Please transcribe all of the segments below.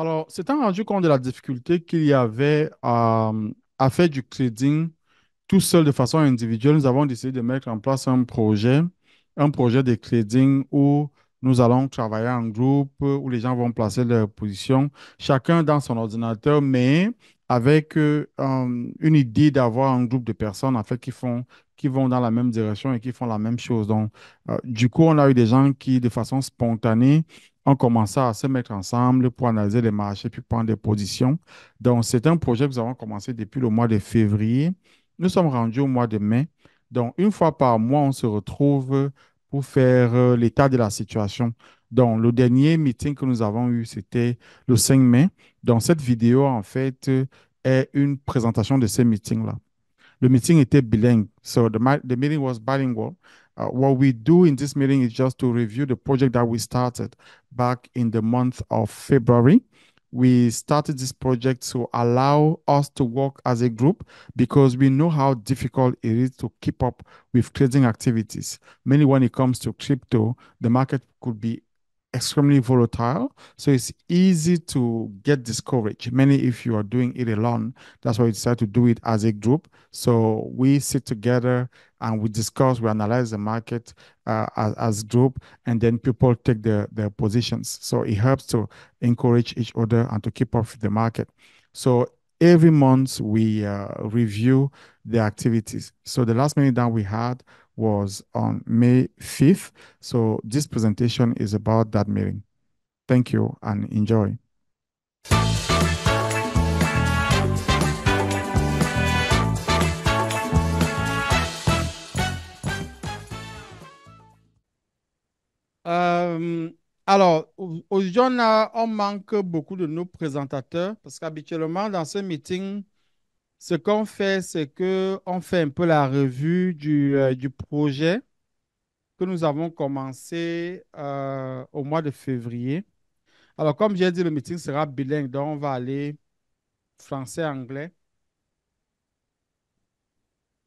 Alors, s'étant rendu compte de la difficulté qu'il y avait à, faire du trading tout seul de façon individuelle, nous avons décidé de mettre en place un projet, un projet de trading où nous allons travailler en groupe, où les gens vont placer leurs positions, chacun dans son ordinateur, mais avec euh, une idée d'avoir un groupe de personnes en fait qui font qui vont dans la même direction et qui font la même chose. Donc, euh, du coup, on a eu des gens qui, de façon spontanée, on commença à se mettre ensemble pour analyser les marchés puis prendre des positions. Donc, c'est un projet que nous avons commencé depuis le mois de février. Nous sommes rendus au mois de mai. Donc, une fois par mois, on se retrouve pour faire euh, l'état de la situation. Donc, le dernier meeting que nous avons eu, c'était le 5 mai. Donc, cette vidéo, en fait, est une présentation de ce meeting-là. Le meeting était bilingue. So, meeting was bilingual. Uh, what we do in this meeting is just to review the project that we started back in the month of February. We started this project to allow us to work as a group because we know how difficult it is to keep up with trading activities. Mainly when it comes to crypto, the market could be extremely volatile. So it's easy to get discouraged. Many, if you are doing it alone, that's why we decided to do it as a group. So we sit together and we discuss, we analyze the market uh, as, as group, and then people take their, their positions. So it helps to encourage each other and to keep up with the market. So every month we uh, review the activities. So the last meeting that we had was on May 5th. So this presentation is about that meeting. Thank you and enjoy. Euh, alors, aujourd'hui on manque beaucoup de nos présentateurs parce qu'habituellement, dans ce meeting, ce qu'on fait, c'est qu'on fait un peu la revue du, euh, du projet que nous avons commencé euh, au mois de février. Alors, comme j'ai dit, le meeting sera bilingue, donc on va aller français-anglais.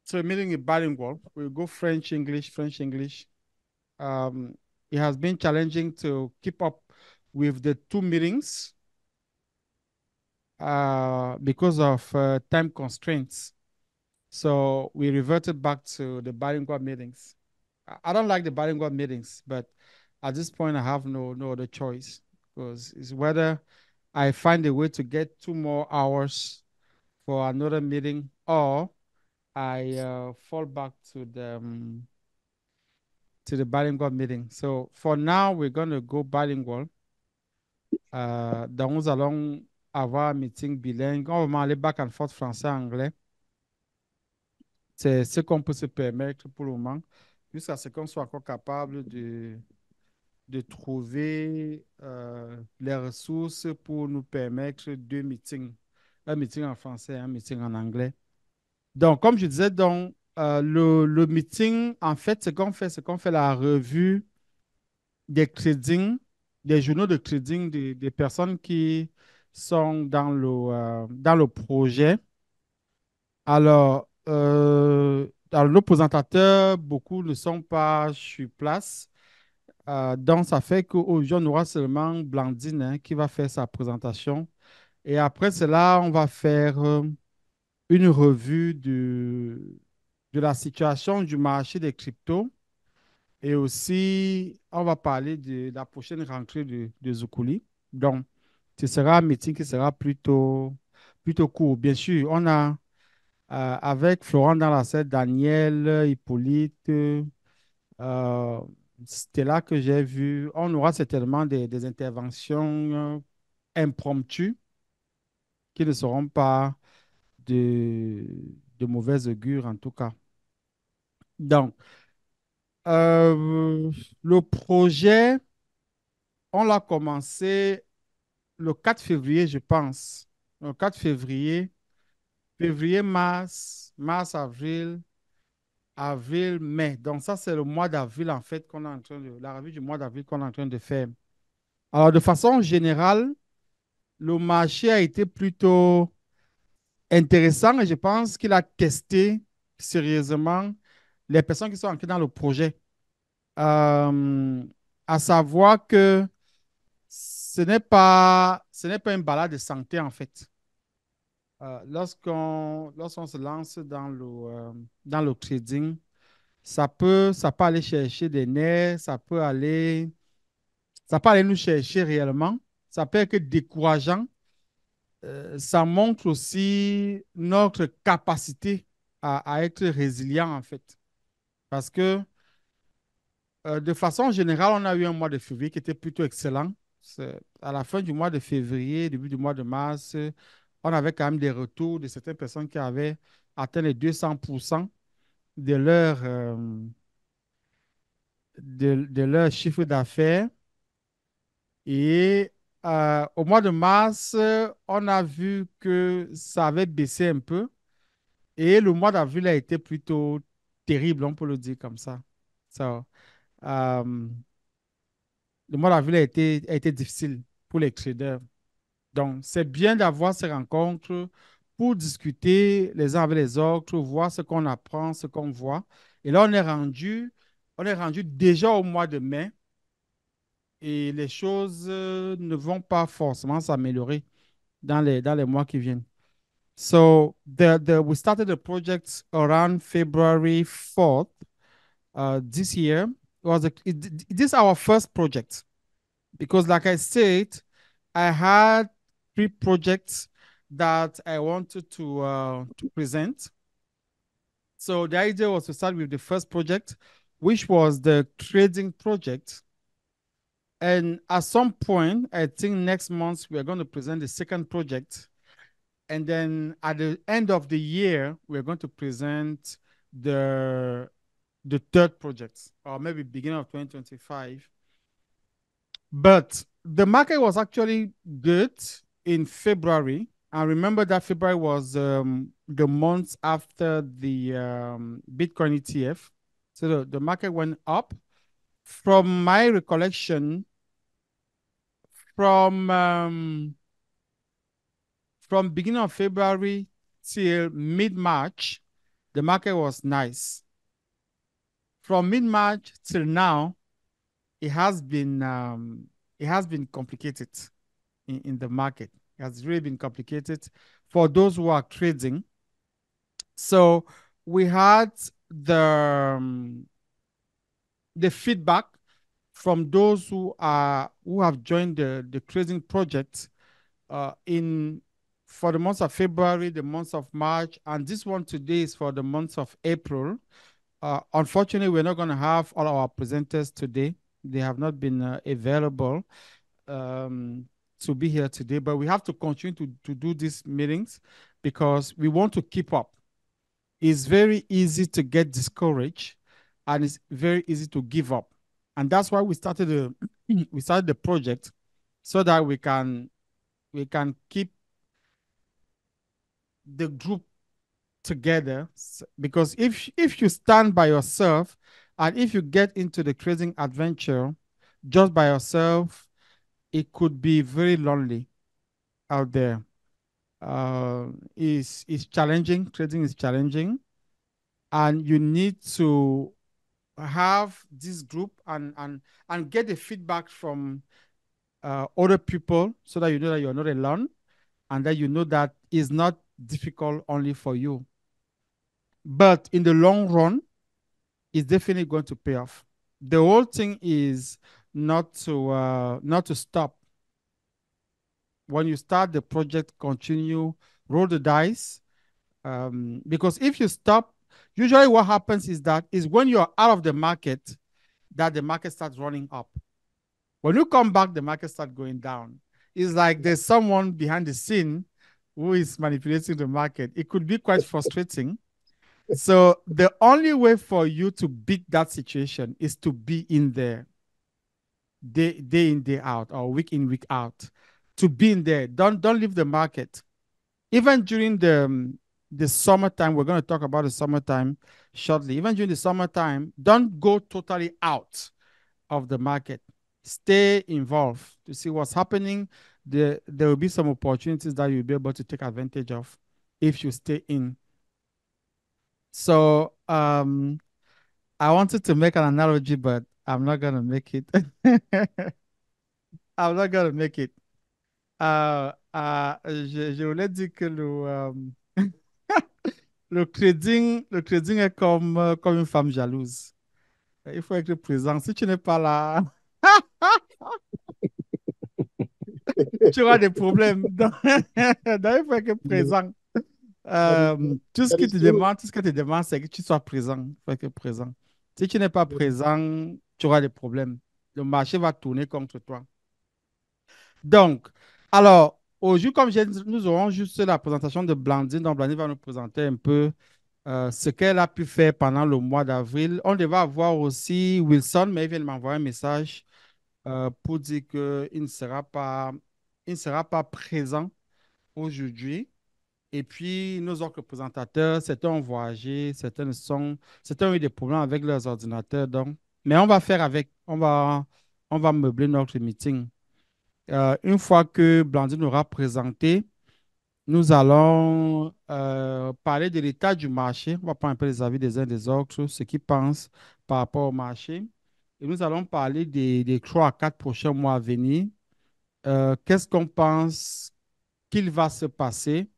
So, meeting est bilingual. We go French-English, French-English. Um, It has been challenging to keep up with the two meetings uh, because of uh, time constraints. So we reverted back to the bilingual meetings. I don't like the bilingual meetings, but at this point, I have no no other choice because it's whether I find a way to get two more hours for another meeting or I uh, fall back to the um, to the bilingual meeting. So for now, we're going to go bilingual. Uh, donc, nous allons avoir un meeting bilingue. On va aller back and forth français-anglais. C'est ce qu'on peut se permettre pour le moment, jusqu'à ce qu'on soit encore capable de, de trouver euh, les ressources pour nous permettre deux meetings. Un meeting en français, un meeting en anglais. Donc, comme je disais, donc, euh, le, le, meeting, en fait, ce qu'on fait, c'est qu'on fait la revue des trading, des journaux de trading des, des personnes qui sont dans le, euh, dans le projet. Alors, dans euh, alors, beaucoup ne sont pas sur place. donc, ça fait qu'aujourd'hui, on aura seulement Blandine hein, qui va faire sa présentation. Et après cela, on va faire une revue du, de la situation du marché des cryptos. Et aussi, on va parler de, la prochaine rentrée de, Zoukouli Donc, ce sera un meeting qui sera plutôt, plutôt court. Bien sûr, on a euh, avec Florent dans la salle, Daniel, Hippolyte, euh, là que j'ai vu. On aura certainement des, interventions euh, impromptues qui ne seront pas de, de augure en tout cas. Donc, euh, le projet, on l'a commencé le 4 février, je pense. Le 4 février, février-mars, mars-avril, avril-mai. Donc, ça, c'est le mois d'avril, en fait, qu'on est en train de. La du mois d'avril qu'on est en train de faire. Alors, de façon générale, le marché a été plutôt intéressant et je pense qu'il a testé sérieusement les personnes qui sont ancrées dans le projet. Euh, à savoir que ce n'est pas, ce n'est pas une balade de santé, en fait. Euh, lorsqu'on, lorsqu'on se lance dans le, euh, dans le trading, ça peut, ça peut aller chercher des nerfs, ça peut aller, ça peut nous chercher réellement. Ça peut être décourageant. ça montre aussi notre capacité à être résilient, en fait. Parce que euh, de façon générale, on a eu un mois de février qui était plutôt excellent. À la fin du mois de février, début du mois de mars, on avait quand même des retours de certaines personnes qui avaient atteint les 200% de leur, euh, de, leur chiffre d'affaires. Et euh, au mois de mars, on a vu que ça avait baissé un peu. Et le mois d'avril a été plutôt terrible, on peut le dire comme ça. Ça, le um, mois d'avril a été, a été difficile pour les traders. Donc, c'est bien d'avoir ces rencontres pour discuter les uns avec les autres, voir ce qu'on apprend, ce qu'on voit. Et là, on est rendu, on est rendu déjà au mois de mai et les choses euh, ne vont pas forcément s'améliorer dans les, dans les mois qui viennent. So the, the we started the project around February 4th uh, this year. It was a, it, this our first project because, like I said, I had three projects that I wanted to uh, to present. So the idea was to start with the first project, which was the trading project. And at some point, I think next month we are going to present the second project and then at the end of the year, we're going to present the the third project, or maybe beginning of 2025. But the market was actually good in February. I remember that February was um, the month after the um, Bitcoin ETF. So the, the market went up. From my recollection, from um, from beginning of February till mid-March, the market was nice. From mid-March till now, it has been um, it has been complicated in, in the market. It has really been complicated for those who are trading. So we had the um, the feedback from those who are who have joined the, the trading project uh, in for the month of February, the month of March, and this one today is for the month of April. Uh, unfortunately, we're not going to have all our presenters today. They have not been uh, available um, to be here today, but we have to continue to, to do these meetings because we want to keep up. It's very easy to get discouraged and it's very easy to give up. And that's why we started the, we started the project so that we can we can keep the group together because if if you stand by yourself and if you get into the crazy adventure just by yourself it could be very lonely out there uh, is is challenging trading is challenging and you need to have this group and and and get the feedback from uh, other people so that you know that you're not alone and that you know that is not difficult only for you. But in the long run, it's definitely going to pay off. The whole thing is not to uh, not to stop. When you start the project, continue, roll the dice. Um, because if you stop, usually what happens is that is when you are out of the market that the market starts running up. When you come back, the market starts going down. It's like there's someone behind the scene who is manipulating the market, it could be quite frustrating. so the only way for you to beat that situation is to be in there day day in day out or week in week out to be in there don't don't leave the market even during the um, the summertime we're going to talk about the summertime shortly even during the summertime don't go totally out of the market stay involved to see what's happening there there will be some opportunities that you'll be able to take advantage of if you stay in. So um, I wanted to make an analogy, but I'm not gonna make it. I'm not gonna make it. Euh, euh, je, je, voulais dire que le, euh, le crédit le crédit est comme, euh, comme une femme jalouse. Il faut être présent. Si tu n'es pas là, tu auras des problèmes dans, ne faut que présent. tout ce qui te demande, tout ce que te demande, c'est que tu sois présent. Fait que présent. Si tu n'es pas présent, tu auras des problèmes. Le marché va tourner contre toi. Donc, alors, aujourd'hui, comme dit, nous aurons juste la présentation de Blandine. Donc, Blandine va nous présenter un peu euh, ce qu'elle a pu faire pendant le mois d'avril. On devait avoir aussi Wilson, mais il vient de m'envoyer un message euh, pour dire qu'il ne sera pas il ne sera pas présent aujourd'hui. Et puis, nos autres présentateurs, certains ont voyagé, certains sont, certains ont eu des problèmes avec leurs ordinateurs. Donc, mais on va faire avec, on va, on va meubler notre meeting. Euh, une fois que Blandine aura présenté, nous allons euh, parler de l'état du marché. On va prendre un peu les avis des uns des autres, ce qu'ils pensent par rapport au marché. Et nous allons parler des, trois à quatre prochains mois à venir euh, qu'est-ce qu'on pense qu'il va se passer,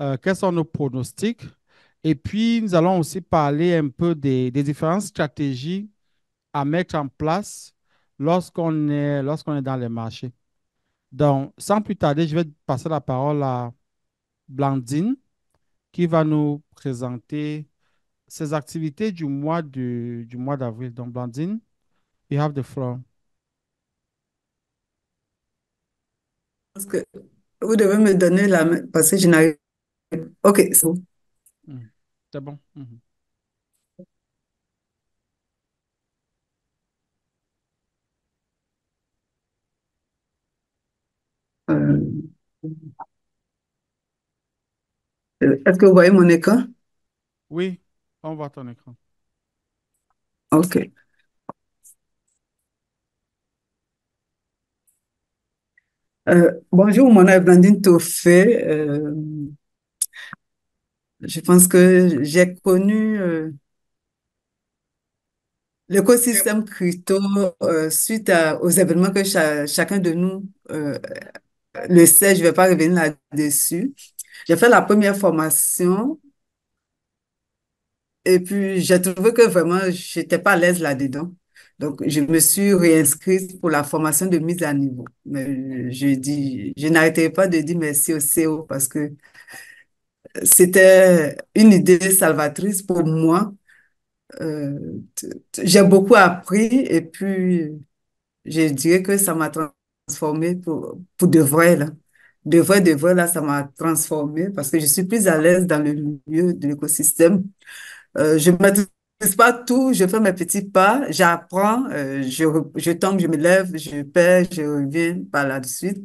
euh, quels sont nos pronostics. Et puis, nous allons aussi parler un peu des, différentes stratégies à mettre en place lorsqu'on est, lorsqu'on est dans les marchés. Donc, sans plus tarder, je vais passer la parole à Blandine qui va nous présenter ses activités du mois, du, du mois d'avril. Donc, Blandine, you have the floor. que vous devez me donner la main je n'arrive Ok, c'est bon. Hmm. Hmm. Euh, est-ce que vous voyez mon écran? Oui, on voit ton écran. Ok. Euh, bonjour, mon nom est Blandine Toffé. Euh, je pense que j'ai connu euh, l'écosystème crypto suite aux événements que chacun de nous le sait. Je ne vais pas revenir là-dessus. J'ai fait la première formation et puis j'ai trouvé que vraiment, je n'étais pas à l'aise là-dedans. Donc, je me suis réinscrite pour la formation de mise à niveau. Mais je dis, je n'arrêtais pas de dire merci au CEO parce que c'était une idée salvatrice pour moi. Euh, j'ai beaucoup appris et puis je dirais que ça m'a transformée pour, pour de vrai. Là. De vrai, de vrai, là, ça m'a transformée parce que je suis plus à l'aise dans le milieu de l'écosystème. Euh, je m'attends pas tout, je fais mes petits pas, j'apprends, euh, je, tombe, je me lève, je perds, je reviens par la suite.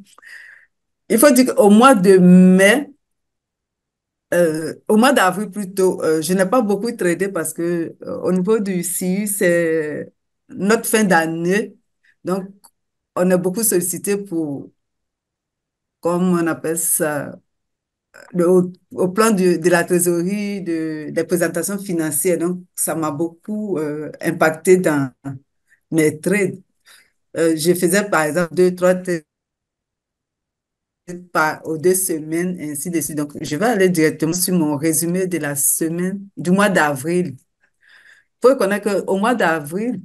Il faut dire qu'au mois de mai, euh, au mois d'avril plutôt, euh, je n'ai pas beaucoup traité parce que au niveau du CIU, c'est notre fin d'année. Donc, on a beaucoup sollicité pour, comme on appelle ça, au, plan de, de la trésorerie, de, des présentations financières. Donc, ça m'a beaucoup euh, impacté dans mes trades. Euh, je faisais par exemple deux, trois trades par, aux deux semaines, ainsi de suite. Donc, je vais aller directement sur mon résumé de la semaine, du mois d'avril. Il faut reconnaître qu'au mois d'avril,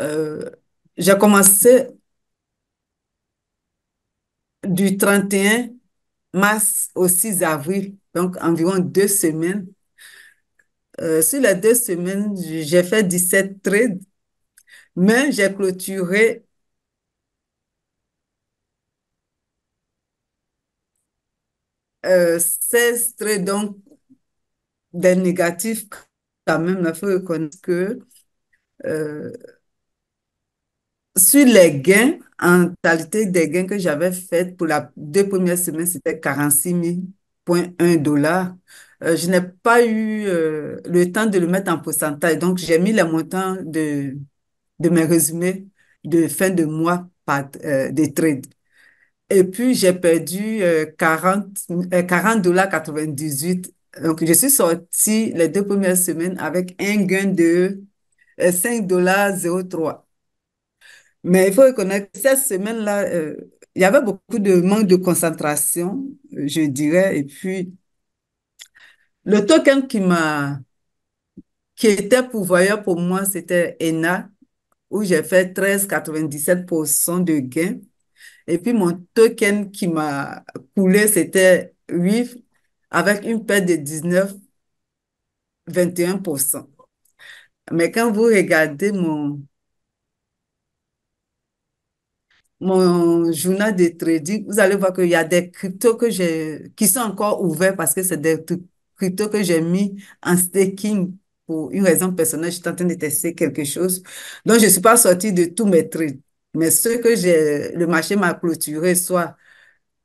euh, j'ai commencé du 31 mars au 6 avril, donc environ deux semaines. Euh, sur les deux semaines, j'ai fait 17 trades, mais j'ai clôturé 16 euh, trades, donc des négatifs quand même. Il faut reconnaître que euh, sur les gains, en totalité des gains que j'avais faits pour la deux premières semaines, c'était 46 000,1 dollars. Euh, je n'ai pas eu euh, le temps de le mettre en pourcentage. Donc, j'ai mis le montant de, de mes résumés de fin de mois par, euh, de Et puis, j'ai perdu 40, euh, 40 dollars 98. Donc, je suis sortie les deux premières semaines avec un gain de 5 dollars 03. Mais il faut reconnaître que cette semaine-là, euh, il y avait beaucoup de manque de concentration, je dirais. Et puis, le token qui m'a, qui était pourvoyeur pour moi, c'était ENA, où j'ai fait 13,97% de gain. Et puis, mon token qui m'a coulé, c'était WIF, avec une perte de 19,21%. Mais quand vous regardez mon mon journal de trading, vous allez voir qu'il y a des cryptos que j'ai, qui sont encore ouverts parce que c'est des cryptos que j'ai mis en staking pour une raison personnelle. Je suis en train de tester quelque chose. Donc, je ne suis pas sortie de tous mes trades. Mais ce que j'ai, le marché m'a clôturé, soit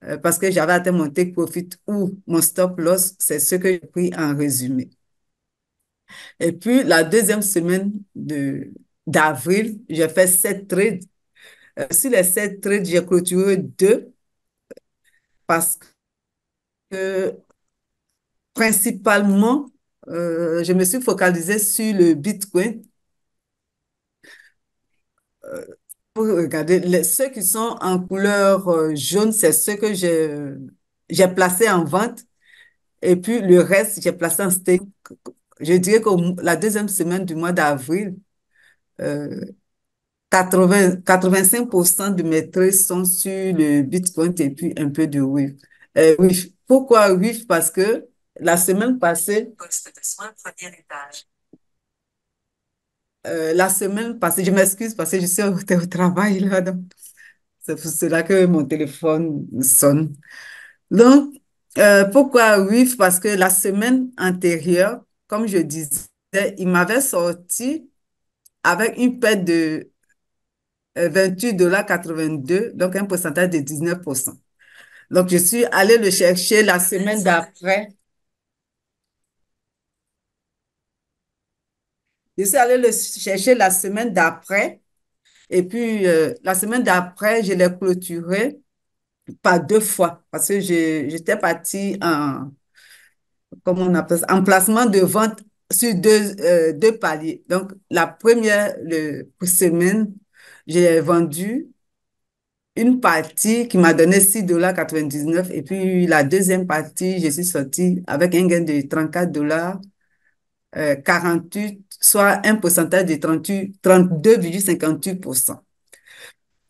euh, parce que j'avais atteint mon take profit ou mon stop loss, c'est ce que j'ai pris en résumé. Et puis, la deuxième semaine de, d'avril, j'ai fait sept trades euh, sur les sept trades, j'ai clôturé deux parce que principalement, euh, je me suis focalisée sur le Bitcoin. Euh, pour regarder, ceux qui sont en couleur jaune, c'est ceux que j'ai, placé placés en vente. Et puis le reste, j'ai placé en stake. Je dirais que la deuxième semaine du mois d'avril, 85% de mes trades sont sur le Bitcoin et puis un peu de euh, WIF. Pourquoi WIF? Parce que la semaine passée, euh, la semaine passée, je m'excuse parce que je suis au, travail là, c'est pour cela que mon téléphone sonne. Donc, euh, pourquoi WIF? Parce que la semaine antérieure, comme je disais, il m'avait sorti avec une paire de 28,82 euh, donc un pourcentage de 19%. Donc, je suis allée le chercher la semaine d'après. Je suis allée le chercher la semaine d'après. Et puis, euh, la semaine d'après, je l'ai clôturé par deux fois parce que j'étais partie en, on appelle placement de vente sur euh, deux, paliers. Donc, la première le, semaine, j'ai vendu une partie qui m'a donné 6,99$ et puis la deuxième partie, je suis sortie avec un gain de 34 dollars. 48, euh, soit un pourcentage de 32,58%.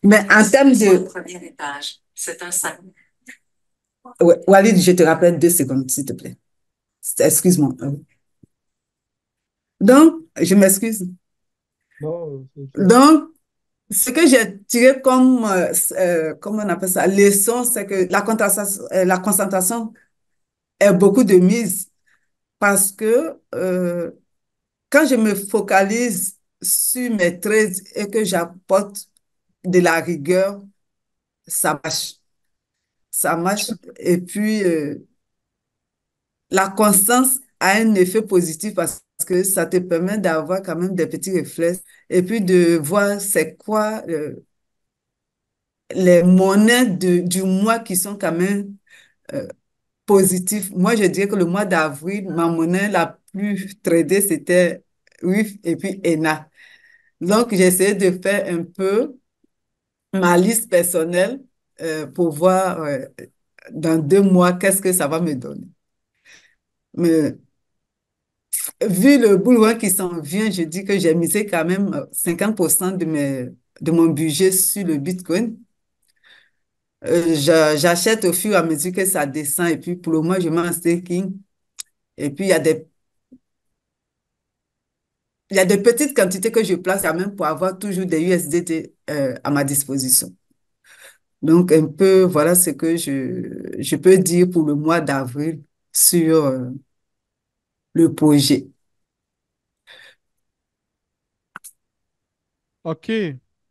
Mais en termes de... premier étage, c'est un sac. Walid, je te rappelle deux secondes, s'il te plaît. Excuse-moi. Donc, je m'excuse. Donc, ce que j'ai tiré comme, comme euh, euh, comment on appelle ça, leçon, c'est que la concentration, euh, la concentration est beaucoup de mise parce que quand je me focalise sur mes traits et que j'apporte de la rigueur, ça marche. Ça marche. Et puis, la constance a un effet positif parce que ça te permet d'avoir quand même des petits réflexes et puis de voir c'est quoi euh, les monnaies du mois qui sont quand même euh, positifs Moi, je dirais que le mois d'avril, ma monnaie la plus tradée, c'était WIF et puis ENA. Donc, j'essaie de faire un peu ma liste personnelle euh, pour voir dans deux mois qu'est-ce que ça va me donner. Mais vu le boulot qui s'en vient, je dis que j'ai misé quand même 50% euh, de, mes, de mon budget sur le Bitcoin. Euh, j'achète au fur et à mesure que ça descend et puis pour le moment, je mets un staking. Et puis, il y a des il y a des petites quantités que je place quand même pour avoir toujours des USDT euh, à ma disposition. Donc, un peu, voilà ce que je, je peux dire pour le mois d'avril sur projet. OK.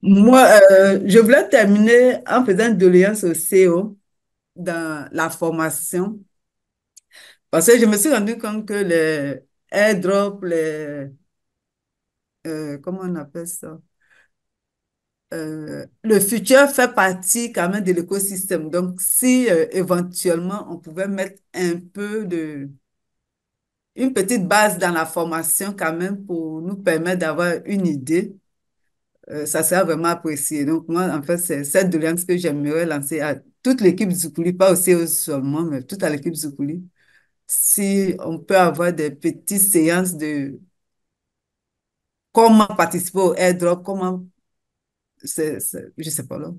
Moi, euh, je voulais terminer en faisant de doléance au CEO dans la formation. Parce que je me suis rendu compte que les airdrops, les. Euh, comment on appelle ça? Euh, le futur fait partie quand même de l'écosystème. Donc, si éventuellement on pouvait mettre un peu de une petite base dans la formation quand même pour nous permettre d'avoir une idée, euh, ça sera vraiment apprécié. Donc moi, en fait, c'est cette douleur que j'aimerais lancer à toute l'équipe Zoukouli, pas aussi seulement, mais toute à l'équipe Zoukouli. Si on peut avoir des petites séances de comment participer au airdrop, comment... Je je sais pas là.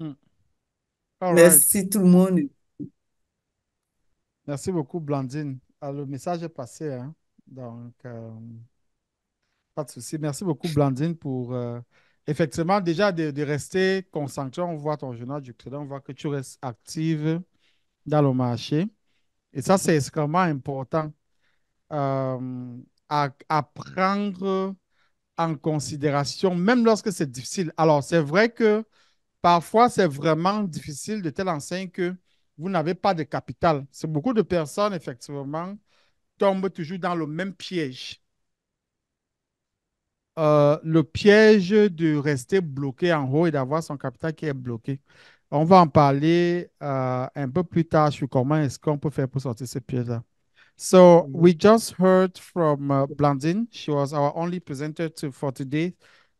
Hmm. Merci tout le monde. Merci beaucoup, Blandine. Ah, le message est passé. Hein. Donc, euh, pas de souci. Merci beaucoup, Blandine, pour euh, effectivement déjà de, rester concentré. On voit ton journal du crédit, on voit que tu restes active dans le marché. Et ça, c'est extrêmement important. Euh, à, à, prendre en considération, même lorsque c'est difficile. Alors, c'est vrai que parfois, c'est vraiment difficile de telle enseigne que vous n'avez pas de capital. C'est beaucoup de personnes, effectivement, tombent toujours dans le même piège. Euh, le piège de rester bloqué en haut et d'avoir son capital qui est bloqué. On va en parler euh, un peu plus tard sur comment est-ce qu'on peut faire pour sortir ce piège-là. So we mm-hmm. just heard from uh, Blandine. She was our only presenter pour for today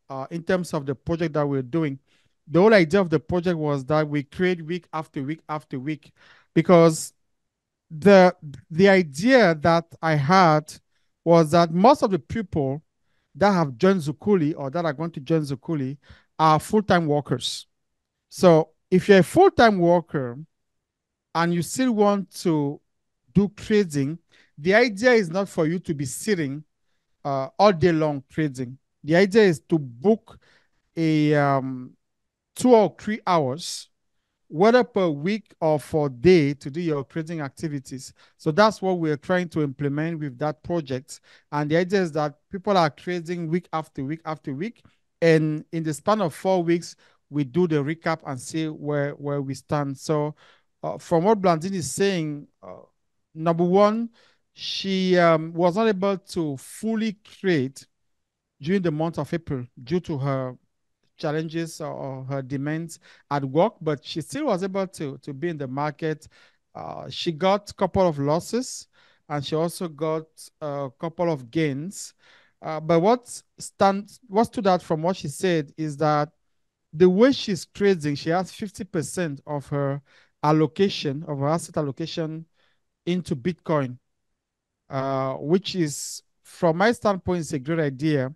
uh, in terms of the project that we're doing. the whole idea of the project was that we create week after week after week because the the idea that I had was that most of the people that have joined Zukuli or that are going to join Zukuli are full-time workers. So if you're a full-time worker and you still want to do trading, the idea is not for you to be sitting uh, all day long trading. The idea is to book a um, two or three hours, whether per week or for day, to do your trading activities. So that's what we're trying to implement with that project. And the idea is that people are trading week after week after week. And in the span of four weeks, we do the recap and see where, where we stand. So, uh, from what Blandine is saying, uh, number one, she um, was not able to fully create during the month of April due to her challenges or her demands at work, but she still was able to, to be in the market. Uh, she got a couple of losses and she also got a uh, couple of gains. Uh, but what stands, what stood out from what she said is that the way she's trading, she has 50% of her allocation, of her asset allocation into Bitcoin, uh, which is, from my standpoint, is a great idea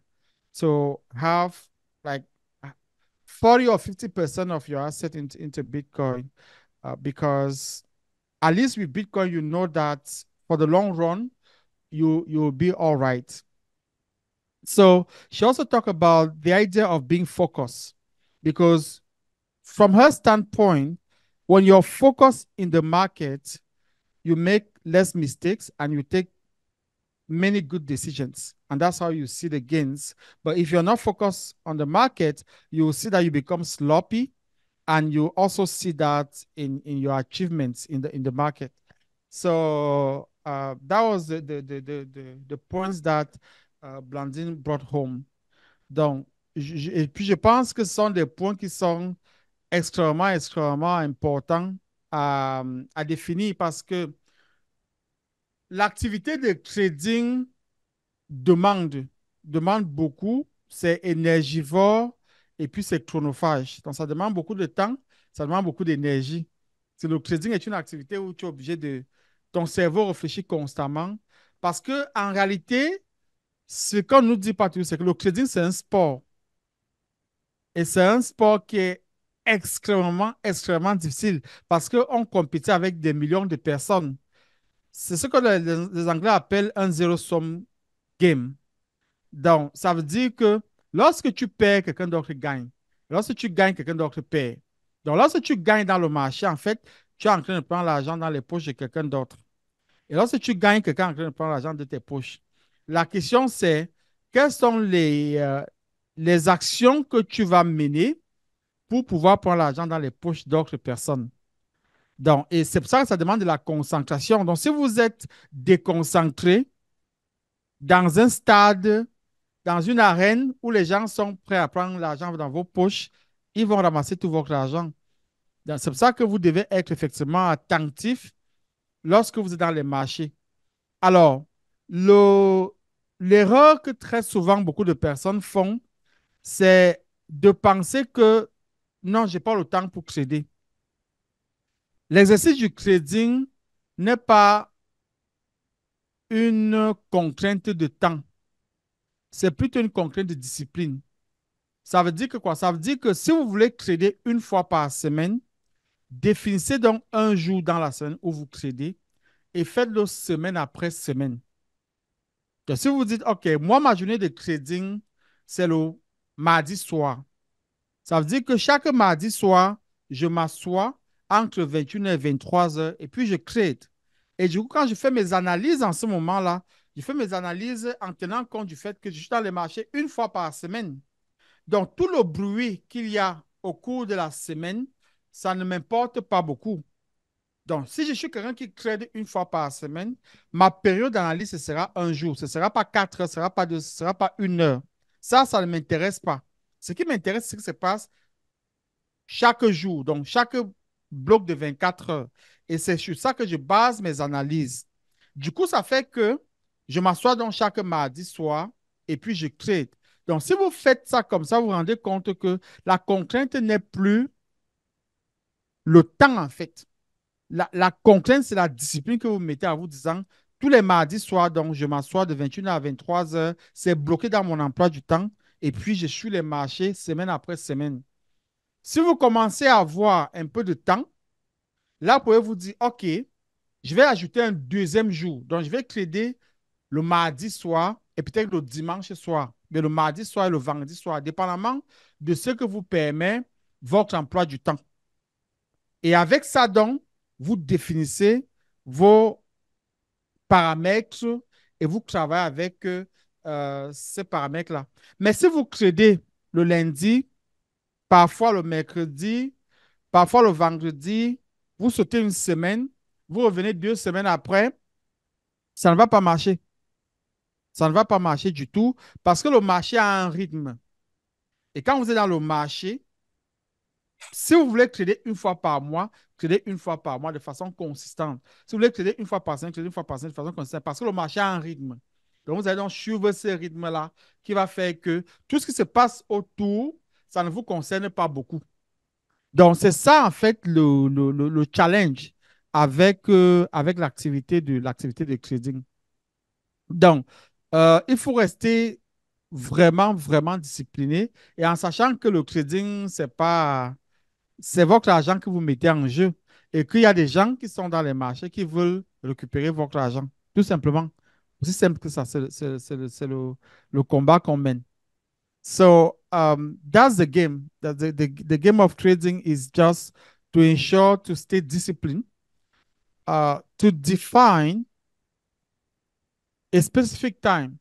to have like 40 or 50% of your asset in, into Bitcoin uh, because at least with Bitcoin, you know that for the long run, you you'll be all right. So she also talked about the idea of being focused because from her standpoint, when you're focused in the market, you make less mistakes and you take many good decisions and that's how you see the gains. But if you're not focused on the market, you will see that you become sloppy, and you also see that in in your achievements in the in the market. So uh, that was the the the the the, the points that uh, Blandine brought home. Donc, je, et puis je pense que ce sont des points qui sont extrêmement extrêmement importants à, à définir parce que l'activité de trading demande, demande beaucoup, c'est énergivore et puis c'est chronophage. Donc, ça demande beaucoup de temps, ça demande beaucoup d'énergie. le trading est une activité où tu es obligé de. Ton cerveau réfléchit constamment parce que en réalité, ce qu'on nous dit partout, c'est que le trading, c'est un sport. Et c'est un sport qui est extrêmement, extrêmement difficile parce qu'on compétit avec des millions de personnes. C'est ce que les, les Anglais appellent un zéro somme game. Donc, ça veut dire que lorsque tu perds, quelqu'un d'autre gagne. Lorsque tu gagnes, quelqu'un d'autre perd. Donc, lorsque tu gagnes dans le marché, en fait, tu es en train de prendre l'argent dans les poches de quelqu'un d'autre. Et lorsque tu gagnes, quelqu'un est en train de prendre l'argent de tes poches. La question, c'est quelles sont les, euh, les actions que tu vas mener pour pouvoir prendre l'argent dans les poches d'autres personnes. Donc, et c'est pour ça que ça demande de la concentration. Donc, si vous êtes déconcentré, dans un stade, dans une arène où les gens sont prêts à prendre l'argent dans vos poches, ils vont ramasser tout votre argent. C'est pour ça que vous devez être effectivement attentif lorsque vous êtes dans les marchés. Alors, l'erreur que très souvent beaucoup de personnes font, c'est de penser que non, je n'ai pas le temps pour crédit. L'exercice du trading n'est pas une contrainte de temps. C'est plutôt une contrainte de discipline. Ça veut dire que quoi? Ça veut dire que si vous voulez trader une fois par semaine, définissez donc un jour dans la semaine où vous tradez et faites-le semaine après semaine. Donc, si vous dites, OK, moi, ma journée de trading, c'est le mardi soir. Ça veut dire que chaque mardi soir, je m'assois entre 21h et 23h et puis je crée. Et du coup, quand je fais mes analyses en ce moment-là, je fais mes analyses en tenant compte du fait que je suis dans les marchés une fois par semaine. Donc, tout le bruit qu'il y a au cours de la semaine, ça ne m'importe pas beaucoup. Donc, si je suis quelqu'un qui trade une fois par semaine, ma période d'analyse, ce sera un jour. Ce ne sera pas quatre heures, ce sera pas deux, ce ne sera pas une heure. Ça, ça ne m'intéresse pas. Ce qui m'intéresse, c'est ce qui se passe chaque jour, donc chaque bloc de 24 heures. Et c'est sur ça que je base mes analyses. Du coup, ça fait que je m'assois donc chaque mardi soir et puis je trade. Donc, si vous faites ça comme ça, vous vous rendez compte que la contrainte n'est plus le temps, en fait. La, contrainte, c'est la discipline que vous mettez en vous disant, tous les mardis soirs, donc je m'assois de 21h à 23h, c'est bloqué dans mon emploi du temps, et puis je suis les marchés semaine après semaine. Si vous commencez à avoir un peu de temps, Là, vous pouvez vous dire, OK, je vais ajouter un deuxième jour. Donc, je vais créer le mardi soir et peut-être le dimanche soir, mais le mardi soir et le vendredi soir, dépendamment de ce que vous permet votre emploi du temps. Et avec ça, donc, vous définissez vos paramètres et vous travaillez avec euh, ces paramètres-là. Mais si vous créez le lundi, parfois le mercredi, parfois le vendredi, vous sautez une semaine, vous revenez deux semaines après, ça ne va pas marcher. Ça ne va pas marcher du tout parce que le marché a un rythme. Et quand vous êtes dans le marché, si vous voulez trader une fois par mois, trader une fois par mois de façon consistante. Si vous voulez trader une fois par semaine, trader une fois par semaine de façon consistante parce que le marché a un rythme. Donc, vous allez donc suivre ce rythme-là qui va faire que tout ce qui se passe autour, ça ne vous concerne pas beaucoup. Donc, c'est ça, en fait, le, challenge avec, euh, avec l'activité de, de trading. Donc, euh, il faut rester vraiment, vraiment discipliné et en sachant que le trading, c'est pas, c'est votre argent que vous mettez en jeu et qu'il y a des gens qui sont dans les marchés qui veulent récupérer votre argent, tout simplement. Aussi simple que ça, c'est le, combat qu'on mène. So um, that's the game. That the, the, the game of trading is just to ensure to stay disciplined, uh, to define a specific time,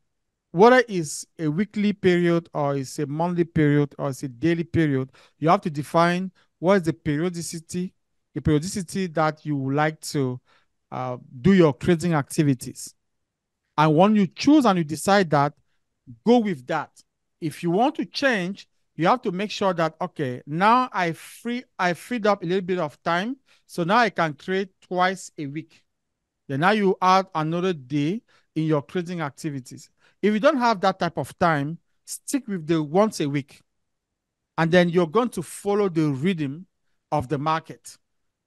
whether it's a weekly period or it's a monthly period or it's a daily period, you have to define what is the periodicity, the periodicity that you would like to uh, do your trading activities. And when you choose and you decide that, go with that if you want to change, you have to make sure that okay, now I free I freed up a little bit of time, so now I can create twice a week. Then now you add another day in your creating activities. If you don't have that type of time, stick with the once a week, and then you're going to follow the rhythm of the market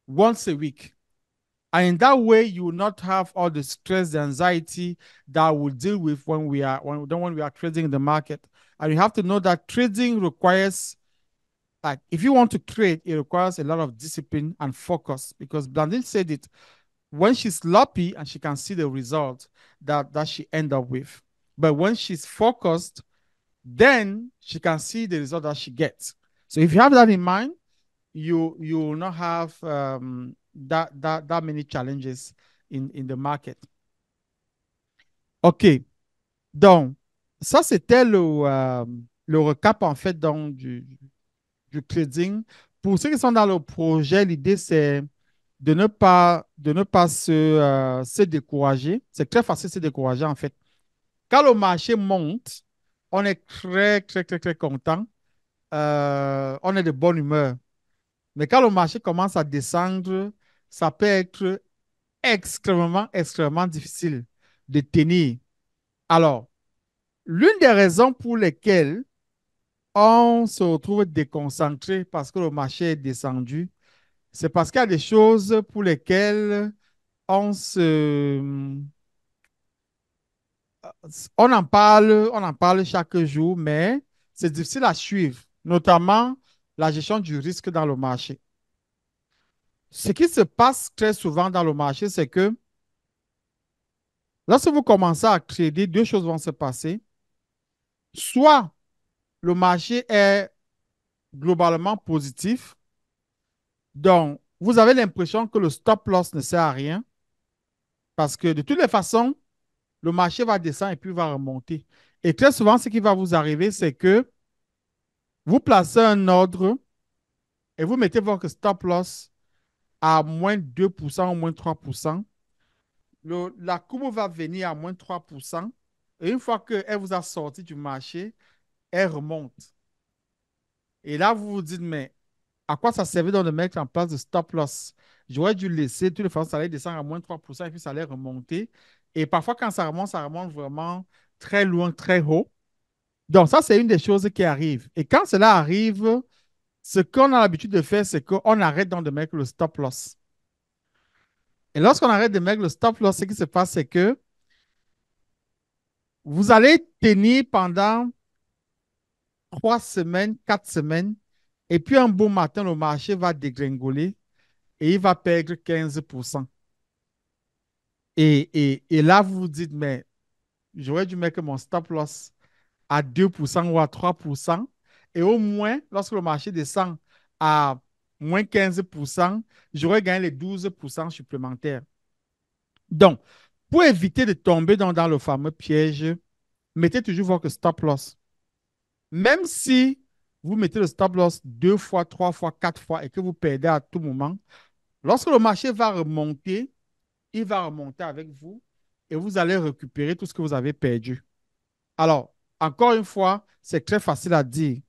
once a week. And in that way, you will not have all the stress, the anxiety that we deal with when we are when, when we are trading the market. And you have to know that trading requires, like, if you want to trade, it requires a lot of discipline and focus because Blandine said it when she's sloppy and she can see the result that, that she end up with. But when she's focused, then she can see the result that she gets. So if you have that in mind, you you will not have um, that that that many challenges in in the market. Okay, down. ça, c'était euh, le, recap, en fait, donc, du, du trading. Pour ceux qui sont dans le projet, l'idée, c'est de ne pas, de ne pas se, euh, décourager. C'est très facile de se décourager, en fait. Quand le marché monte, on est très, très, très, très content. Euh, on est de bonne humeur. Mais quand le marché commence à descendre, ça peut être extrêmement, extrêmement difficile de tenir. Alors, L'une des raisons pour lesquelles on se retrouve déconcentré parce que le marché est descendu, c'est parce qu'il y a des choses pour lesquelles on se... On en parle, on en parle chaque jour, mais c'est difficile à suivre, notamment la gestion du risque dans le marché. Ce qui se passe très souvent dans le marché, c'est que lorsque vous commencez à créer deux choses vont se passer soit le marché est globalement positif, donc vous avez l'impression que le stop loss ne sert à rien, parce que de toutes les façons, le marché va descendre et puis va remonter. Et très souvent, ce qui va vous arriver, c'est que vous placez un ordre et vous mettez votre stop loss à moins 2% ou moins 3%. la courbe va venir à moins 3%. Et une fois qu'elle vous a sorti du marché, elle remonte. Et là, vous vous dites, mais à quoi ça servait dans de mettre en place le stop loss J'aurais dû laisser, de toute façon, ça allait descendre à moins 3% et puis ça allait remonter. Et parfois, quand ça remonte, ça remonte vraiment très loin, très haut. Donc, ça, c'est une des choses qui arrive. Et quand cela arrive, ce qu'on a l'habitude de faire, c'est qu'on arrête dans de mettre le stop loss. Et lorsqu'on arrête de mettre le stop loss, ce qui se passe, c'est que vous allez tenir pendant trois semaines, quatre semaines, et puis un beau matin, le marché va dégringoler et il va perdre 15%. Et, et là, vous vous dites, mais j'aurais dû mettre mon stop loss à 2% ou à 3%. Et au moins, lorsque le marché descend à moins 15%, j'aurais gagné les 12% supplémentaires. Donc, pour éviter de tomber dans, le fameux piège, mettez toujours votre stop loss. Même si vous mettez le stop loss deux fois, trois fois, quatre fois et que vous perdez à tout moment, lorsque le marché va remonter, il va remonter avec vous et vous allez récupérer tout ce que vous avez perdu. Alors, encore une fois, c'est très facile à dire,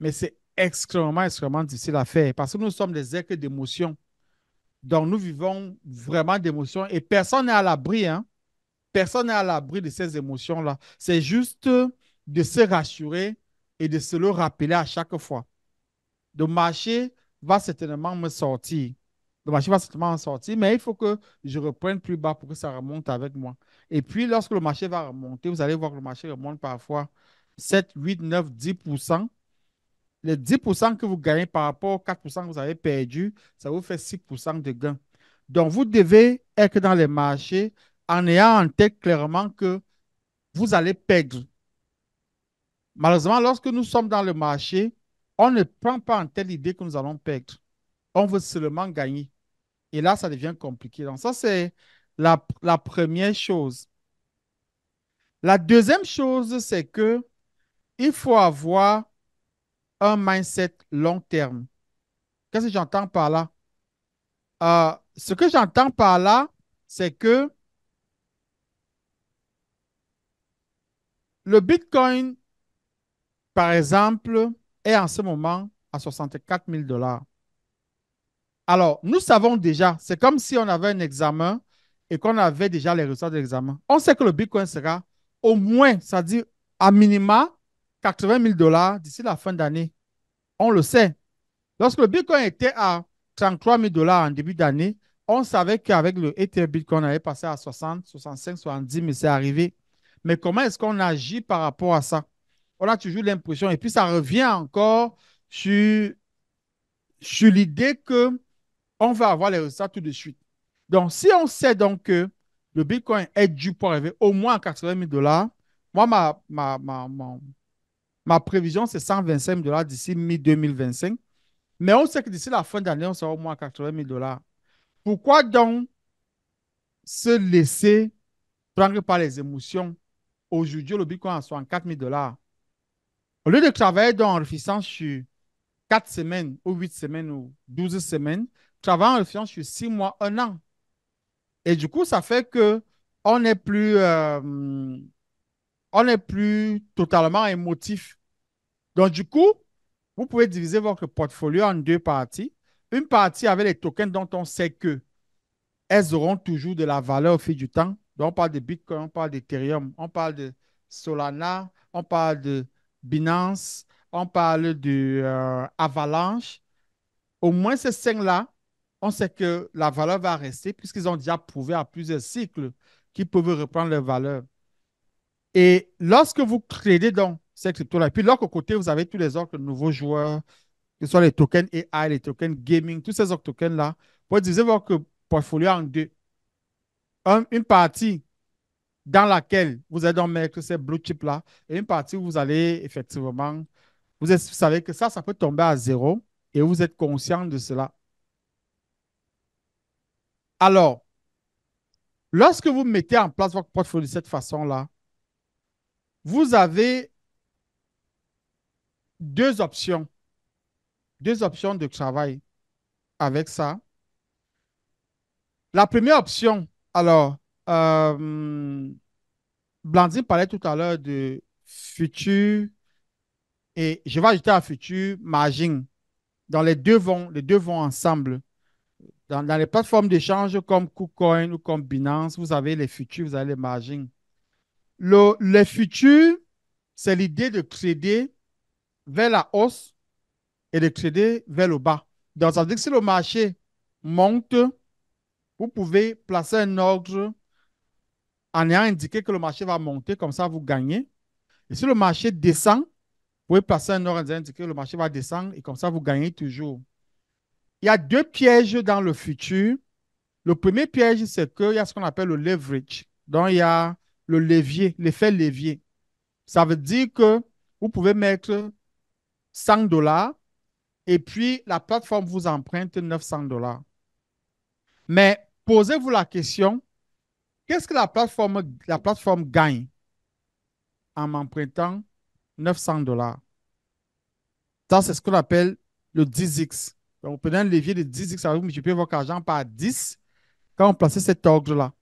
mais c'est extrêmement, extrêmement difficile à faire parce que nous sommes des êtres d'émotion. Donc, nous vivons vraiment d'émotions et personne n'est à l'abri. Hein. Personne n'est à l'abri de ces émotions-là. C'est juste de se rassurer et de se le rappeler à chaque fois. Le marché va certainement me sortir. Le marché va certainement en sortir, mais il faut que je reprenne plus bas pour que ça remonte avec moi. Et puis, lorsque le marché va remonter, vous allez voir que le marché remonte parfois 7, 8, 9, 10 les 10 que vous gagnez par rapport aux 4 que vous avez perdu, ça vous fait 6 de gain. Donc, vous devez être dans les marchés en ayant en tête clairement que vous allez perdre. Malheureusement, lorsque nous sommes dans le marché, on ne prend pas en tête l'idée que nous allons perdre. On veut seulement gagner. Et là, ça devient compliqué. Donc, ça, c'est la, la, première chose. La deuxième chose, c'est que il faut avoir un mindset long terme. Qu'est-ce que j'entends par là? Euh, ce que j'entends par là, c'est que le Bitcoin, par exemple, est en ce moment à 64 000 dollars. Alors, nous savons déjà, c'est comme si on avait un examen et qu'on avait déjà les résultats de l'examen. On sait que le Bitcoin sera au moins, c'est-à-dire à minima, 80 000 dollars d'ici la fin d'année. On le sait. Lorsque le Bitcoin était à 33 000 dollars en début d'année, on savait qu'avec le Ether Bitcoin, on allait passer à 60, 65, 70 000. C'est arrivé. Mais comment est-ce qu'on agit par rapport à ça? On a toujours l'impression, et puis ça revient encore sur, sur l'idée que on va avoir les résultats tout de suite. Donc, si on sait donc que le Bitcoin est dû pour arriver au moins à 80 000 dollars, moi, ma, ma, Ma prévision, c'est 125 dollars d'ici mi-2025. Mais on sait que d'ici la fin d'année, on sera au moins à 80 000 dollars. Pourquoi donc se laisser prendre par les émotions aujourd'hui le Bitcoin en 64 000 dollars? Au lieu de travailler en réfléchissant sur 4 semaines ou 8 semaines ou 12 semaines, travailler en réfléchissant sur 6 mois, 1 an. Et du coup, ça fait que on n'est plus, euh, on n'est plus totalement émotif. Donc, du coup, vous pouvez diviser votre portfolio en deux parties. Une partie avec les tokens dont on sait que elles auront toujours de la valeur au fil du temps. Donc, on parle de Bitcoin, on parle d'Ethereum, on parle de Solana, on parle de Binance, on parle de euh, Avalanche. Au moins, ces cinq-là, on sait que la valeur va rester puisqu'ils ont déjà prouvé à plusieurs cycles qu'ils peuvent reprendre leur valeur. Et lorsque vous créez donc cette crypto là puis de l'autre côté, vous avez tous les autres nouveaux joueurs, que ce soit les tokens AI, les tokens gaming, tous ces autres tokens-là, vous divisez votre portfolio en deux. une partie dans laquelle vous allez donc mettre ces blue chips-là, et une partie où vous allez effectivement, vous, vous savez que ça, ça peut tomber à zéro, et vous êtes conscient de cela. Alors, lorsque vous mettez en place votre portfolio de cette façon-là, vous avez deux options, deux options de travail avec ça. La première option, alors, euh, Blandine parlait tout à l'heure de futur et je vais ajouter à futur margin. Dans les deux vont, les deux vont ensemble. Dans, les plateformes d'échange comme KuCoin ou comme Binance, vous avez les futurs, vous avez les margins. Le, futur, c'est l'idée de trader vers la hausse et de trader vers le bas. Donc, ça veut dire que si le marché monte, vous pouvez placer un ordre en ayant indiqué que le marché va monter, comme ça vous gagnez. Et si le marché descend, vous pouvez placer un ordre en ayant indiqué que le marché va descendre et comme ça vous gagnez toujours. Il y a deux pièges dans le futur. Le premier piège, c'est qu'il y a ce qu'on appelle le leverage. Donc, il y a le levier, l'effet levier. Ça veut dire que vous pouvez mettre 100 dollars et puis la plateforme vous emprunte 900 dollars. Mais posez-vous la question, qu'est-ce que la plateforme, la plateforme gagne en m'empruntant 900 dollars? Ça, c'est ce qu'on appelle le 10x. Donc, vous prenez un levier de 10x, ça vous multipliez votre argent par 10 quand vous placez cet ordre-là.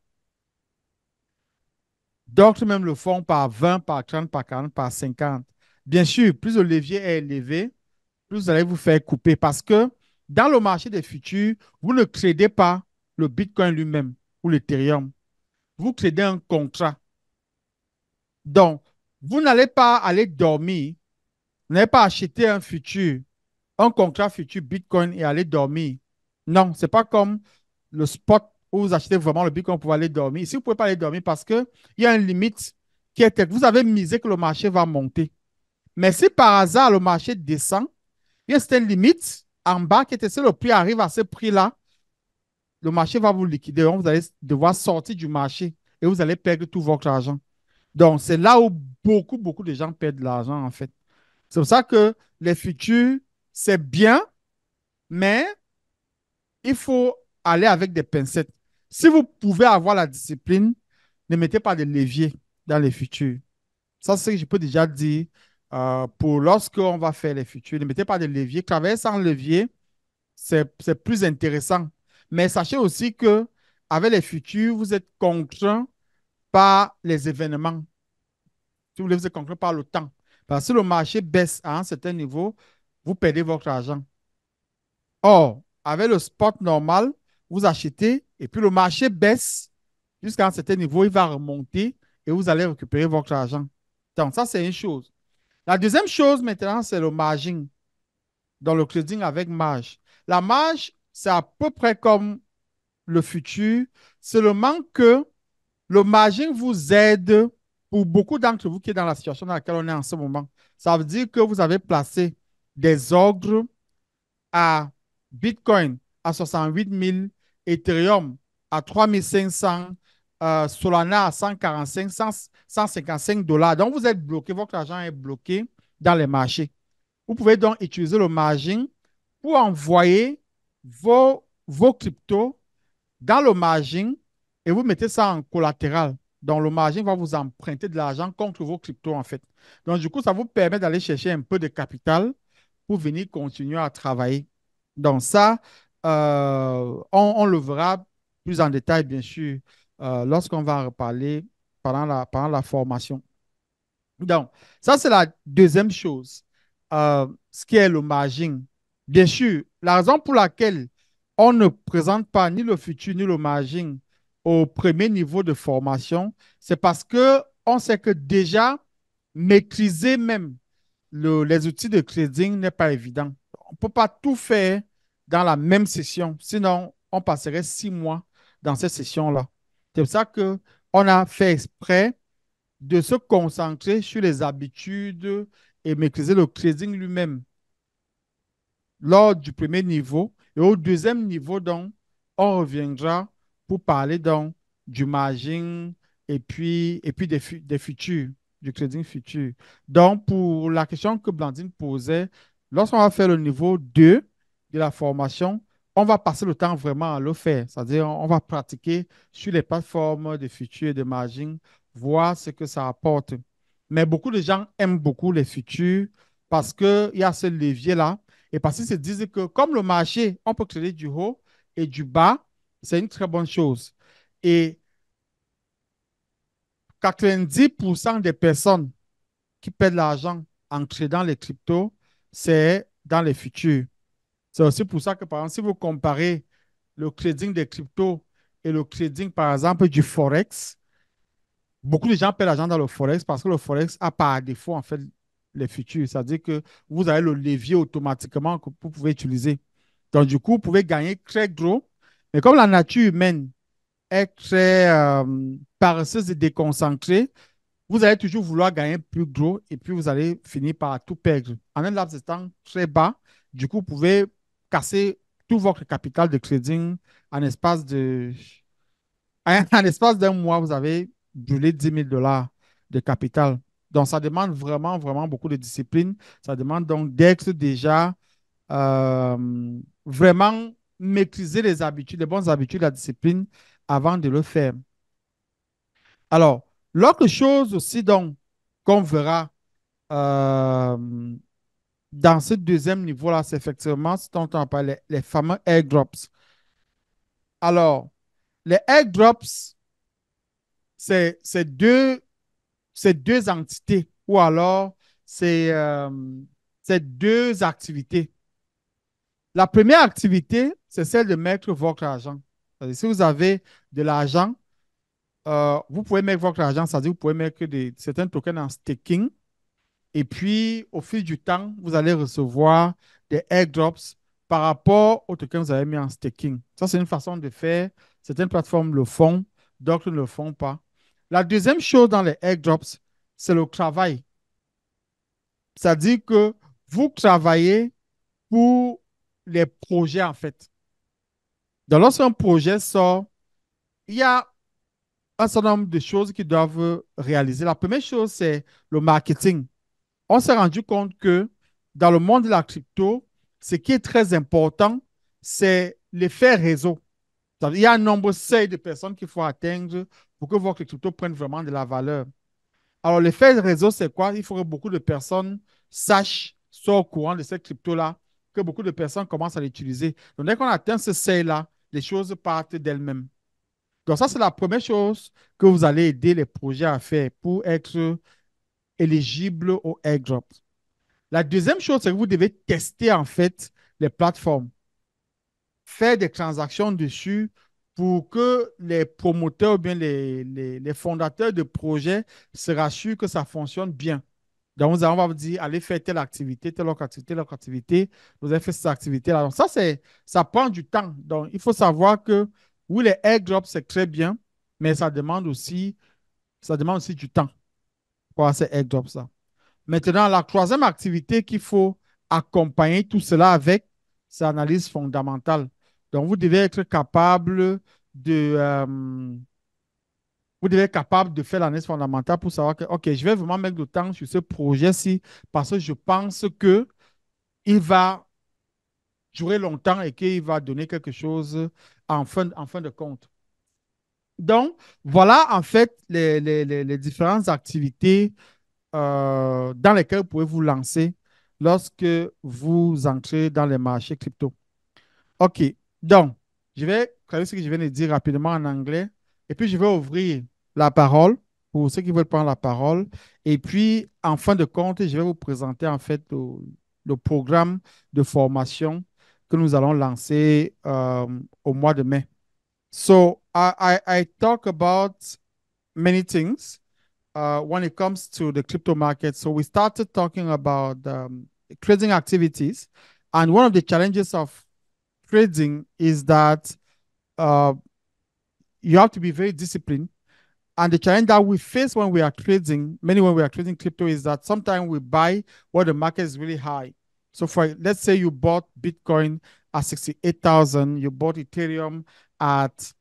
D'autres même le font par 20, par 30, par 40, par 50. Bien sûr, plus le levier est élevé, plus vous allez vous faire couper parce que dans le marché des futurs, vous ne créez pas le Bitcoin lui-même ou l'Ethereum. Vous créez un contrat. Donc, vous n'allez pas aller dormir, vous n'allez pas acheter un futur, un contrat futur Bitcoin et aller dormir. Non, ce n'est pas comme le spot où vous achetez vraiment le bitcoin pour aller dormir. Ici, vous ne pouvez pas aller dormir parce qu'il y a une limite qui est Vous avez misé que le marché va monter. Mais si par hasard le marché descend, il y a cette limite en bas qui était si le prix arrive à ce prix-là, le marché va vous liquider. vous allez devoir sortir du marché et vous allez perdre tout votre argent. Donc, c'est là où beaucoup, beaucoup de gens perdent de l'argent, en fait. C'est pour ça que les futurs, c'est bien, mais il faut aller avec des pincettes. Si vous pouvez avoir la discipline, ne mettez pas de levier dans les futurs. Ça, c'est ce que je peux déjà dire euh, pour pour lorsqu'on va faire les futurs. Ne mettez pas de levier. Travailler sans levier, c'est plus intéressant. Mais sachez aussi que avec les futurs, vous êtes contraint par les événements. Si vous voulez, vous êtes contraint par le temps. Parce que si le marché baisse à un certain niveau, vous perdez votre argent. Or, avec le spot normal, vous achetez et puis le marché baisse jusqu'à un certain niveau, il va remonter et vous allez récupérer votre argent. Donc, ça, c'est une chose. La deuxième chose maintenant, c'est le margin. Dans le trading avec marge. La marge, c'est à peu près comme le futur, seulement que le margin vous aide pour beaucoup d'entre vous qui est dans la situation dans laquelle on est en ce moment. Ça veut dire que vous avez placé des ordres à Bitcoin à 68 000 Ethereum à 3500, euh, Solana à 145, 155 dollars. Donc, vous êtes bloqué, votre argent est bloqué dans les marchés. Vous pouvez donc utiliser le margin pour envoyer vos, vos cryptos dans le margin et vous mettez ça en collatéral. Donc, le margin va vous emprunter de l'argent contre vos cryptos, en fait. Donc, du coup, ça vous permet d'aller chercher un peu de capital pour venir continuer à travailler. Donc, ça, euh, on, le verra plus en détail, bien sûr, euh, lorsqu'on va en reparler pendant la, pendant la formation. Donc, ça, c'est la deuxième chose, euh, ce qui est le margin. Bien sûr, la raison pour laquelle on ne présente pas ni le futur ni le margin au premier niveau de formation, c'est parce que on sait que déjà, maîtriser même les outils de trading n'est pas évident. On ne peut pas tout faire dans la même session. Sinon, on passerait six mois dans cette session-là. C'est pour ça qu'on a fait exprès de se concentrer sur les habitudes et maîtriser le trading lui-même lors du premier niveau. Et au deuxième niveau, donc, on reviendra pour parler donc du margin et puis, et puis des, des futurs, du trading futur. Donc, pour la question que Blandine posait, lorsqu'on va faire le niveau 2, de la formation, on va passer le temps vraiment à le faire. C'est-à-dire, on va pratiquer sur les plateformes de futures et de margin, voir ce que ça apporte. Mais beaucoup de gens aiment beaucoup les futurs parce qu'il y a ce levier-là et parce qu'ils se disent que comme le marché, on peut créer du haut et du bas, c'est une très bonne chose. Et 90% des personnes qui perdent l'argent en créant les cryptos, c'est dans les futurs. C'est aussi pour ça que, par exemple, si vous comparez le trading des cryptos et le trading, par exemple, du Forex, beaucoup de gens perdent l'argent dans le Forex parce que le Forex a par défaut, en fait, les futurs. C'est-à-dire que vous avez le levier automatiquement que vous pouvez utiliser. Donc, du coup, vous pouvez gagner très gros. Mais comme la nature humaine est très euh, paresseuse et déconcentrée, vous allez toujours vouloir gagner plus gros et puis vous allez finir par tout perdre. En un laps de temps très bas, du coup, vous pouvez casser tout votre capital de trading en espace de hein, en l'espace d'un mois, vous avez brûlé 10 000 dollars de capital. Donc, ça demande vraiment, vraiment beaucoup de discipline. Ça demande donc d'être déjà euh, vraiment maîtriser les habitudes, les bonnes habitudes, la discipline avant de le faire. Alors, l'autre chose aussi, donc, qu'on verra euh, dans ce deuxième niveau-là, c'est effectivement ce dont on parler les fameux airdrops. Alors, les airdrops, c'est deux, deux entités ou alors euh, c'est deux activités. La première activité, c'est celle de mettre votre argent. Si vous avez de l'argent, euh, vous pouvez mettre votre argent, c'est-à-dire vous pouvez mettre certains tokens en staking et puis, au fil du temps, vous allez recevoir des airdrops par rapport au tokens que vous avez mis en staking. Ça, c'est une façon de faire. Certaines plateformes le font, d'autres ne le font pas. La deuxième chose dans les airdrops, c'est le travail. C'est-à-dire que vous travaillez pour les projets, en fait. Donc, lorsqu'un projet sort, il y a un certain nombre de choses qui doivent réaliser. La première chose, c'est le marketing on s'est rendu compte que dans le monde de la crypto, ce qui est très important, c'est l'effet réseau. Il y a un nombre seuil de personnes qu'il faut atteindre pour que votre crypto prenne vraiment de la valeur. Alors, l'effet réseau, c'est quoi? Il faut que beaucoup de personnes sachent, soient au courant de cette crypto-là, que beaucoup de personnes commencent à l'utiliser. Donc, dès qu'on atteint ce seuil-là, les choses partent d'elles-mêmes. Donc, ça, c'est la première chose que vous allez aider les projets à faire pour être éligible au airdrop. La deuxième chose, c'est que vous devez tester en fait les plateformes, faire des transactions dessus pour que les promoteurs ou bien les, fondateurs de projets se rassurent que ça fonctionne bien. Donc, on va vous dire, allez faire telle activité, telle autre activité, telle autre activité, vous avez fait cette activité-là. Donc, ça, c'est, ça prend du temps. Donc, il faut savoir que, oui, les airdrops, c'est très bien, mais ça demande aussi, ça demande aussi du temps c'est ces airdrops Maintenant, la troisième activité qu'il faut accompagner tout cela avec, c'est l'analyse fondamentale. Donc, vous devez être capable de, euh, vous devez être capable de faire l'analyse fondamentale pour savoir que, OK, je vais vraiment mettre le temps sur ce projet-ci parce que je pense que il va durer longtemps et qu'il va donner quelque chose en fin, en fin de compte. Donc, voilà en fait les, différentes activités euh, dans lesquelles vous pouvez vous lancer lorsque vous entrez dans les marchés crypto. OK. Donc, je vais créer ce que je viens de dire rapidement en anglais et puis je vais ouvrir la parole pour ceux qui veulent prendre la parole. Et puis, en fin de compte, je vais vous présenter en fait le, programme de formation que nous allons lancer euh, au mois de mai. So I, I, I talk about many things uh, when it comes to the crypto market. So we started talking about um, trading activities, and one of the challenges of trading is that uh, you have to be very disciplined. And the challenge that we face when we are trading, many when we are trading crypto, is that sometimes we buy where the market is really high. So for let's say you bought Bitcoin at 68,000, you bought Ethereum at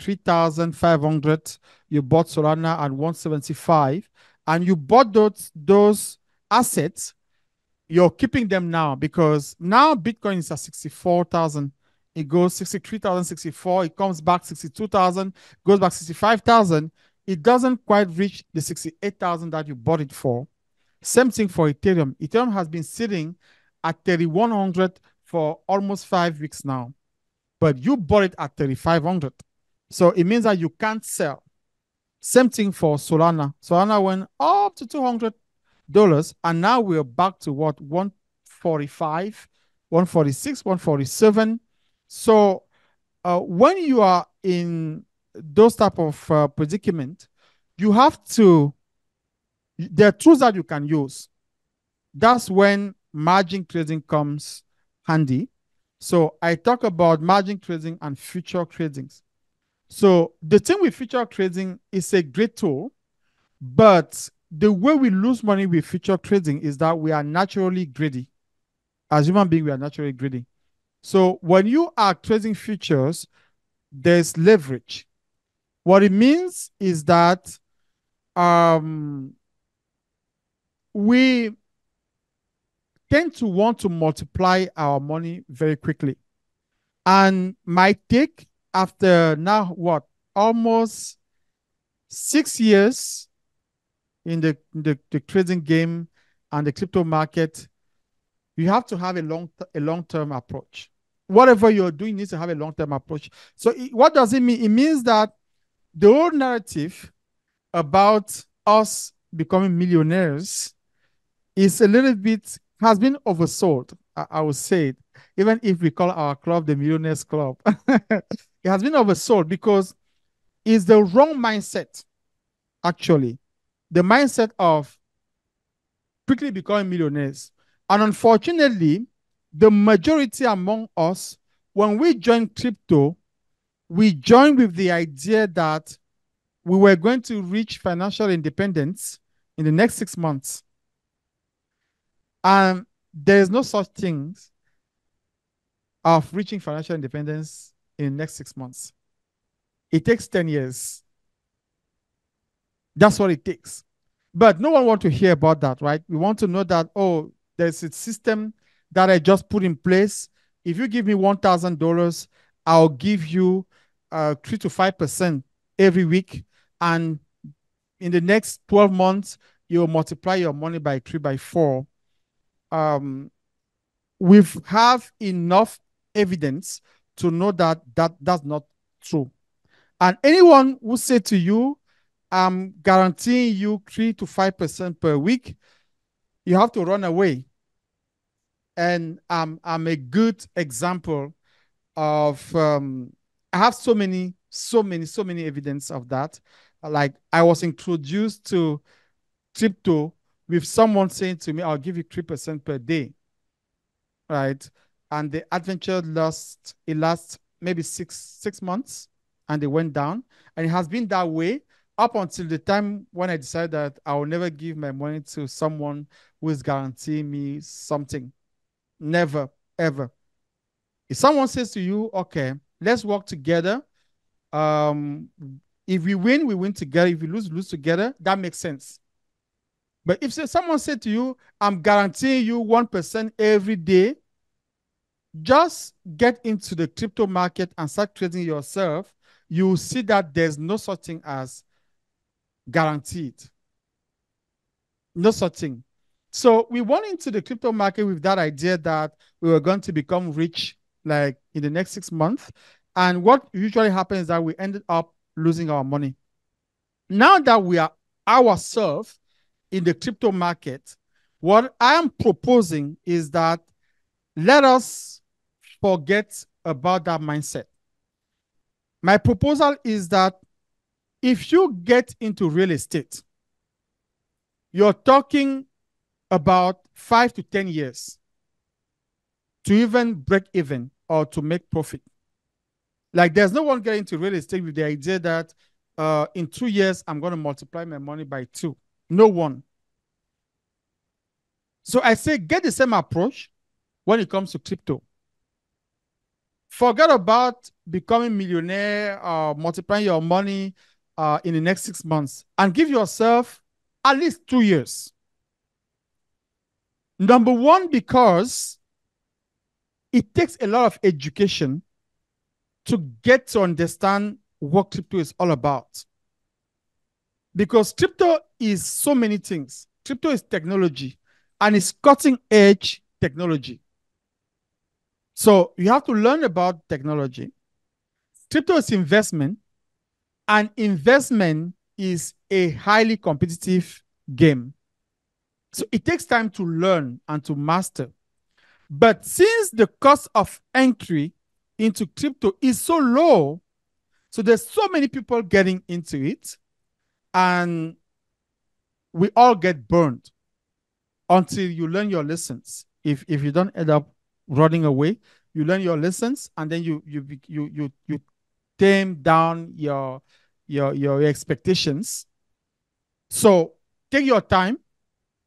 3,500. You bought Solana at 175. And you bought those, those assets. You're keeping them now because now Bitcoin is at 64,000. It goes sixty three thousand, sixty four. It comes back 62,000, goes back 65,000. It doesn't quite reach the 68,000 that you bought it for. Same thing for Ethereum. Ethereum has been sitting at 3,100 for almost five weeks now but you bought it at 3500 so it means that you can't sell same thing for solana solana went up to 200 dollars and now we're back to what 145 146 147 so uh, when you are in those type of uh, predicament you have to there are tools that you can use that's when margin trading comes handy so I talk about margin trading and future trading. So the thing with future trading is a great tool, but the way we lose money with future trading is that we are naturally greedy. As human beings, we are naturally greedy. So when you are trading futures, there's leverage. What it means is that um, we tend to want to multiply our money very quickly. And my take after now, what, almost six years in the, the, the trading game and the crypto market, you have to have a long a long term approach. Whatever you're doing needs to have a long term approach. So it, what does it mean? It means that the whole narrative about us becoming millionaires is a little bit has been oversold. I, I would say it, even if we call our club the Millionaires Club, it has been oversold because it's the wrong mindset, actually. The mindset of quickly becoming millionaires. And unfortunately, the majority among us, when we join crypto, we join with the idea that we were going to reach financial independence in the next six months. And there is no such things of reaching financial independence in next six months. It takes 10 years. That's what it takes. But no one wants to hear about that, right? We want to know that, oh, there's a system that I just put in place. If you give me $1,000, I'll give you uh, 3 to 5% every week. And in the next 12 months, you'll multiply your money by 3 by 4 um, we have enough evidence to know that, that that's not true. And anyone who say to you, I'm guaranteeing you three to five percent per week, you have to run away. And um, I'm a good example of um, I have so many, so many, so many evidence of that. Like I was introduced to crypto with someone saying to me, I'll give you 3% per day, right? And the adventure lasts, it lasts maybe six, six months and it went down. And it has been that way up until the time when I decided that I will never give my money to someone who is guaranteeing me something. Never, ever. If someone says to you, okay, let's work together. Um, if we win, we win together. If we lose, lose together. That makes sense. But if someone said to you, I'm guaranteeing you 1% every day, just get into the crypto market and start trading yourself. You will see that there's no such thing as guaranteed. No such thing. So we went into the crypto market with that idea that we were going to become rich like in the next six months. And what usually happens is that we ended up losing our money. Now that we are ourselves in the crypto market, what I'm proposing is that let us forget about that mindset. My proposal is that if you get into real estate, you're talking about five to 10 years to even break even or to make profit. Like there's no one getting into real estate with the idea that uh, in two years, I'm going to multiply my money by two. No one. So I say get the same approach when it comes to crypto. Forget about becoming millionaire or uh, multiplying your money uh, in the next six months and give yourself at least two years. Number one, because it takes a lot of education to get to understand what crypto is all about. Because crypto is so many things. Crypto is technology and it's cutting edge technology. So you have to learn about technology. Crypto is investment, and investment is a highly competitive game. So it takes time to learn and to master. But since the cost of entry into crypto is so low, so there's so many people getting into it, and we all get burned until you learn your lessons. If if you don't end up running away, you learn your lessons and then you you you you you tame down your your your expectations. So take your time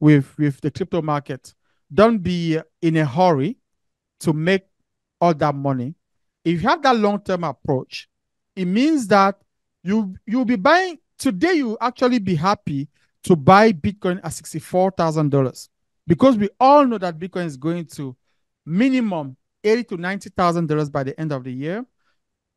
with with the crypto market. Don't be in a hurry to make all that money. If you have that long-term approach, it means that you you'll be buying today you actually be happy to buy Bitcoin at $64,000 because we all know that Bitcoin is going to minimum eighty to ninety thousand dollars by the end of the year.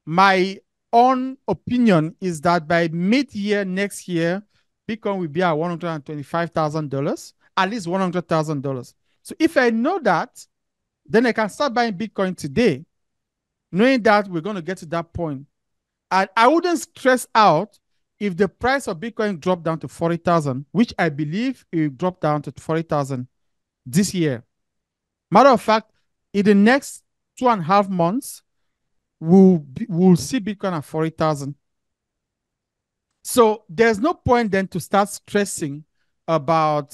My own opinion is that by mid-year next year, Bitcoin will be at one hundred and twenty-five thousand dollars, at least one hundred thousand dollars. So if I know that, then I can start buying Bitcoin today, knowing that we're going to get to that point. And I wouldn't stress out if the price of Bitcoin dropped down to 40,000, which I believe it dropped down to 40,000 this year, matter of fact, in the next two and a half months, we'll, we'll see Bitcoin at 40,000. So there's no point then to start stressing about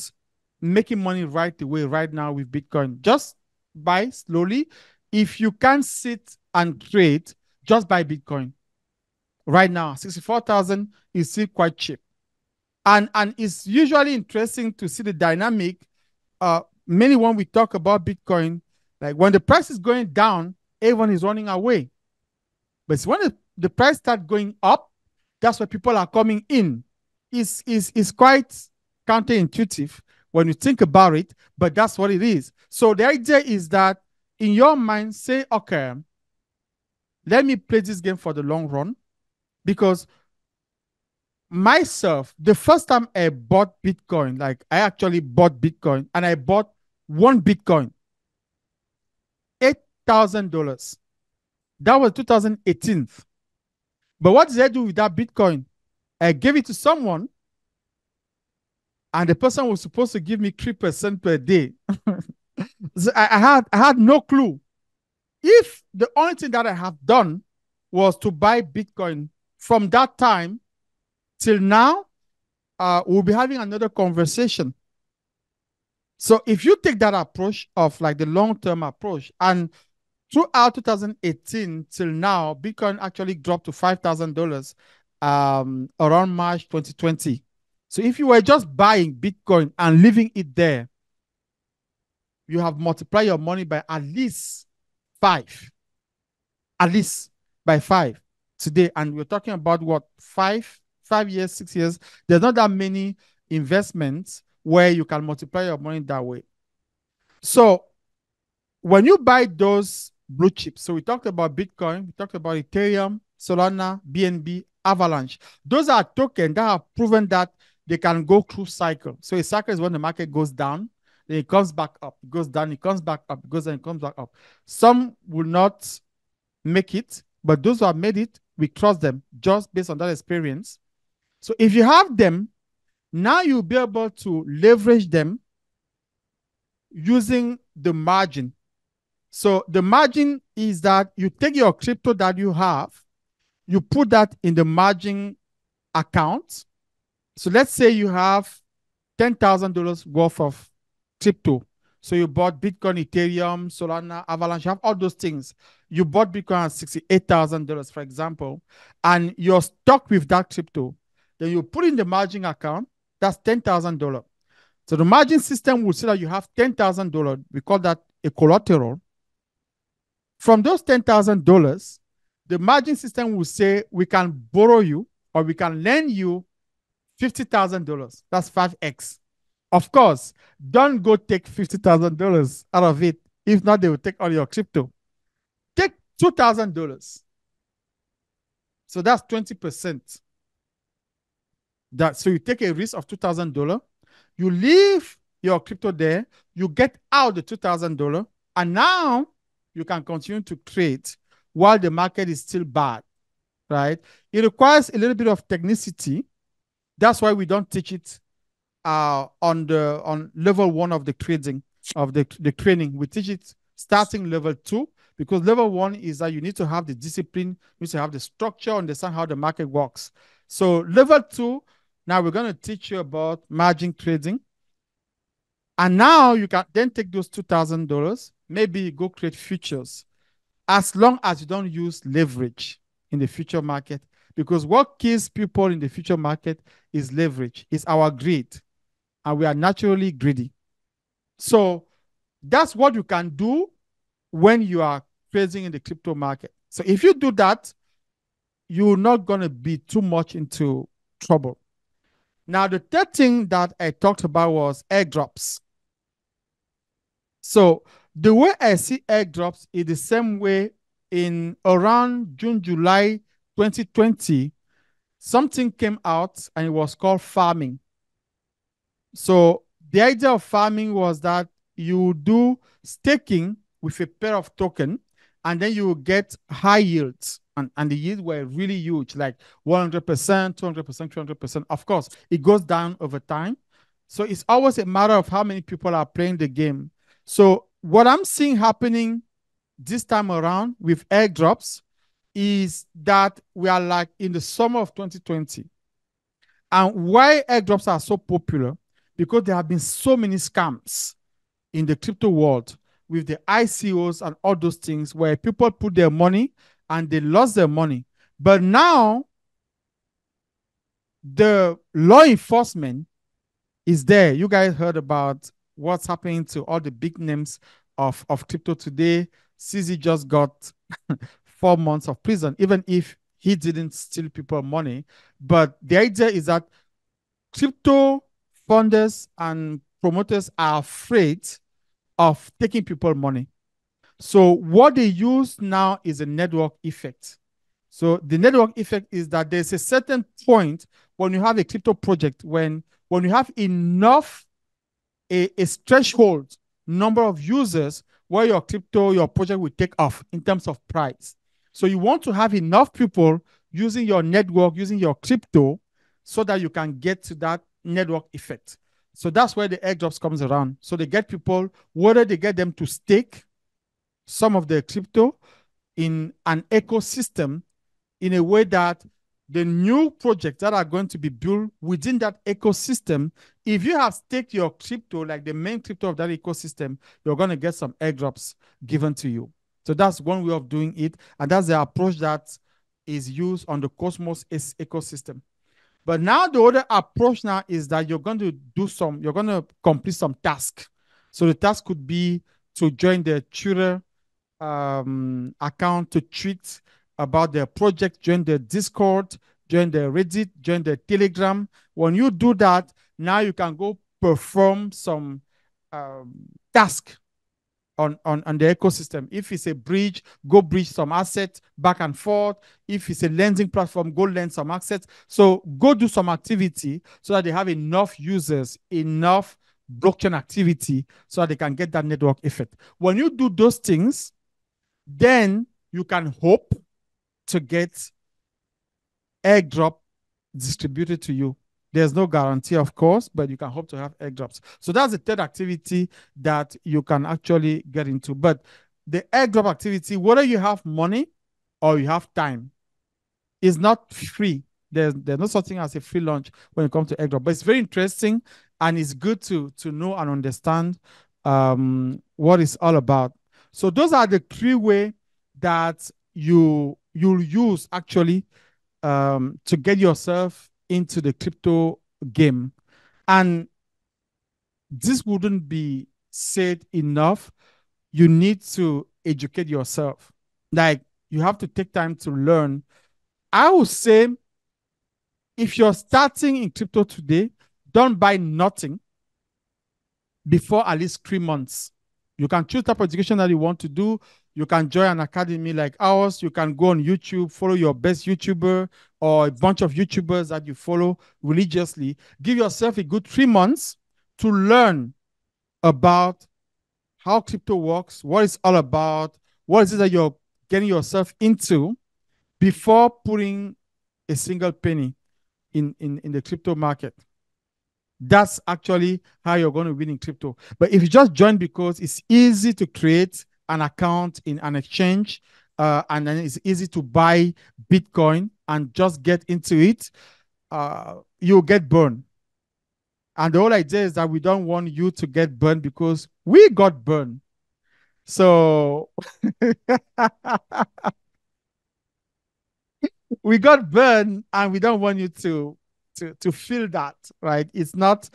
making money right away, right now with Bitcoin. Just buy slowly. If you can't sit and trade, just buy Bitcoin right now. 64,000 is still quite cheap. And, and it's usually interesting to see the dynamic. Uh, when we talk about Bitcoin, like when the price is going down, everyone is running away. But when the, the price starts going up, that's where people are coming in. It's, it's, it's quite counterintuitive when you think about it, but that's what it is. So the idea is that in your mind, say, okay, let me play this game for the long run because myself, the first time I bought Bitcoin, like I actually bought Bitcoin and I bought one Bitcoin, $8,000. That was 2018. But what did I do with that Bitcoin? I gave it to someone and the person was supposed to give me 3% per day. so I, I, had, I had no clue. If the only thing that I have done was to buy Bitcoin from that time till now, uh, we'll be having another conversation. So if you take that approach of like the long-term approach, and throughout 2018 till now, Bitcoin actually dropped to five thousand dollars um, around March 2020. So if you were just buying Bitcoin and leaving it there, you have multiplied your money by at least five, at least by five today, and we're talking about what five, five years, six years. There's not that many investments where you can multiply your money that way. So when you buy those blue chips, so we talked about Bitcoin, we talked about Ethereum, Solana, BNB, Avalanche. Those are tokens that have proven that they can go through cycle. So a cycle is when the market goes down, then it comes back up, it goes down, it comes back up, it goes down, it comes back up. Some will not make it, but those who have made it we trust them just based on that experience. So if you have them, now you'll be able to leverage them using the margin. So the margin is that you take your crypto that you have, you put that in the margin account. So let's say you have $10,000 worth of crypto. So you bought Bitcoin, Ethereum, Solana, Avalanche, you have all those things you bought Bitcoin at $68,000, for example, and you're stuck with that crypto, then you put in the margin account, that's $10,000. So the margin system will say that you have $10,000. We call that a collateral. From those $10,000, the margin system will say we can borrow you or we can lend you $50,000. That's 5x. Of course, don't go take $50,000 out of it. If not, they will take all your crypto. $2,000. So that's 20%. That So you take a risk of $2,000. You leave your crypto there. You get out the $2,000. And now you can continue to trade while the market is still bad, right? It requires a little bit of technicity. That's why we don't teach it uh, on the on level one of the trading of the, the training. We teach it starting level two because level one is that you need to have the discipline, you need to have the structure, understand how the market works. So level two, now we're going to teach you about margin trading. And now you can then take those $2,000, maybe go create futures, as long as you don't use leverage in the future market. Because what kills people in the future market is leverage, it's our greed. And we are naturally greedy. So that's what you can do when you are phasing in the crypto market. So if you do that, you're not going to be too much into trouble. Now, the third thing that I talked about was airdrops. So the way I see airdrops is the same way in around June, July 2020, something came out and it was called farming. So the idea of farming was that you do staking with a pair of token and then you will get high yields. And, and the yields were really huge, like 100%, 200%, 300%. Of course, it goes down over time. So it's always a matter of how many people are playing the game. So what I'm seeing happening this time around with airdrops is that we are like in the summer of 2020. And why airdrops are so popular? Because there have been so many scams in the crypto world with the ICOs and all those things where people put their money and they lost their money. But now the law enforcement is there. You guys heard about what's happening to all the big names of, of crypto today. CZ just got four months of prison, even if he didn't steal people money. But the idea is that crypto funders and promoters are afraid of taking people money. So what they use now is a network effect. So the network effect is that there's a certain point when you have a crypto project, when when you have enough a, a threshold number of users where your crypto, your project will take off in terms of price. So you want to have enough people using your network, using your crypto, so that you can get to that network effect. So that's where the airdrops comes around. So they get people, whether they get them to stake some of their crypto in an ecosystem in a way that the new projects that are going to be built within that ecosystem, if you have staked your crypto, like the main crypto of that ecosystem, you're going to get some airdrops given to you. So that's one way of doing it. And that's the approach that is used on the Cosmos ecosystem. But now the other approach now is that you're going to do some, you're going to complete some task. So the task could be to join the Twitter um, account to tweet about their project, join the Discord, join the Reddit, join the Telegram. When you do that, now you can go perform some um, task on, on, on the ecosystem. If it's a bridge, go bridge some assets back and forth. If it's a lending platform, go lend some assets. So go do some activity so that they have enough users, enough blockchain activity so that they can get that network effect. When you do those things, then you can hope to get airdrop distributed to you there's no guarantee, of course, but you can hope to have egg drops. So that's the third activity that you can actually get into. But the egg drop activity, whether you have money or you have time, is not free. There's, there's no such thing as a free lunch when it comes to egg drop, but it's very interesting and it's good to to know and understand um, what it's all about. So those are the three way that you you'll use actually um, to get yourself into the crypto game. And this wouldn't be said enough. You need to educate yourself. Like you have to take time to learn. I would say if you're starting in crypto today, don't buy nothing before at least three months. You can choose type of education that you want to do. You can join an academy like ours. You can go on YouTube, follow your best YouTuber, or a bunch of YouTubers that you follow religiously, give yourself a good three months to learn about how crypto works, what it's all about, what is it that you're getting yourself into before putting a single penny in, in, in the crypto market. That's actually how you're going to win in crypto. But if you just join because it's easy to create an account in an exchange uh, and then it's easy to buy Bitcoin and just get into it, uh, you'll get burned. And the whole idea is that we don't want you to get burned because we got burned. So we got burned and we don't want you to to to feel that, right? It's not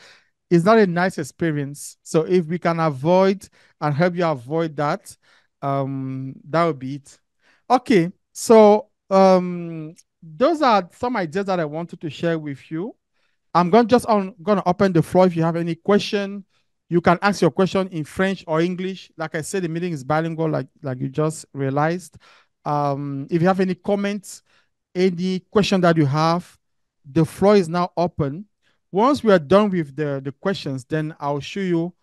it's not a nice experience. So if we can avoid and help you avoid that, um, that would be it. Okay, so um, those are some ideas that I wanted to share with you. I'm going just I'm going to open the floor. If you have any question, you can ask your question in French or English. Like I said, the meeting is bilingual, like like you just realized. Um, if you have any comments, any question that you have, the floor is now open. Once we are done with the, the questions, then I'll show you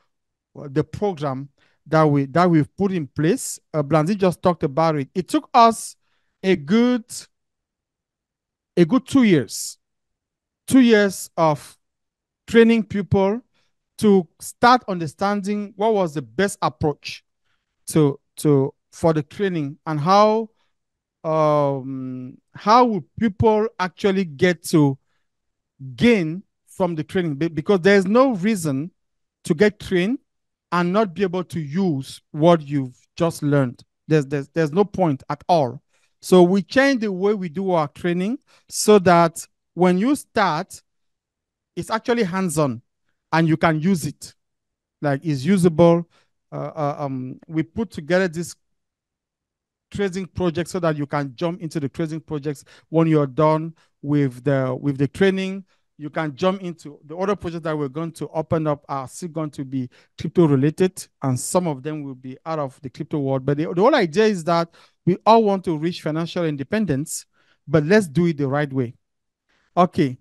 uh, the program that we that we've put in place. Uh, just talked about it. It took us a good a good two years, two years of training people to start understanding what was the best approach to to for the training and how um how would people actually get to gain from the training because there's no reason to get trained and not be able to use what you've just learned. There's, there's, there's no point at all. So we change the way we do our training so that when you start, it's actually hands-on and you can use it. Like it's usable. Uh, uh um, we put together this tracing project so that you can jump into the tracing projects when you're done with the with the training you can jump into the other projects that we're going to open up are still going to be crypto related, and some of them will be out of the crypto world. But the, the whole idea is that we all want to reach financial independence, but let's do it the right way. OK.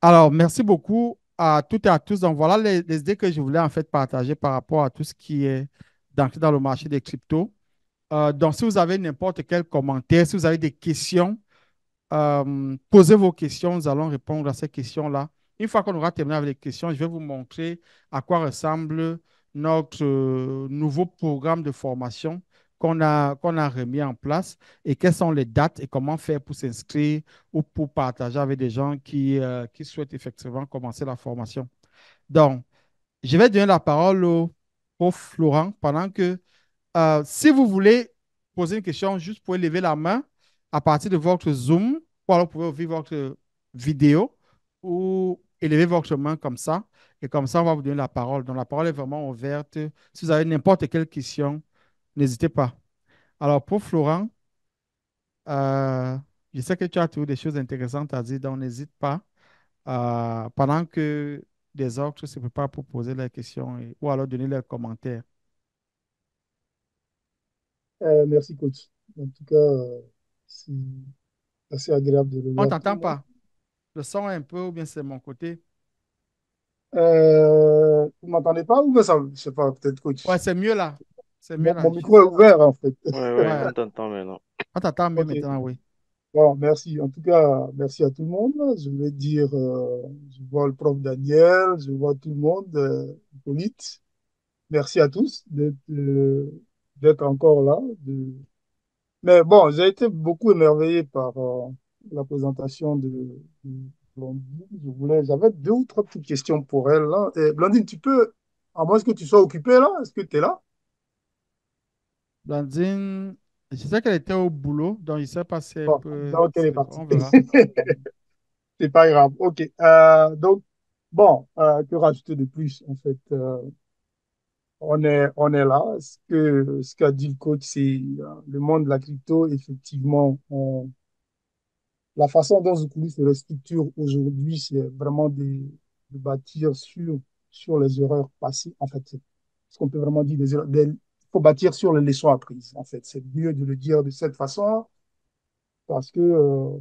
Alors, merci beaucoup à toutes et à tous. Donc, voilà les, les idées que je voulais en fait partager par rapport à tout ce qui est dans, dans le marché des cryptos. Euh, donc, si vous avez n'importe quel commentaire, si vous avez des questions, euh, posez vos questions. Nous allons répondre à ces questions-là. Une fois qu'on aura terminé avec les questions, je vais vous montrer à quoi ressemble notre euh, nouveau programme de formation qu'on a, qu'on a remis en place et quelles sont les dates et comment faire pour s'inscrire ou pour partager avec des gens qui, euh, qui souhaitent effectivement commencer la formation. Donc, je vais donner la parole au prof Florent pendant que, euh, si vous voulez poser une question, juste pour lever la main à partir de votre Zoom, ou alors vous pouvez ouvrir votre vidéo ou élever votre main comme ça. Et comme ça, on va vous donner la parole. Donc, la parole est vraiment ouverte. Si vous avez n'importe quelle question, n'hésitez pas. Alors, pour Florent, euh, je sais que tu as toujours des choses intéressantes à dire, donc n'hésite pas. Euh, pendant que des autres se préparent pour poser leurs questions ou alors donner leurs commentaires. Euh, merci, coach. En tout cas, c'est assez agréable de le voir. On ne t'entend pas. Le son est un peu, ou bien c'est mon côté. Euh, vous ne m'entendez pas ou ça, je sais pas, peut-être coach. Ouais, c'est mieux là. C'est mieux Mon, là. mon micro est ouvert en fait. Ouais, ouais, on t'entend maintenant. On t'entend maintenant, oui. Bon, merci. En tout cas, merci à tout le monde. Je veux dire, euh, je vois le prof Daniel, je vois tout le monde, euh, Merci à tous d'être euh, encore là, de mais bon, j'ai été beaucoup émerveillé par euh, la présentation de, Blondine. Je voulais, j'avais deux ou trois petites questions pour elle. Blondine, tu peux, à moins que tu sois occupée là, est-ce que tu es là? Blondine, je sais qu'elle était au boulot, donc il s'est passé un est partie. C'est pas grave. OK. Euh, donc, bon, euh, que rajouter de plus, en fait? on est, on est là. Ce que, ce qu'a dit le coach, c'est euh, le monde de la crypto, effectivement, on, la façon dont se structure aujourd'hui, c'est vraiment de, de, bâtir sur, sur les erreurs passées. En fait, ce qu'on peut vraiment dire, des faut bâtir sur les leçons apprises. En fait, c'est mieux de le dire de cette façon parce que euh,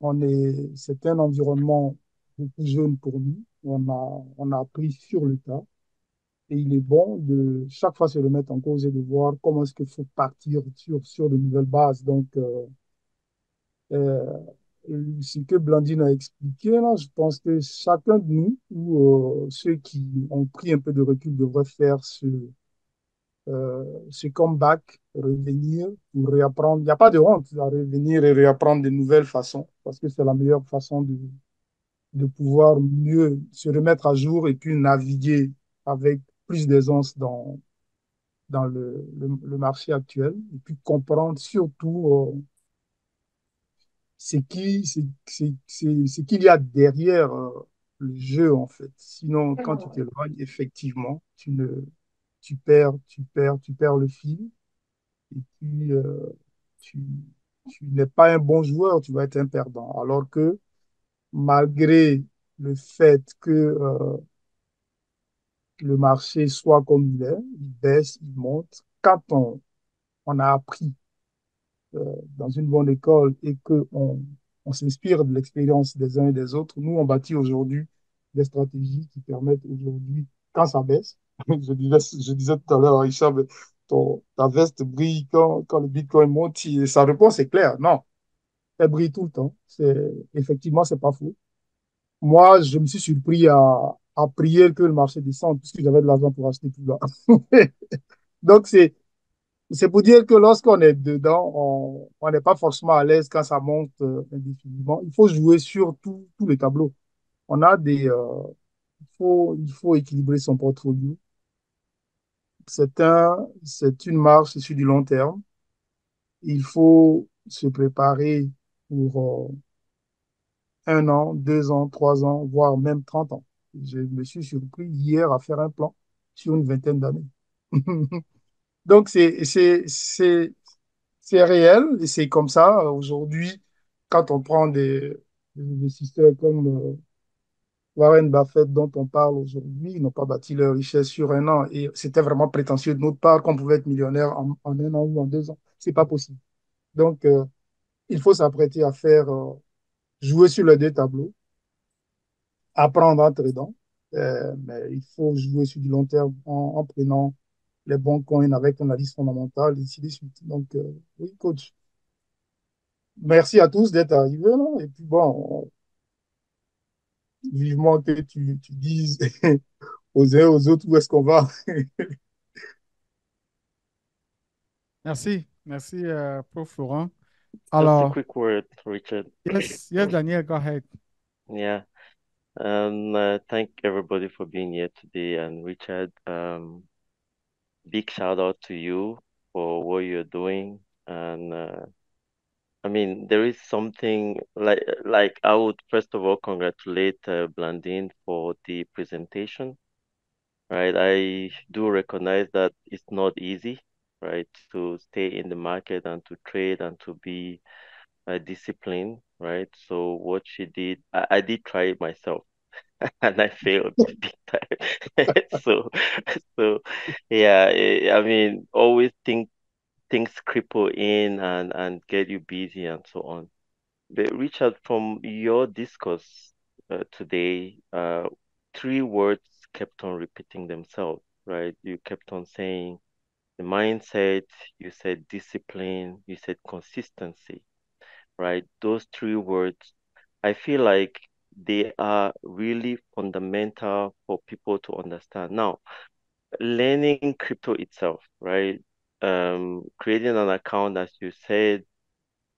on est, c'est un environnement beaucoup jeune pour nous. On a, on a appris sur le tas. Et il est bon de chaque fois se remettre en cause et de voir comment est-ce qu'il faut partir sur, sur de nouvelles bases. Donc, euh, euh, ce que Blandine a expliqué, là, je pense que chacun de nous, ou euh, ceux qui ont pris un peu de recul, devraient faire ce, ce comeback, revenir ou réapprendre. Il n'y a pas de honte à revenir et réapprendre de nouvelles façons, parce que c'est la meilleure façon de, de pouvoir mieux se remettre à jour et puis naviguer avec plus d'aisance dans, dans le, le, marché actuel et puis comprendre surtout euh, ce qui c'est qu'il y a derrière euh, le jeu en fait. Sinon, quand tu t'éloignes, effectivement, tu ne tu perds, tu perds, tu perds le fil et puis euh, tu, tu n'es pas un bon joueur, tu vas être un perdant. Alors que malgré le fait que le marché soit comme il est, il baisse, il monte. Quand on, on a appris euh, dans une bonne école et que on, on s'inspire de l'expérience des uns et des autres, nous, on bâtit aujourd'hui des stratégies qui permettent aujourd'hui, quand ça baisse, je disais, tout à l'heure, Richard, ta veste brille quand, quand le Bitcoin monte. sa réponse est claire, non. Elle brille tout le temps. C'est, effectivement, c'est pas faux. Moi, je me suis surpris à, à prier que le marché descende, puisque j'avais de l'argent pour acheter tout là. Donc, c'est, c'est pour dire que lorsqu'on est dedans, on n'est pas forcément à l'aise quand ça monte euh, indéfiniment. Il faut jouer sur tous les tableaux. On a des, euh, il faut, il faut équilibrer son portfolio. C'est un, c'est une marche sur du long terme. Il faut se préparer pour euh, un an, deux ans, trois ans, voire même 30 ans je me suis surpris hier à faire un plan sur une vingtaine d'années. Donc, c'est, c'est, c'est, réel et c'est comme ça. Aujourd'hui, quand on prend des, investisseurs comme euh, Warren Buffett dont on parle aujourd'hui, ils n'ont pas bâti leur richesse sur un an et c'était vraiment prétentieux de notre part qu'on pouvait être millionnaire en, un an ou en deux ans. C'est pas possible. Donc, euh, il faut s'apprêter à faire euh, jouer sur les deux tableaux apprendre à dents. Euh, mais il faut jouer sur du long terme en, prenant les bons coins avec une analyse fondamentale et ainsi de suite. Donc, euh, oui, coach. Merci à tous d'être arrivés. non Et puis, bon, vivement que tu, tu dises aux uns aux autres où est-ce qu'on va. merci, merci, euh, prof pour Florent. Alors, quick word, Richard. Yes, yes, Daniel, go ahead. Yeah. And um, uh, thank everybody for being here today. And Richard, um, big shout out to you for what you're doing. And uh, I mean, there is something like like I would first of all congratulate uh, Blandine for the presentation. Right, I do recognize that it's not easy, right, to stay in the market and to trade and to be uh, disciplined right? So what she did, I, I did try it myself, and I failed big time. so, so yeah, it, eh, I mean, always think things cripple in and and get you busy and so on. But Richard, from your discourse uh, today, uh, three words kept on repeating themselves, right? You kept on saying the mindset, you said discipline, you said consistency right? Those three words, I feel like they are really fundamental for people to understand. Now, learning crypto itself, right? Um, creating an account, as you said,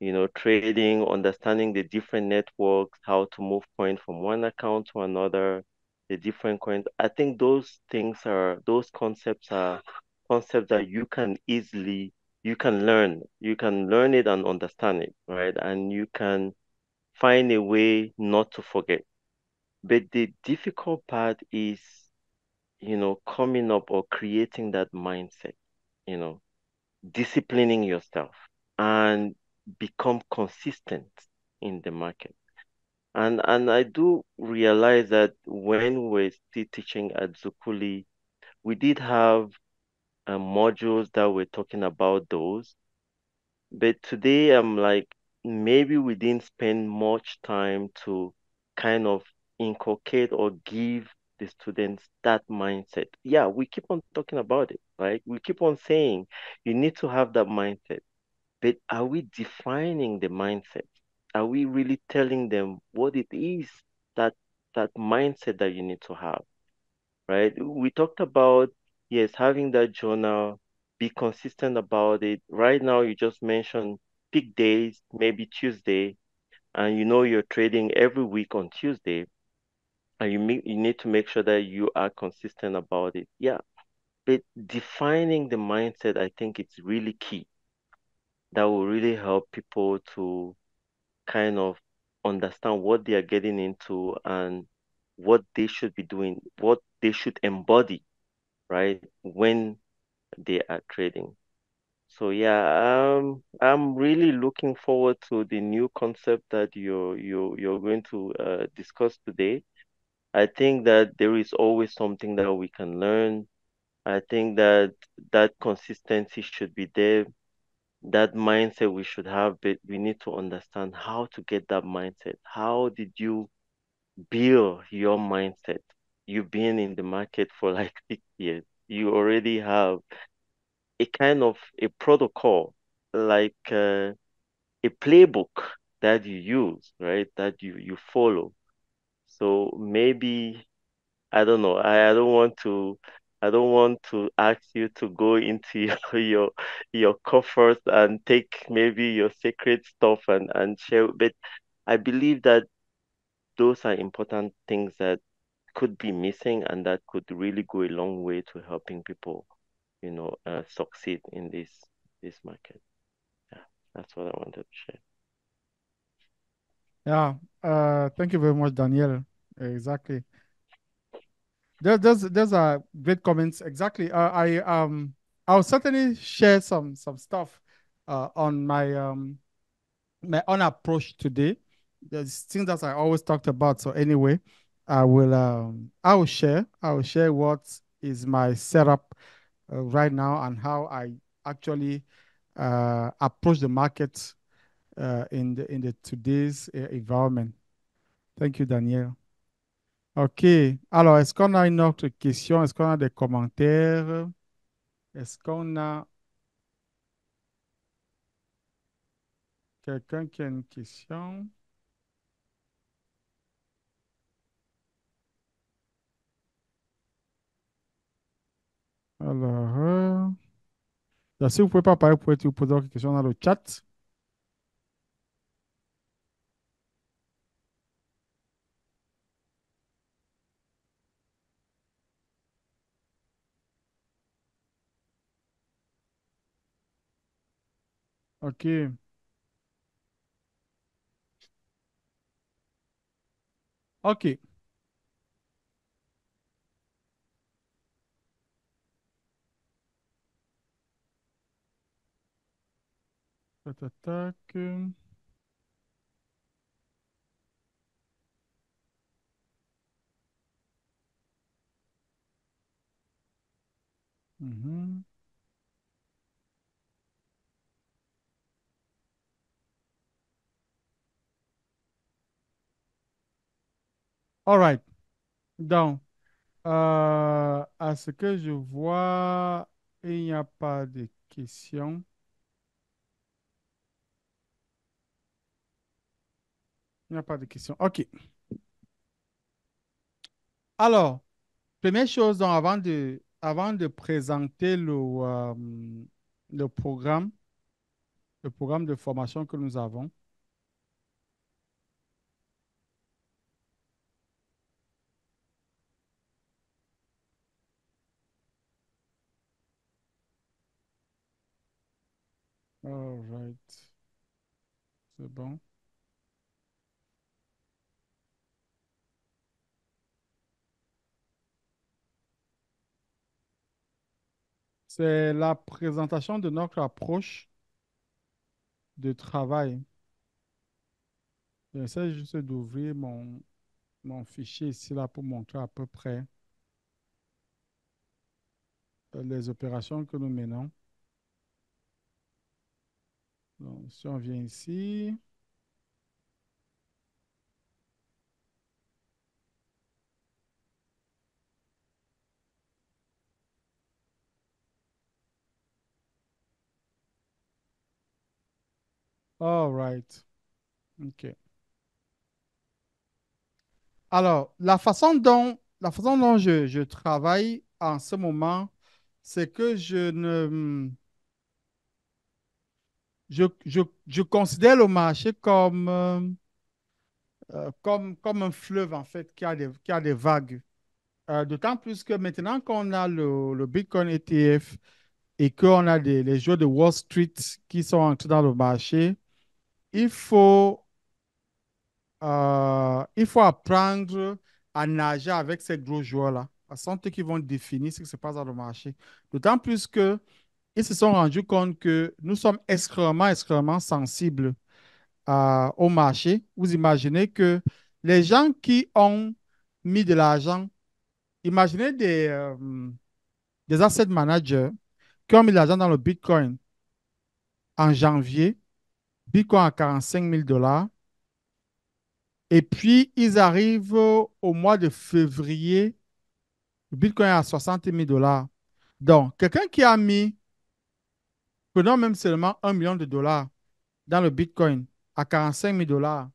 you know, trading, understanding the different networks, how to move coin from one account to another, the different coins. I think those things are those concepts are concepts that you can easily you can learn you can learn it and understand it right and you can find a way not to forget but the difficult part is you know coming up or creating that mindset you know disciplining yourself and become consistent in the market and and i do realize that when we're still teaching at zukuli we did have um, modules that we're talking about those. But today I'm like, maybe we didn't spend much time to kind of inculcate or give the students that mindset. Yeah, we keep on talking about it, right? We keep on saying you need to have that mindset. But are we defining the mindset? Are we really telling them what it is that that mindset that you need to have? Right? We talked about yes, having that journal, be consistent about it. Right now, you just mentioned peak days, maybe Tuesday, and you know you're trading every week on Tuesday, and you you need to make sure that you are consistent about it. Yeah, but defining the mindset, I think it's really key. That will really help people to kind of understand what they are getting into and what they should be doing, what they should embody right? When they are trading. So yeah, um, I'm really looking forward to the new concept that you you you're going to uh, discuss today. I think that there is always something that we can learn. I think that that consistency should be there. That mindset we should have, but we need to understand how to get that mindset. How did you build your mindset? you've been in the market for like six years, you already have a kind of a protocol, like uh, a playbook that you use, right? That you you follow. So maybe I don't know. I, I don't want to I don't want to ask you to go into your your, your coffers and take maybe your secret stuff and, and share, but I believe that those are important things that could be missing and that could really go a long way to helping people you know uh, succeed in this this market yeah that's what i wanted to share yeah uh thank you very much daniel exactly there, there's there's a great comments exactly uh, i um i'll certainly share some some stuff uh on my um my own approach today there's things that i always talked about so anyway I will um, I will share I will share what is my setup uh, right now and how I actually uh, approach the market uh, in the in the today's uh, environment. Thank you, Daniel. Ok. Alors, est-ce qu'on a une autre question? Est-ce qu'on a des commentaires? Est-ce qu'on a quelqu'un qui a une question? Alors, Là, euh, si vous pouvez pas parler, vous pouvez poser quelques questions dans le chat. Ok. Ok. Tac, tac, mhm. All right. Donc, euh, à ce que je vois, il n'y a pas de questions. pas de question. OK. Alors, première chose, avant, de, avant de présenter le, euh, le programme, le programme de formation que nous avons, C'est bon. C'est la présentation de notre approche de travail. J'essaie juste d'ouvrir mon, fichier ici là pour montrer à peu près euh, les opérations que nous menons. Donc, si on vient ici, All right. OK. Alors, la façon dont, la façon dont je, je travaille en ce moment, c'est que je ne... Je, considère le marché comme, euh, euh, comme, comme un fleuve, en fait, qui a des, vagues. Euh, d'autant plus que maintenant qu'on a le, le, Bitcoin ETF et qu'on a les jeux de Wall Street qui sont entrés dans le marché, il faut, euh, il faut apprendre à nager avec ces gros joueurs-là. Parce santé qui vont définir ce qui se passe dans le marché. D'autant plus que ils se sont rendus compte que nous sommes extrêmement, extrêmement sensibles euh, au marché. Vous imaginez que les gens qui ont mis de l'argent, imaginez des, euh, des asset managers qui ont mis de l'argent dans le Bitcoin en janvier Bitcoin à 45 000 dollars. Et puis, ils arrivent au mois de février, le Bitcoin à 60 000 dollars. Donc, quelqu'un qui a mis, prenons même seulement 1 million de dollars dans le Bitcoin à 45 000 dollars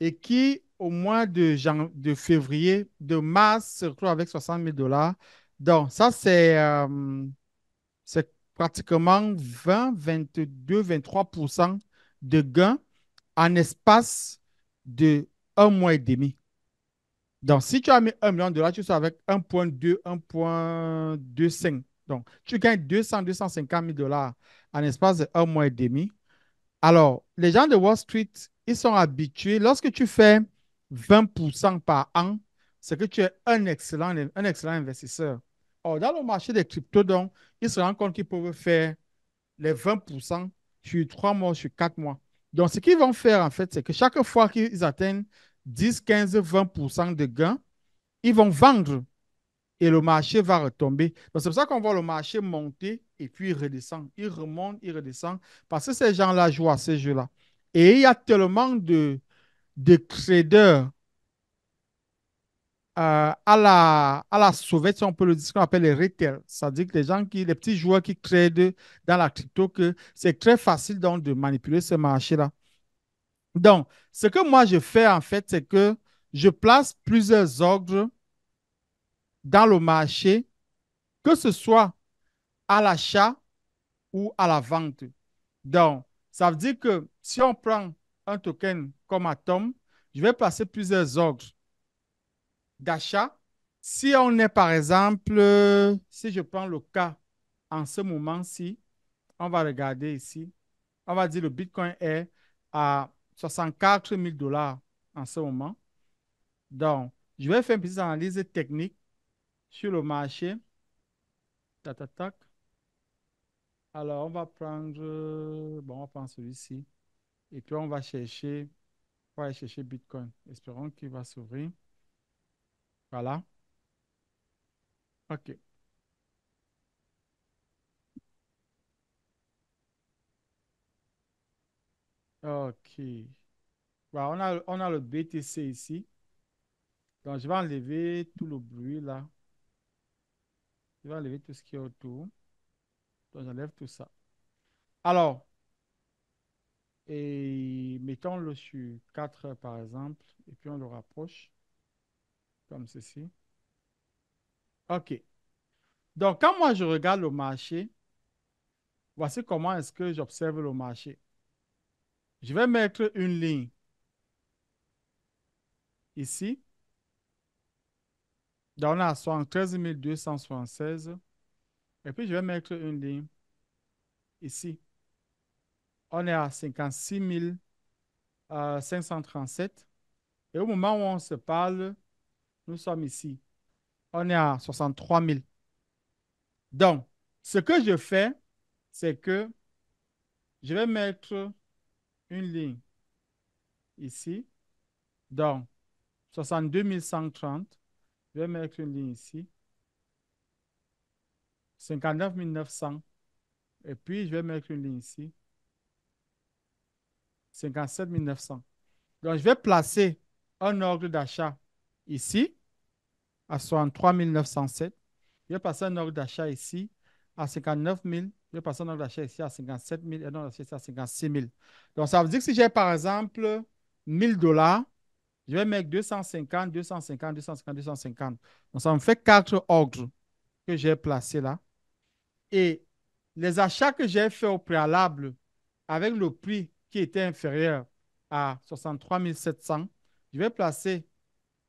et qui, au mois de, de février, de mars, se retrouve avec 60 000 dollars. Donc, ça, c'est euh, pratiquement 20, 22, 23 de gains en espace de un mois et demi. Donc, si tu as mis un million de dollars, tu sors avec 1.2, 1.25. Donc, tu gagnes 200, 250 000 dollars en espace de un mois et demi. Alors, les gens de Wall Street, ils sont habitués. Lorsque tu fais 20% par an, c'est que tu es un excellent, un excellent investisseur. Or, dans le marché des cryptos, donc, ils se rendent compte qu'ils peuvent faire les 20% suis trois mois, suis quatre mois. Donc, ce qu'ils vont faire, en fait, c'est que chaque fois qu'ils atteignent 10, 15, 20 de gains, ils vont vendre et le marché va retomber. C'est pour ça qu'on voit le marché monter et puis il redescend. Il remonte, il redescend parce que ces gens-là jouent à ces jeux-là. Et il y a tellement de, de traders euh, à, la, à la sauvette, si on peut le dire, ce qu'on appelle les retail. ça à dire que les gens qui, les petits joueurs qui tradent dans la crypto, que c'est très facile donc de manipuler ce marché-là. Donc, ce que moi je fais en fait, c'est que je place plusieurs ordres dans le marché, que ce soit à l'achat ou à la vente. Donc, ça veut dire que si on prend un token comme Atom, je vais placer plusieurs ordres d'achat. Si on est, par exemple, si je prends le cas en ce moment-ci, on va regarder ici. On va dire le Bitcoin est à 64 000 dollars en ce moment. Donc, je vais faire une petite analyse technique sur le marché. Tac, tac, Alors, on va prendre, bon, on va prendre celui-ci. Et puis, on va chercher, on va aller chercher Bitcoin. Espérons qu'il va s'ouvrir. Voilà. OK. OK. Voilà, bah, on a, on a le BTC ici. Donc, je vais enlever tout le bruit là. Je vais enlever tout ce qui est autour. Donc, j'enlève tout ça. Alors, et mettons-le sur 4 par exemple, et puis on le rapproche comme ceci. OK. Donc, quand moi, je regarde le marché, voici comment est-ce que j'observe le marché. Je vais mettre une ligne ici. Donc, on a 73 276. Et puis, je vais mettre une ligne ici. On est à 56 537. Euh, Et au moment où on se parle, nous sommes ici. On est à 63 000. Donc, ce que je fais, c'est que je vais mettre une ligne ici. Donc, 62 130. Je vais mettre une ligne ici. 59 900. Et puis, je vais mettre une ligne ici. 57 900. Donc, je vais placer un ordre d'achat ici à 63 907. vais passer un ordre d'achat ici à 59 000. vais passer un ordre d'achat ici à 57 000 et un ordre d'achat ici à 56 000. Donc, ça veut dire que si j'ai, par exemple, 1000 dollars, je vais mettre 250, 250, 250, 250. Donc, ça me fait quatre ordres que j'ai placés là. Et les achats que j'ai faits au préalable avec le prix qui était inférieur à 63 700, je vais placer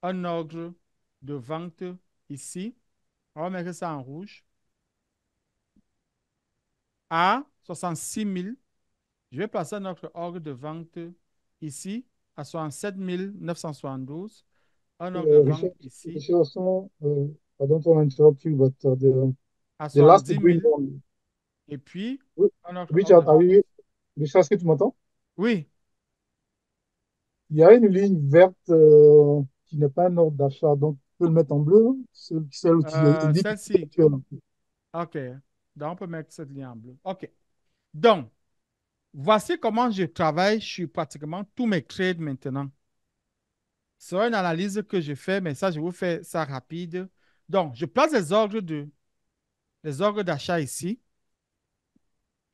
un ordre de vente ici. On va mettre ça en rouge. À 66 000. Je vais placer notre ordre de vente ici à 67 972. Un ordre de euh, vente ici. I don't want to Et puis, oui. Richard, de... tu m'entends? Oui. Il y a une ligne verte. Euh, n'est pas un ordre d'achat. Donc, tu peux le mettre en bleu, celle, celle qui euh, ci OK. Donc, on peut mettre cette ligne en bleu. OK. Donc, voici comment je travaille sur pratiquement tous mes trades maintenant. C'est une analyse que je fais, mais ça, je vous fais ça rapide. Donc, je place les ordres de les ordres d'achat ici.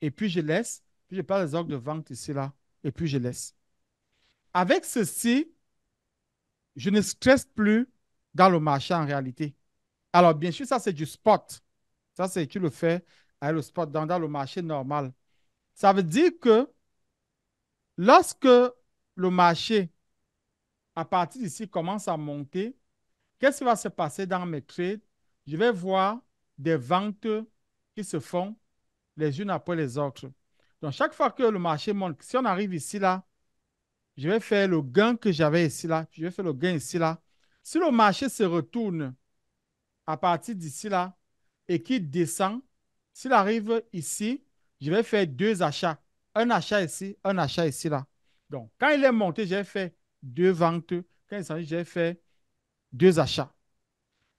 Et puis je laisse. Puis je place les ordres de vente ici là. Et puis je laisse. Avec ceci, je ne stresse plus dans le marché en réalité. Alors, bien sûr, ça, c'est du spot. Ça, c'est tu le fais avec hein, le spot dans, dans le marché normal. Ça veut dire que lorsque le marché, à partir d'ici, commence à monter, qu'est-ce qui va se passer dans mes trades? Je vais voir des ventes qui se font les unes après les autres. Donc, chaque fois que le marché monte, si on arrive ici, là, je vais faire le gain que j'avais ici là, je vais faire le gain ici là. Si le marché se retourne à partir d'ici là et qu'il descend, s'il arrive ici, je vais faire deux achats. Un achat ici, un achat ici là. Donc, quand il est monté, j'ai fait deux ventes. Quand il s'agit, j'ai fait deux achats.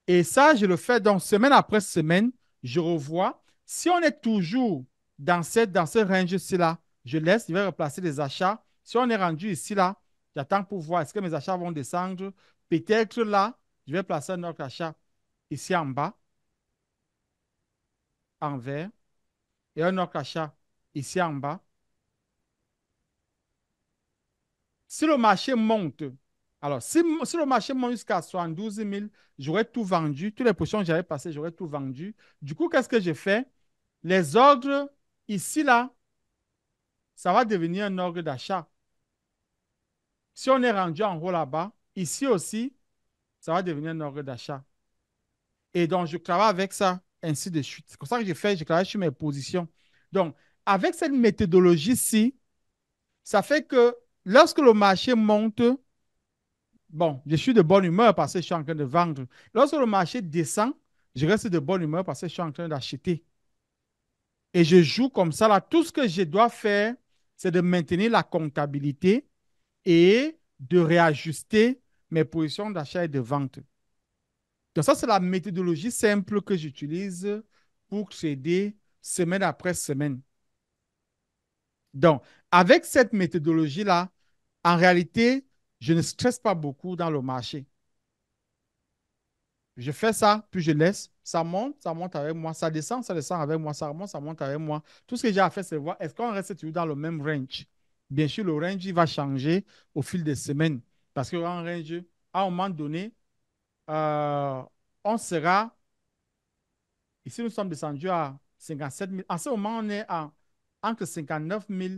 Et ça, je le fais donc semaine après semaine, je revois. Si on est toujours dans, cette, dans ce range-ci là, je laisse, je vais replacer les achats si on est rendu ici, là, j'attends pour voir est-ce que mes achats vont descendre. Peut-être là, je vais placer un autre achat ici en bas, en vert, et un autre achat ici en bas. Si le marché monte, alors si, le marché monte jusqu'à 72 000, j'aurais tout vendu, Toutes les positions que j'avais passées, j'aurais tout vendu. Du coup, qu'est-ce que j'ai fait? Les ordres ici, là, ça va devenir un orgue d'achat. Si on est rendu en haut là-bas, ici aussi, ça va devenir un orgue d'achat. Et donc, je travaille avec ça, ainsi de suite. C'est comme ça que j'ai fait, je travaille sur mes positions. Donc, avec cette méthodologie-ci, ça fait que lorsque le marché monte, bon, je suis de bonne humeur parce que je suis en train de vendre. Lorsque le marché descend, je reste de bonne humeur parce que je suis en train d'acheter. Et je joue comme ça. Là, tout ce que je dois faire, c'est de maintenir la comptabilité et de réajuster mes positions d'achat et de vente. Donc ça, c'est la méthodologie simple que j'utilise pour trader semaine après semaine. Donc, avec cette méthodologie-là, en réalité, je ne stresse pas beaucoup dans le marché. Je fais ça, puis je laisse. Ça monte, ça monte avec moi. Ça descend, ça descend avec moi. Ça remonte, ça monte avec moi. Tout ce que j'ai à faire, c'est voir est-ce qu'on reste toujours dans le même range. Bien sûr, le range va changer au fil des semaines. Parce qu'en range, à un moment donné, euh, on sera. Ici, nous sommes descendus à 57 000. En ce moment, on est à entre 59 000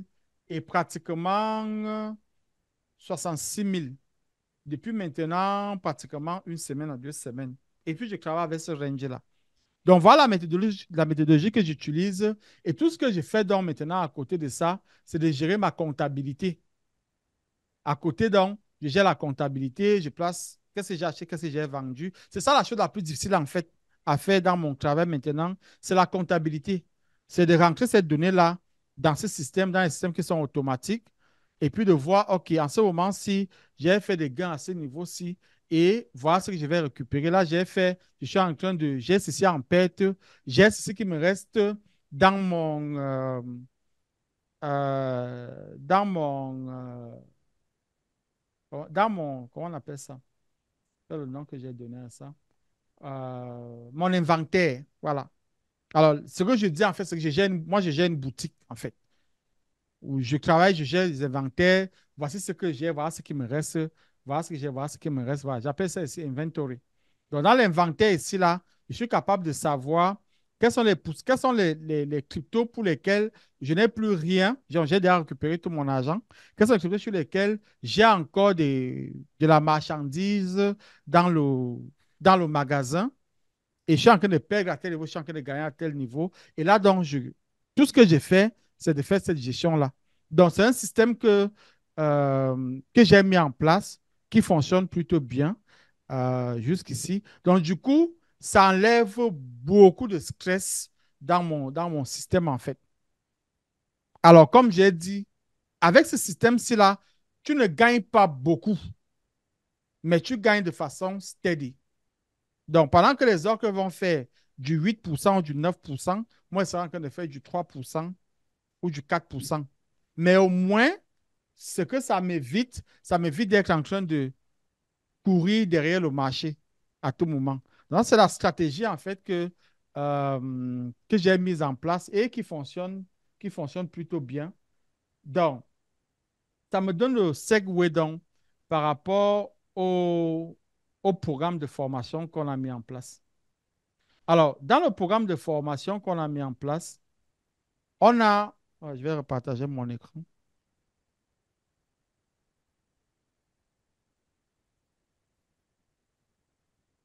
et pratiquement 66 000 depuis maintenant pratiquement une semaine à deux semaines. Et puis, je travaille avec ce range-là. Donc, voilà la méthodologie, que j'utilise. Et tout ce que je fais donc maintenant à côté de ça, c'est de gérer ma comptabilité. À côté donc, je gère la comptabilité, je place qu'est-ce que j'ai acheté, qu'est-ce que j'ai vendu. C'est ça la chose la plus difficile en fait à faire dans mon travail maintenant, c'est la comptabilité. C'est de rentrer cette donnée-là dans ce système, dans les systèmes qui sont automatiques et puis de voir, OK, en ce moment-ci, j'ai fait des gains à ce niveau-ci et voir ce que je vais récupérer. Là, j'ai fait, je suis en train de, j'ai ceci en perte, j'ai ceci qui me reste dans mon, euh, euh, dans mon, euh, oh, dans mon, comment on appelle ça? C'est le nom que j'ai donné à ça. mon inventaire, voilà. Alors, ce que je dis, en fait, c'est que je moi, je gère une boutique, en fait où je travaille, je gère les inventaires, voici ce que j'ai, voilà ce qui me reste, voilà ce que j'ai, voilà ce qui me reste. J'appelle ça ici inventory. dans l'inventaire ici, là, je suis capable de savoir quels sont les, quels sont les, cryptos pour lesquels je n'ai plus rien. J'ai déjà récupéré tout mon argent. Quels sont les cryptos sur lesquels j'ai encore des, de la marchandise dans le, dans le magasin. Et je suis en train de perdre à tel niveau, je suis en train de gagner à tel niveau. Et là, donc, je, tout ce que j'ai fait, c'est de faire cette gestion-là. Donc, c'est un système que, euh, que j'ai mis en place qui fonctionne plutôt bien euh, jusqu'ici. Donc, du coup, ça enlève beaucoup de stress dans mon, dans mon système, en fait. Alors, comme j'ai dit, avec ce système-ci-là, tu ne gagnes pas beaucoup, mais tu gagnes de façon steady. Donc, pendant que les autres vont faire du 8% ou du 9%, moi, je va en train de faire du 3% ou du 4%. Mais au moins, ce que ça m'évite, ça m'évite d'être en train de courir derrière le marché à tout moment. Donc, c'est la stratégie, en fait, que, euh, que j'ai mise en place et qui fonctionne, qui fonctionne plutôt bien. Donc, ça me donne le segue, par rapport au, au programme de formation qu'on a mis en place. Alors, dans le programme de formation qu'on a mis en place, on a je vais repartager mon écran.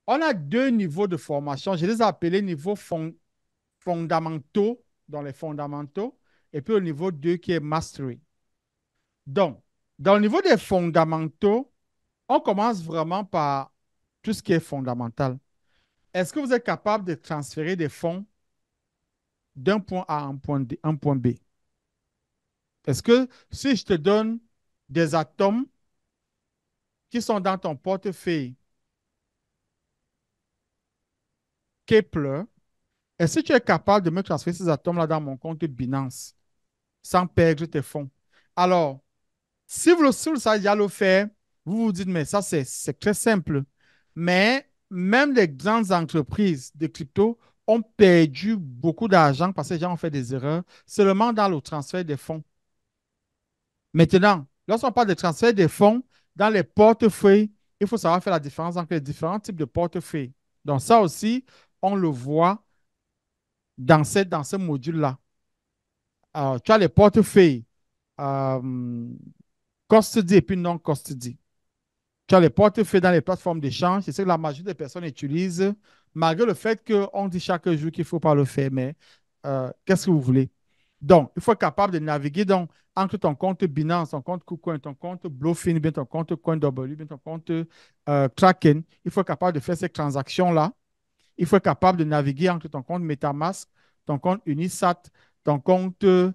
On a deux niveaux de formation. Je les ai appelés niveaux fondamentaux, dans les fondamentaux, et puis au niveau 2 qui est mastery. Donc, dans le niveau des fondamentaux, on commence vraiment par tout ce qui est fondamental. Est-ce que vous êtes capable de transférer des fonds d'un point A à un point B? Est-ce que si je te donne des atomes qui sont dans ton portefeuille Kepler, est-ce que tu es capable de me transférer ces atomes-là dans mon compte de Binance sans perdre tes fonds? Alors, si vous le, si déjà le faire, vous vous dites, mais ça, c'est très simple. Mais même les grandes entreprises de crypto ont perdu beaucoup d'argent parce que les gens ont fait des erreurs seulement dans le transfert des fonds. Maintenant, lorsqu'on parle de transfert des fonds dans les portefeuilles, il faut savoir faire la différence entre les différents types de portefeuilles. Donc, ça aussi, on le voit dans ce, dans ce module-là. Euh, tu as les portefeuilles euh, custody et puis non custody. Tu as les portefeuilles dans les plateformes d'échange. C'est ce que la majorité des personnes utilisent, malgré le fait qu'on dit chaque jour qu'il ne faut pas le faire, mais euh, qu'est-ce que vous voulez? Donc, il faut être capable de naviguer. Donc, entre ton compte Binance, ton compte KuCoin, ton compte Bluefin, bien ton compte CoinW, bien ton compte euh, Kraken, il faut être capable de faire ces transactions-là. Il faut être capable de naviguer entre ton compte MetaMask, ton compte Unisat, ton compte euh,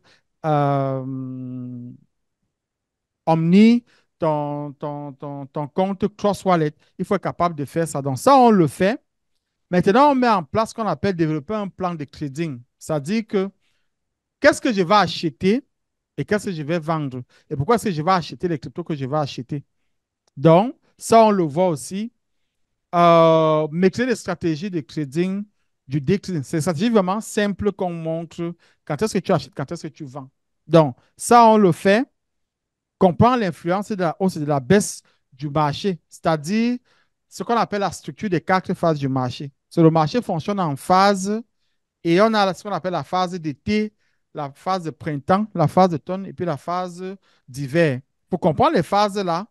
Omni, ton, compte Cross Wallet. Il faut être capable de faire ça. Donc, ça, on le fait. Maintenant, on met en place ce qu'on appelle développer un plan de trading. C'est-à-dire que qu'est-ce que je vais acheter et qu'est-ce que je vais vendre et pourquoi est-ce que je vais acheter les cryptos que je vais acheter. Donc, ça, on le voit aussi. Euh, maîtriser les stratégies de trading, du déclin C'est une stratégie vraiment simple qu'on montre quand est-ce que tu achètes, quand est-ce que tu vends. Donc, ça, on le fait. comprend l'influence de la hausse et de la baisse du marché, c'est-à-dire ce qu'on appelle la structure des quatre phases du marché. le marché fonctionne en phase et on a ce qu'on appelle la phase d'été, la phase de printemps, la phase d'automne et puis la phase d'hiver. Pour comprendre les phases là,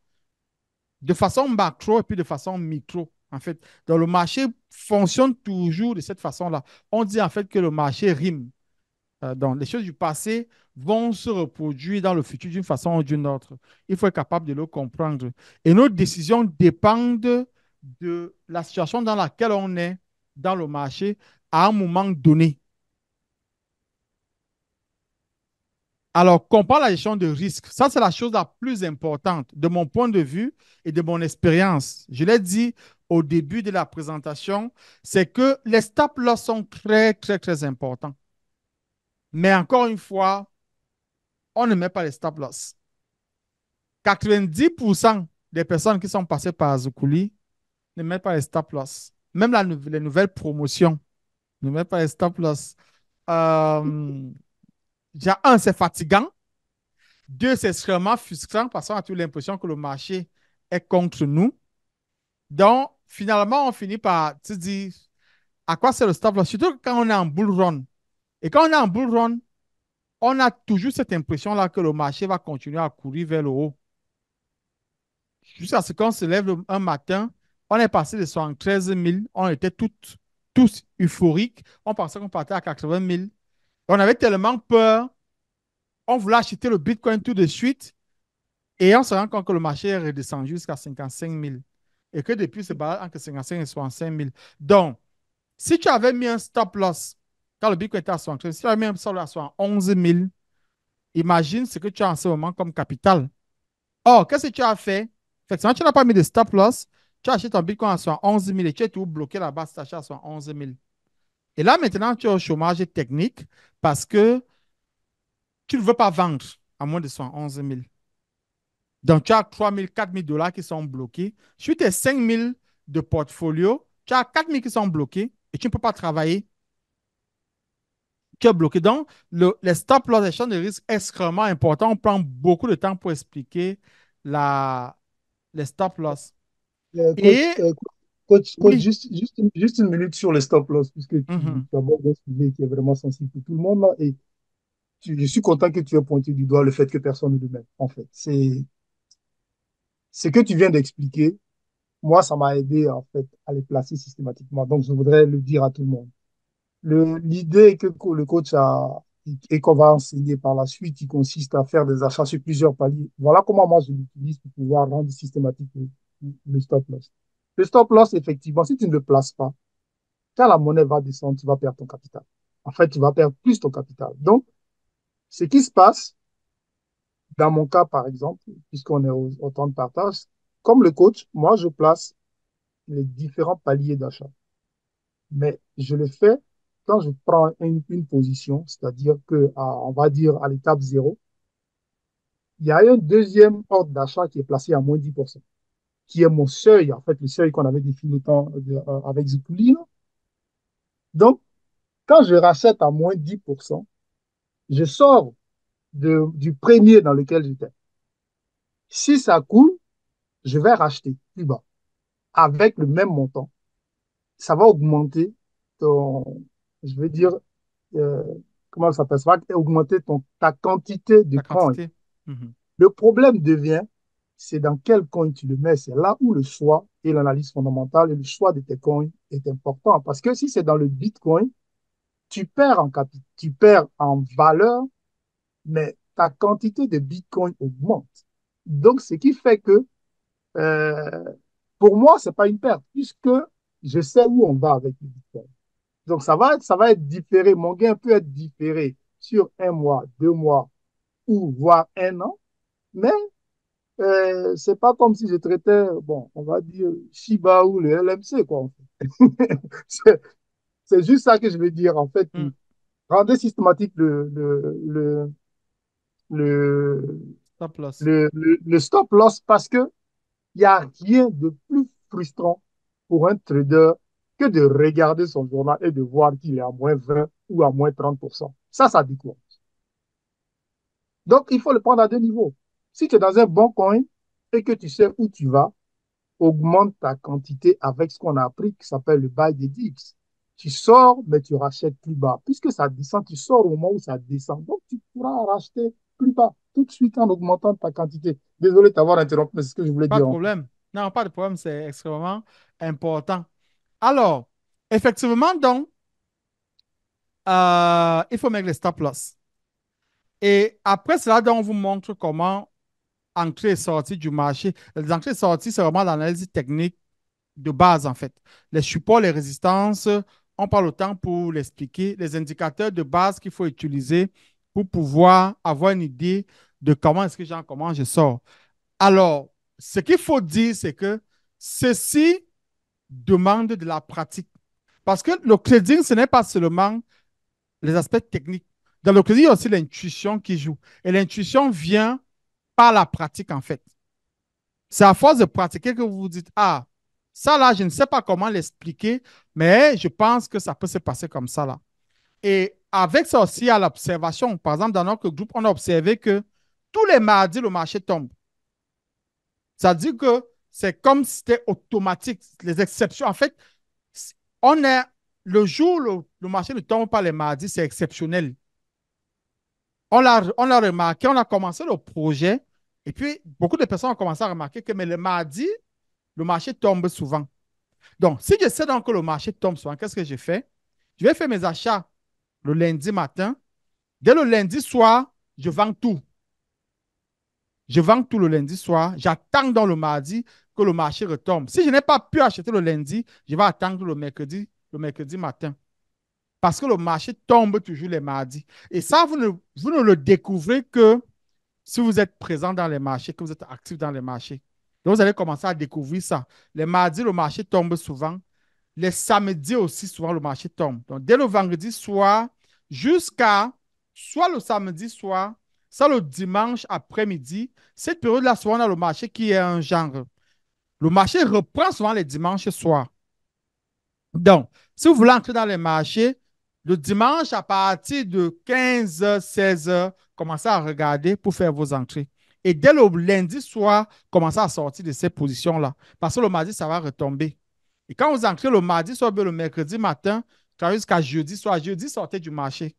de façon macro et puis de façon micro, en fait. Dans le marché fonctionne toujours de cette façon-là. On dit en fait que le marché rime. Euh, donc les choses du passé vont se reproduire dans le futur d'une façon ou d'une autre. Il faut être capable de le comprendre. Et nos décisions dépendent de la situation dans laquelle on est dans le marché à un moment donné. Alors, comprendre la gestion de risque, ça c'est la chose la plus importante de mon point de vue et de mon expérience. Je l'ai dit au début de la présentation, c'est que les stop loss sont très, très, très importants. Mais encore une fois, on ne met pas les stop loss. 90% des personnes qui sont passées par Azukouli ne mettent pas les stop loss. Même la, les nouvelles promotions ne mettent pas les stop loss. Euh, déjà, un, c'est fatigant. Deux, c'est extrêmement frustrant parce qu'on a toujours l'impression que le marché est contre nous. Donc, finalement, on finit par se dire à quoi c'est le stop loss Surtout quand on est en bull run. Et quand on est en bull run, on a toujours cette impression-là que le marché va continuer à courir vers le haut. Jusqu'à ce qu'on se lève un matin, on est passé de 73 000, on était tous euphoriques, on pensait qu'on partait à 80 000. On avait tellement peur, on voulait acheter le Bitcoin tout de suite et on se rend compte que le marché redescend jusqu'à 55 000 et que depuis, c'est balade entre 55 000, et 65 000. Donc, si tu avais mis un stop loss quand le Bitcoin était à 000, si tu avais mis un stop loss à 11 000, imagine ce que tu as en ce moment comme capital. Or, qu'est-ce que tu as fait? Effectivement, tu n'as pas mis de stop loss. Tu as acheté ton Bitcoin à 11 000 et tu es tout bloqué là-bas si tu achètes à 11 000. Et là, maintenant, tu es au chômage technique parce que tu ne veux pas vendre à moins de 111 000. Donc, tu as 3 000, 4 000 dollars qui sont bloqués. Sur tes 5 000 de portfolio, tu as 4 000 qui sont bloqués et tu ne peux pas travailler. Tu es bloqué. Donc, le, les stop loss, les champs de risque extrêmement importants. On prend beaucoup de temps pour expliquer la, les stop loss. Euh, et, euh, juste, une, minute sur les stop-loss, puisque tu mhm. as un sujet qui est vraiment sensible pour tout le monde. et je suis content que tu aies pointé du doigt le fait que personne ne le met, en fait. C'est ce que tu viens d'expliquer. Moi, ça m'a aidé, en fait, à les placer systématiquement. Donc, je voudrais le dire à tout le monde. L'idée que le coach a, et qu'on va enseigner par la suite, qui consiste à faire des achats sur plusieurs paliers. Voilà comment moi je l'utilise pour pouvoir rendre systématique le stop-loss. Le stop loss, effectivement, si tu ne le places pas, quand la monnaie va descendre, tu vas perdre ton capital. En fait, tu vas perdre plus ton capital. Donc, ce qui se passe, dans mon cas, par exemple, puisqu'on est au, temps de partage, comme le coach, moi, je place les différents paliers d'achat. Mais je le fais quand je prends une, position, c'est-à-dire que, on va dire, à l'étape zéro, il y a un deuxième ordre d'achat qui est placé à moins 10% qui est mon seuil, en fait, le seuil qu'on avait défini au euh, euh, avec Zucouli. Donc, quand je rachète à moins 10%, je sors du premier dans lequel j'étais. Si ça coule, je vais racheter plus bas avec le même montant. Ça va augmenter ton, je veux dire, euh, comment ça s'appelle, ça augmenter ton, ta quantité de points. Mhm. Le problème devient c'est dans quel coin tu le mets. C'est là où le choix et l'analyse fondamentale et le choix de tes coins est important. Parce que si c'est dans le Bitcoin, tu perds en tu perds en valeur, mais ta quantité de Bitcoin augmente. Donc, ce qui fait que, euh, pour moi, c'est pas une perte, puisque je sais où on va avec le Bitcoin. Donc, ça va être, ça va être différé. Mon gain peut être différé sur un mois, deux mois, ou voire un an, mais euh, c'est pas comme si je traitais, bon, on va dire Shiba ou le LMC, quoi. c'est juste ça que je veux dire, en fait. Hmm. Rendez systématique le, le, le, le, stop loss. parce que il n'y a rien de plus frustrant pour un trader que de regarder son journal et de voir qu'il est à moins 20 ou à moins 30%. Ça, ça dit quoi? Donc, il faut le prendre à deux niveaux. Si tu es dans un bon coin et que tu sais où tu vas, augmente ta quantité avec ce qu'on a appris qui s'appelle le bail des dix. Tu sors, mais tu rachètes plus bas. Puisque ça descend, tu sors au moment où ça descend. Donc, tu pourras racheter plus bas, tout de suite en augmentant ta quantité. Désolé de t'avoir interrompu, mais c'est ce que je voulais dire. Pas de problème. Non, pas de problème, c'est extrêmement important. Alors, effectivement, donc, euh, il faut mettre les stop loss. Et après cela, donc, on vous montre comment entrée et sortie du marché. Les entrées et sorties, c'est vraiment l'analyse technique de base, en fait. Les supports, les résistances, on parle autant pour l'expliquer, les indicateurs de base qu'il faut utiliser pour pouvoir avoir une idée de comment est-ce que j'en comment je sors. Alors, ce qu'il faut dire, c'est que ceci demande de la pratique. Parce que le trading, ce n'est pas seulement les aspects techniques. Dans le crédit, il y a aussi l'intuition qui joue. Et l'intuition vient par la pratique, en fait. C'est à force de pratiquer que vous vous dites, ah, ça là, je ne sais pas comment l'expliquer, mais je pense que ça peut se passer comme ça là. Et avec ça aussi, à l'observation, par exemple, dans notre groupe, on a observé que tous les mardis, le marché tombe. Ça dit que c'est comme si c'était automatique, les exceptions. En fait, on est, le jour où le, le marché ne tombe pas les mardis, c'est exceptionnel on l'a, remarqué, on a commencé le projet, et puis beaucoup de personnes ont commencé à remarquer que mais le mardi, le marché tombe souvent. Donc, si je sais donc que le marché tombe souvent, qu'est-ce que je fais? Je vais faire mes achats le lundi matin. Dès le lundi soir, je vends tout. Je vends tout le lundi soir. J'attends dans le mardi que le marché retombe. Si je n'ai pas pu acheter le lundi, je vais attendre le mercredi, le mercredi matin parce que le marché tombe toujours les mardis. Et ça, vous ne, vous ne le découvrez que si vous êtes présent dans les marchés, que vous êtes actif dans les marchés. Donc, vous allez commencer à découvrir ça. Les mardis, le marché tombe souvent. Les samedis aussi, souvent, le marché tombe. Donc, dès le vendredi soir jusqu'à soit le samedi soir, soit le dimanche après-midi, cette période-là, souvent, on a le marché qui est un genre. Le marché reprend souvent les dimanches soir. Donc, si vous voulez entrer dans les marchés, le dimanche à partir de 15h, 16h, commencez à regarder pour faire vos entrées. Et dès le lundi soir, commencez à sortir de ces positions-là. Parce que le mardi, ça va retomber. Et quand vous entrez le mardi soir, ben, le mercredi matin, jusqu'à jeudi soir, jeudi, sortez du marché.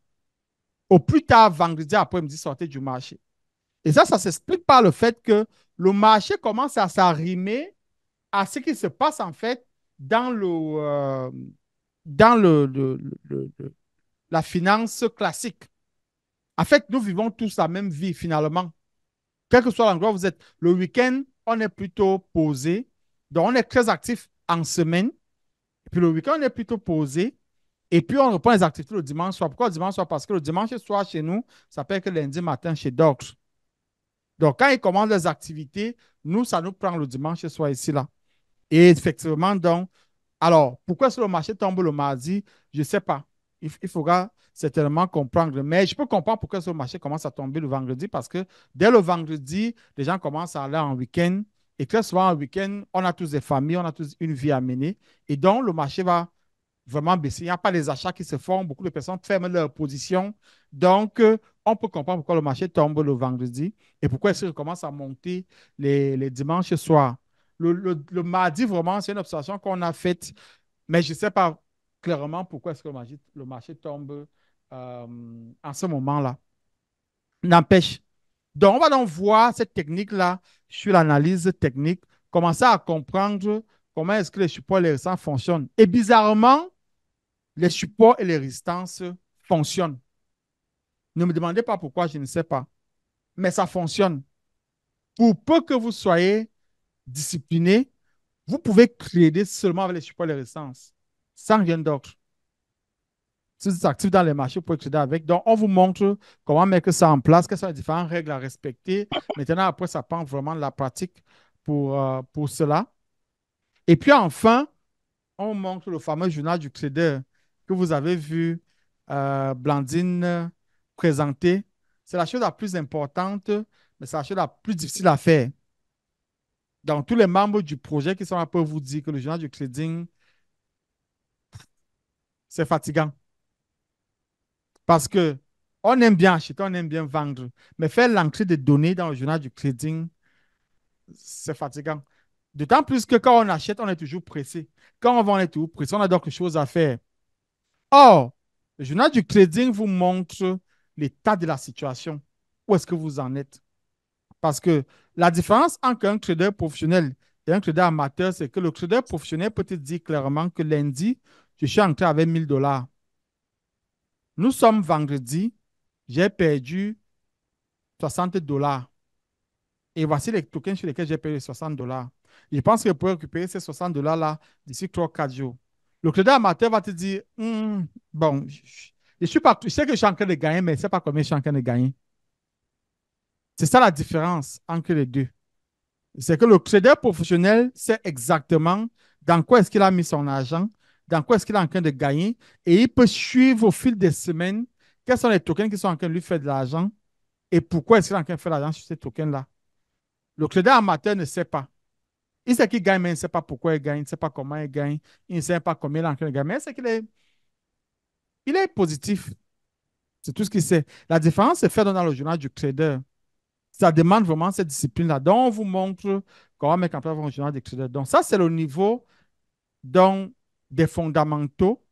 Au plus tard, vendredi après-midi, sortez du marché. Et ça, ça s'explique par le fait que le marché commence à s'arrimer à ce qui se passe en fait dans le, euh, dans le, la finance classique. En fait, nous vivons tous la même vie finalement. Quel que soit l'endroit où vous êtes, le week-end, on est plutôt posé. Donc, on est très actif en semaine. puis le week-end, on est plutôt posé. Et puis, on reprend les activités le dimanche soir. Pourquoi le dimanche soir? Parce que le dimanche soir chez nous, ça peut être lundi matin chez Docs. Donc, quand ils commencent les activités, nous, ça nous prend le dimanche soir ici, là. Et effectivement, donc, alors, pourquoi ce le marché tombe le mardi? Je ne sais pas. Il, faudra certainement comprendre. Mais je peux comprendre pourquoi ce marché commence à tomber le vendredi parce que dès le vendredi, les gens commencent à aller en week-end. Et très souvent, en week-end, on a tous des familles, on a tous une vie à mener. Et donc, le marché va vraiment baisser. Il n'y a pas les achats qui se font. Beaucoup de personnes ferment leur position. Donc, euh, on peut comprendre pourquoi le marché tombe le vendredi et pourquoi est-ce qu'il commence à monter les, les dimanches soirs le, le, mardi, vraiment, c'est une observation qu'on a faite, mais je ne sais pas clairement pourquoi est-ce que le marché, tombe euh, en ce moment-là. N'empêche. Donc, on va donc voir cette technique-là sur l'analyse technique, commencer à comprendre comment est-ce que les supports et les résistances fonctionnent. Et bizarrement, les supports et les résistances fonctionnent. Ne me demandez pas pourquoi, je ne sais pas. Mais ça fonctionne. Pour peu que vous soyez discipliné, vous pouvez créer seulement avec les supports de les sans rien d'autre. Si vous êtes actif dans les marchés, vous pouvez créer avec. Donc, on vous montre comment mettre ça en place, quelles sont les différentes règles à respecter. Maintenant, après, ça prend vraiment de la pratique pour, euh, pour cela. Et puis enfin, on montre le fameux journal du trader que vous avez vu euh, Blandine présenter. C'est la chose la plus importante, mais c'est la chose la plus difficile à faire dans tous les membres du projet qui sont là pour vous dire que le journal du trading, c'est fatigant. Parce que on aime bien acheter, on aime bien vendre. Mais faire l'entrée de données dans le journal du trading, c'est fatigant. D'autant plus que quand on achète, on est toujours pressé. Quand on vend, on est toujours pressé. On a d'autres choses à faire. Or, le journal du trading vous montre l'état de la situation. Où est-ce que vous en êtes? Parce que la différence entre un trader professionnel et un trader amateur, c'est que le trader professionnel peut te dire clairement que lundi, je suis entré avec 1000 dollars. Nous sommes vendredi, j'ai perdu 60 dollars. Et voici les tokens sur lesquels j'ai perdu 60 dollars. Je pense que pour récupérer ces 60 dollars-là d'ici 3-4 jours, le trader amateur va te dire, hum, bon, je, suis pas, je sais que je suis en train de gagner, mais je ne sais pas combien je suis en train de gagner. C'est ça la différence entre les deux. C'est que le trader professionnel sait exactement dans quoi est-ce qu'il a mis son argent, dans quoi est-ce qu'il est en train de gagner, et il peut suivre au fil des semaines quels sont les tokens qui sont en train de lui faire de l'argent et pourquoi est-ce qu'il est en train de faire de l'argent sur ces tokens-là. Le trader amateur ne sait pas. Il sait qu'il gagne, mais il ne sait pas pourquoi il gagne, il ne sait pas comment il gagne, il ne sait pas combien il est en train de gagner, mais il sait qu'il est, il est positif. C'est tout ce qu'il sait. La différence, est faite dans le journal du trader ça demande vraiment cette discipline-là. Donc, on vous montre comment mettre en place un Donc, ça, c'est le niveau donc, des fondamentaux.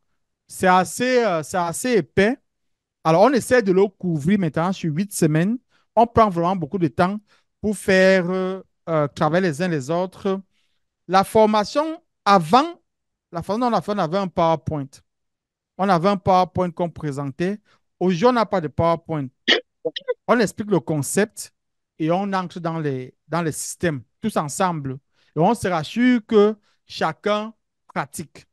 C'est assez, euh, assez épais. Alors, on essaie de le couvrir maintenant sur huit semaines. On prend vraiment beaucoup de temps pour faire euh, euh, travailler les uns les autres. La formation avant, la façon dont on a fait, on avait un PowerPoint. On avait un PowerPoint qu'on présentait. Aujourd'hui, on n'a pas de PowerPoint. On explique le concept et on entre dans, les, dans le système, tous ensemble. Et on se rassure que chacun pratique.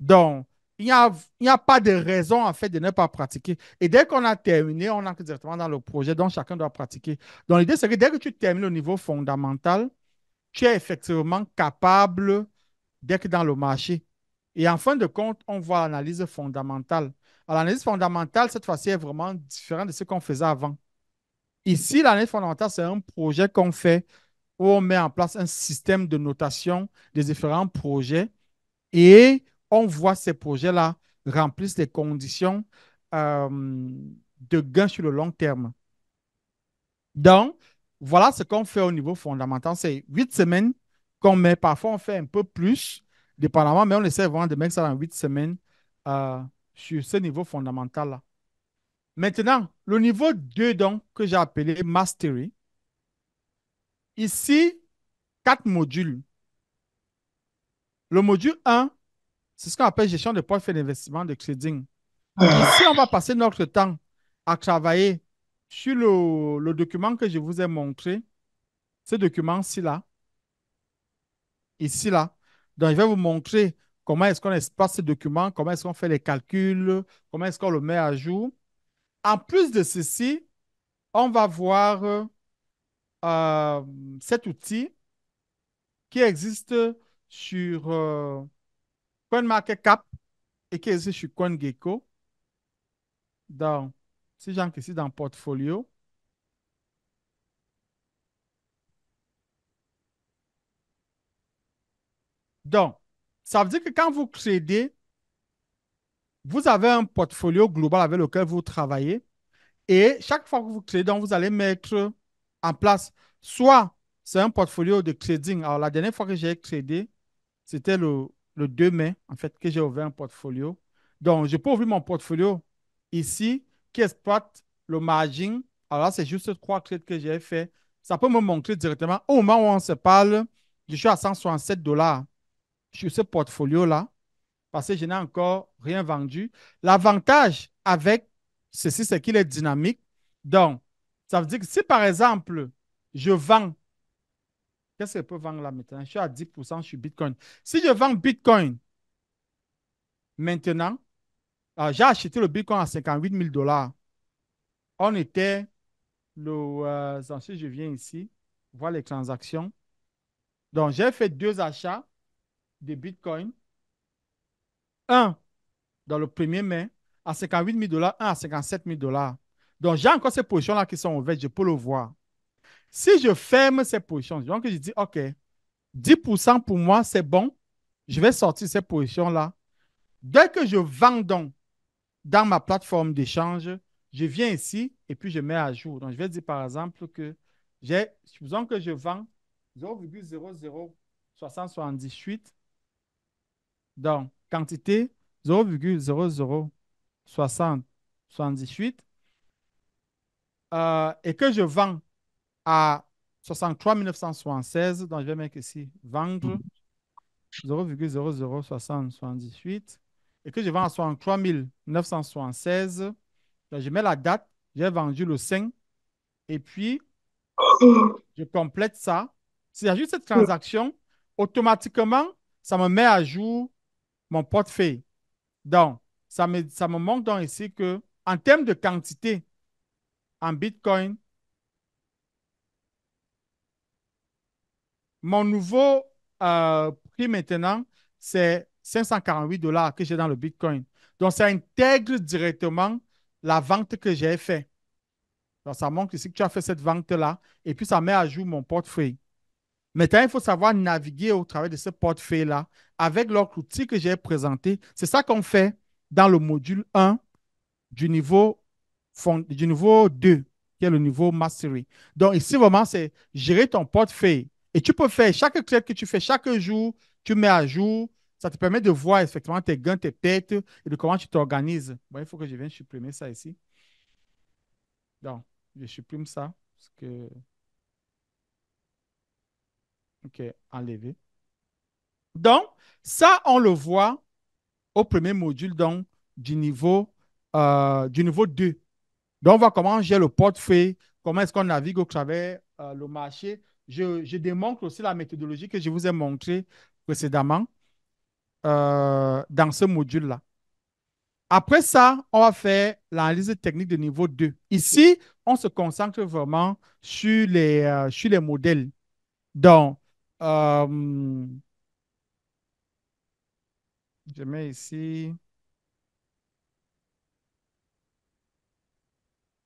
Donc, il n'y a, a pas de raison en fait de ne pas pratiquer. Et dès qu'on a terminé, on entre directement dans le projet dont chacun doit pratiquer. Donc, l'idée, c'est que dès que tu termines au niveau fondamental, tu es effectivement capable d'être dans le marché. Et en fin de compte, on voit l'analyse fondamentale. Alors, l'analyse fondamentale, cette fois-ci, est vraiment différente de ce qu'on faisait avant. Ici, l'année fondamentale, c'est un projet qu'on fait où on met en place un système de notation des différents projets et on voit ces projets-là remplissent les conditions euh, de gain sur le long terme. Donc, voilà ce qu'on fait au niveau fondamental. C'est huit semaines qu'on met. Parfois, on fait un peu plus, dépendamment, mais on essaie vraiment de mettre ça dans huit semaines euh, sur ce niveau fondamental-là. Maintenant, le niveau 2, donc, que j'ai appelé Mastery, ici, quatre modules. Le module 1, c'est ce qu'on appelle gestion de portefeuille d'investissement de trading. Ici, on va passer notre temps à travailler sur le, le document que je vous ai montré, ce document-ci là, ici là. Donc, je vais vous montrer comment est-ce qu'on espace ce document, comment est-ce qu'on fait les calculs, comment est-ce qu'on le met à jour en plus de ceci, on va voir euh, cet outil qui existe sur euh, CoinMarketCap et qui existe sur CoinGecko. Donc, si j'entre ici dans Portfolio, donc, ça veut dire que quand vous créez vous avez un portfolio global avec lequel vous travaillez et chaque fois que vous créez, vous allez mettre en place soit c'est un portfolio de trading. Alors, la dernière fois que j'ai tradé, c'était le, le 2 mai, en fait, que j'ai ouvert un portfolio. Donc, je peux ouvrir mon portfolio ici qui exploite le margin. Alors là, c'est juste trois trades que j'ai fait. Ça peut me montrer directement au moment où on se parle. Je suis à 167 dollars sur ce portfolio-là parce que je n'ai encore rien vendu. L'avantage avec ceci, c'est qu'il est dynamique. Donc, ça veut dire que si par exemple, je vends, qu'est-ce que je peux vendre là maintenant? Je suis à 10% sur Bitcoin. Si je vends Bitcoin maintenant, ah, j'ai acheté le Bitcoin à 58 000 dollars. On était le. Euh, je viens ici, voir les transactions. Donc, j'ai fait deux achats de Bitcoin un dans le premier mai à 58 000 dollars, un à 57 000 dollars. Donc, j'ai encore ces positions-là qui sont ouvertes, je peux le voir. Si je ferme ces positions, donc je dis, OK, 10% pour moi, c'est bon, je vais sortir ces positions-là. Dès que je vends donc dans ma plateforme d'échange, je viens ici et puis je mets à jour. Donc, je vais dire par exemple que j'ai, supposons que je vends 678 Donc, quantité 0,006078. Euh, et que je vends à 63 976, donc je vais mettre ici vendre 0,006078 et que je vends à 63 976, je mets la date, j'ai vendu le 5 et puis je complète ça. Si j'ajoute cette transaction, automatiquement, ça me met à jour mon portefeuille. Donc, ça me, ça me montre donc ici que, en termes de quantité en Bitcoin, mon nouveau euh, prix maintenant, c'est 548 dollars que j'ai dans le Bitcoin. Donc, ça intègre directement la vente que j'ai faite. Donc, ça montre ici que tu as fait cette vente-là et puis ça met à jour mon portefeuille. Maintenant, il faut savoir naviguer au travers de ce portefeuille-là avec l'autre outil que j'ai présenté. C'est ça qu'on fait dans le module 1 du niveau, du niveau 2, qui est le niveau mastery. Donc ici, vraiment, c'est gérer ton portefeuille. Et tu peux faire chaque clé que tu fais chaque jour, tu mets à jour. Ça te permet de voir effectivement tes gains, tes pertes et de comment tu t'organises. il faut que je vienne supprimer ça ici. Donc, je supprime ça parce que Ok, enlevé. Donc, ça, on le voit au premier module donc, du, niveau, euh, du niveau 2. Donc, on voit comment j'ai le portefeuille, comment est-ce qu'on navigue au travers euh, le marché. Je, démontre aussi la méthodologie que je vous ai montrée précédemment euh, dans ce module-là. Après ça, on va faire l'analyse technique de niveau 2. Ici, on se concentre vraiment sur les, sur les modèles. Donc, je mets ici.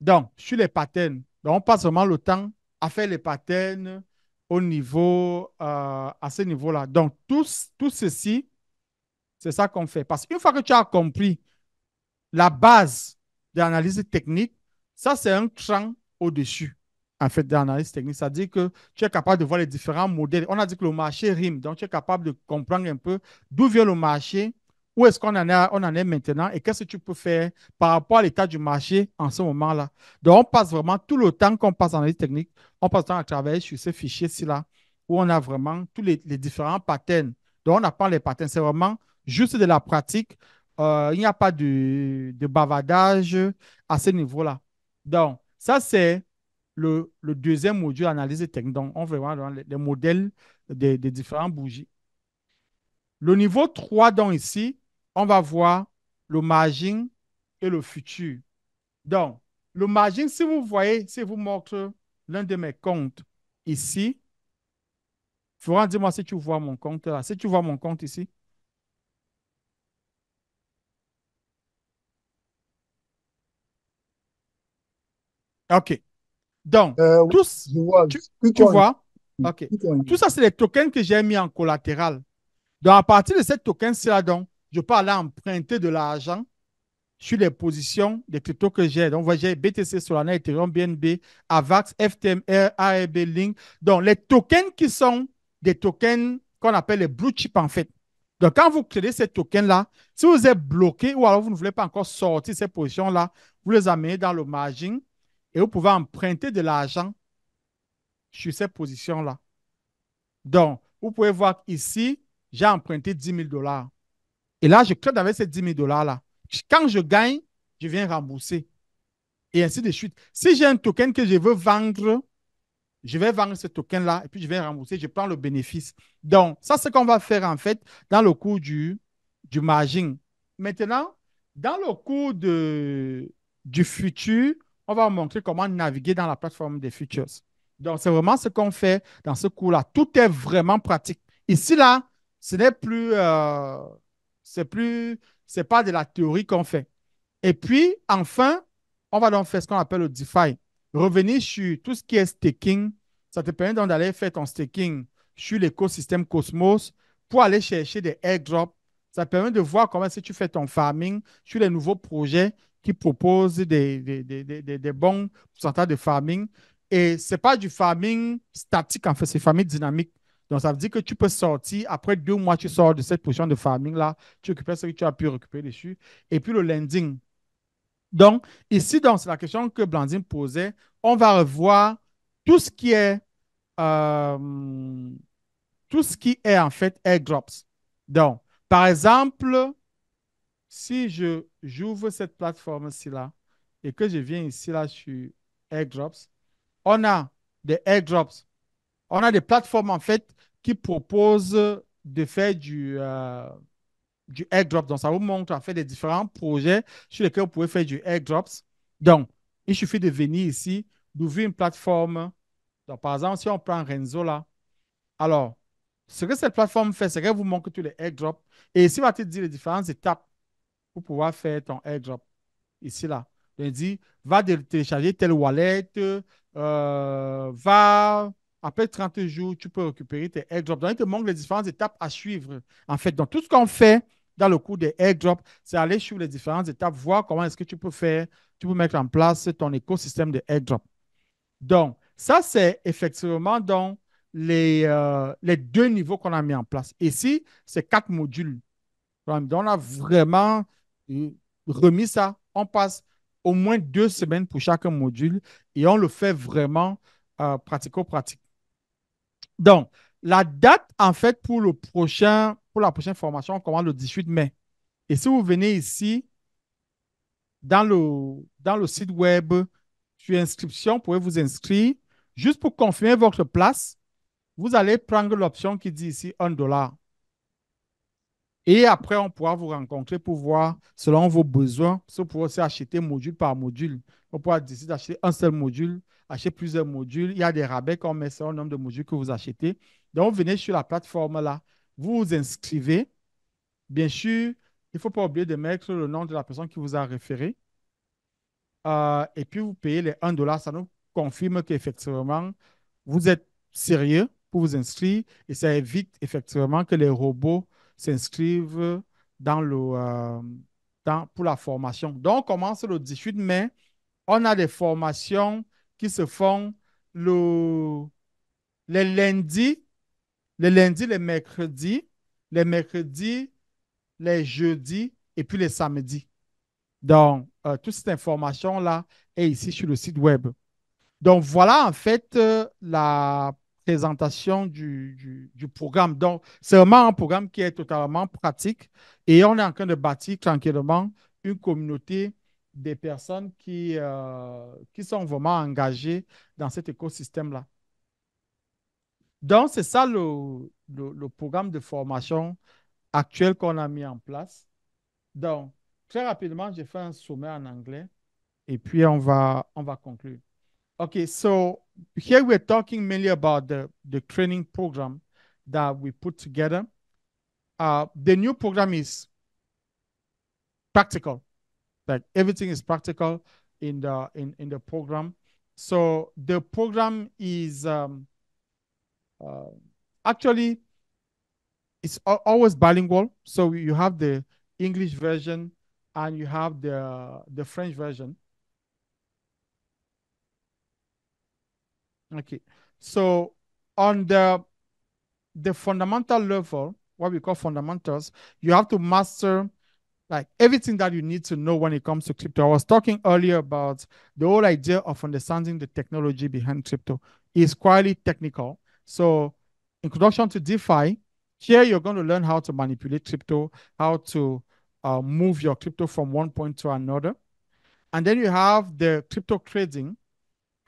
Donc, sur les patterns, donc on passe vraiment le temps à faire les patterns au niveau, euh, à ce niveau-là. Donc, tout, tout ceci, c'est ça qu'on fait. Parce qu'une fois que tu as compris la base de l'analyse technique, ça, c'est un cran au-dessus en fait, d'analyse technique. C'est-à-dire que tu es capable de voir les différents modèles. On a dit que le marché rime, donc tu es capable de comprendre un peu d'où vient le marché, où est-ce qu'on en, est, en est maintenant et qu'est-ce que tu peux faire par rapport à l'état du marché en ce moment-là. Donc, on passe vraiment tout le temps qu'on passe en analyse technique, on passe le temps à travailler sur ces fichiers-ci là, où on a vraiment tous les, différents patterns. Donc, on apprend les patterns. C'est vraiment juste de la pratique. Euh, il n'y a pas de, de bavardage à ce niveau-là. Donc, ça, c'est le, deuxième module analyse technique. Donc, on verra les, modèles des, différentes bougies. Le niveau 3, donc ici, on va voir le margin et le futur. Donc, le margin, si vous voyez, si vous montre l'un de mes comptes ici, Florent, dis-moi si tu vois mon compte là. Si tu vois mon compte ici. OK. Donc, euh, tous, tu, vois, mm. tout ça, c'est les tokens que j'ai mis en collatéral. Donc, à partir de ces tokens-là, donc, je peux aller emprunter de l'argent sur les positions des cryptos que j'ai. Donc, j'ai BTC, Solana, Ethereum, BNB, AVAX, FTMR, AEB, Link. Donc, les tokens qui sont des tokens qu'on appelle les blue chips, en fait. Donc, quand vous créez ces tokens-là, si vous êtes bloqué ou alors vous ne voulez pas encore sortir ces positions-là, vous les amenez dans le margin et vous pouvez emprunter de l'argent sur cette position là Donc, vous pouvez voir ici, j'ai emprunté 10 000 dollars. Et là, je crée avec ces 10 000 dollars-là. Quand je gagne, je viens rembourser. Et ainsi de suite. Si j'ai un token que je veux vendre, je vais vendre ce token-là et puis je vais rembourser, je prends le bénéfice. Donc, ça, c'est ce qu'on va faire en fait dans le cours du, du margin. Maintenant, dans le cours de, du futur, on va montrer comment naviguer dans la plateforme des futures. Donc, c'est vraiment ce qu'on fait dans ce cours-là. Tout est vraiment pratique. Ici, là, ce n'est plus, euh, c'est plus, c'est pas de la théorie qu'on fait. Et puis, enfin, on va donc faire ce qu'on appelle le DeFi. Revenir sur tout ce qui est staking. Ça te permet d'aller faire ton staking sur l'écosystème Cosmos pour aller chercher des airdrops. Ça te permet de voir comment si tu fais ton farming sur les nouveaux projets qui propose des, des, des, des bons centres de farming. Et ce n'est pas du farming statique, en fait, c'est farming dynamique. Donc, ça veut dire que tu peux sortir, après deux mois, tu sors de cette position de farming-là, tu récupères ce que tu as pu récupérer dessus, et puis le lending. Donc, ici, donc, c'est la question que Blandine posait. On va revoir tout ce qui est, euh, tout ce qui est en fait airdrops. Donc, par exemple, si je j'ouvre cette plateforme-ci là et que je viens ici là sur AirDrops, on a des AirDrops. On a des plateformes en fait qui proposent de faire du, euh, AirDrop. Donc, ça vous montre en fait les différents projets sur lesquels vous pouvez faire du AirDrops. Donc, il suffit de venir ici, d'ouvrir une plateforme. Donc, par exemple, si on prend Renzo là, alors, ce que cette plateforme fait, c'est qu'elle vous montre tous les airdrops. Et ici, on va te dire les différentes étapes pouvoir faire ton airdrop ici-là. Il dit, va télécharger telle wallet, euh, va, après 30 jours, tu peux récupérer tes airdrops. Donc, il te montre les différentes étapes à suivre. En fait, donc, tout ce qu'on fait dans le cours des airdrops, c'est aller suivre les différentes étapes, voir comment est-ce que tu peux faire, tu peux mettre en place ton écosystème de airdrop. Donc, ça, c'est effectivement donc, les, euh, les deux niveaux qu'on a mis en place. Ici, c'est quatre modules. Donc, on a vraiment remis ça, on passe au moins deux semaines pour chaque module et on le fait vraiment euh, pratico-pratique. Donc, la date, en fait, pour, le prochain, pour la prochaine formation, on commence le 18 mai. Et si vous venez ici, dans le, dans le site web, sur inscription, vous pouvez vous inscrire. Juste pour confirmer votre place, vous allez prendre l'option qui dit ici 1 dollar. Et après, on pourra vous rencontrer pour voir, selon vos besoins, si vous pouvez aussi acheter module par module. On pourra décider d'acheter un seul module, acheter plusieurs modules. Il y a des rabais qu'on met sur le nombre de modules que vous achetez. Donc, venez sur la plateforme là, vous vous inscrivez. Bien sûr, il ne faut pas oublier de mettre le nom de la personne qui vous a référé. Euh, et puis, vous payez les 1 dollar. Ça nous confirme qu'effectivement, vous êtes sérieux pour vous inscrire et ça évite effectivement que les robots s'inscrivent dans le, euh, pour la formation. Donc, on commence le 18 mai. On a des formations qui se font le, les lundis, les lundis, les mercredis, les mercredis, les jeudis et puis les samedis. Donc, euh, toute cette information-là est ici sur le site web. Donc, voilà en fait euh, la présentation du, programme. Donc, c'est vraiment un programme qui est totalement pratique et on est en train de bâtir tranquillement une communauté des personnes qui, euh, qui sont vraiment engagées dans cet écosystème-là. Donc, c'est ça le, programme de formation actuel qu'on a mis en place. Donc, très rapidement, j'ai fait un sommet en anglais et puis on va, on va conclure. Okay, so here we're talking mainly about the, the training program that we put together. Uh, the new program is practical, like everything is practical in the in in the program. So the program is um, uh, actually it's always bilingual. So you have the English version and you have the the French version. Okay. So on the the fundamental level, what we call fundamentals, you have to master like everything that you need to know when it comes to crypto. I was talking earlier about the whole idea of understanding the technology behind crypto is quite technical. So introduction to DeFi, here you're going to learn how to manipulate crypto, how to uh, move your crypto from one point to another. And then you have the crypto trading,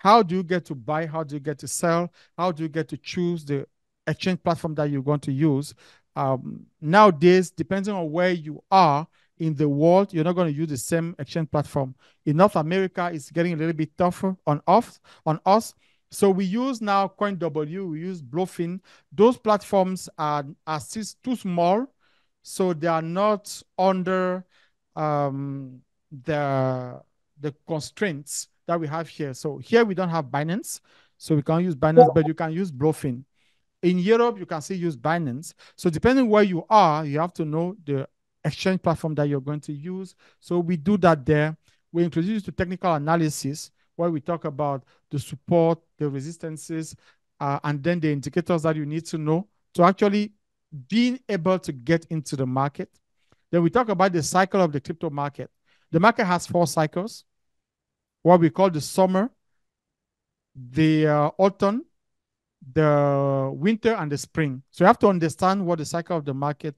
how do you get to buy? How do you get to sell? How do you get to choose the exchange platform that you're going to use? Um, nowadays, depending on where you are in the world, you're not going to use the same exchange platform. In North America, it's getting a little bit tougher on us. On us, so we use now CoinW, we use Bluefin. Those platforms are are still too small, so they are not under um, the the constraints that we have here. So here we don't have Binance, so we can't use Binance, but you can use Bluefin. In Europe, you can still use Binance. So depending where you are, you have to know the exchange platform that you're going to use. So we do that there. We introduce you to technical analysis where we talk about the support, the resistances, uh, and then the indicators that you need to know to actually being able to get into the market. Then we talk about the cycle of the crypto market. The market has four cycles what we call the summer, the uh, autumn, the winter, and the spring. So you have to understand what the cycle of the market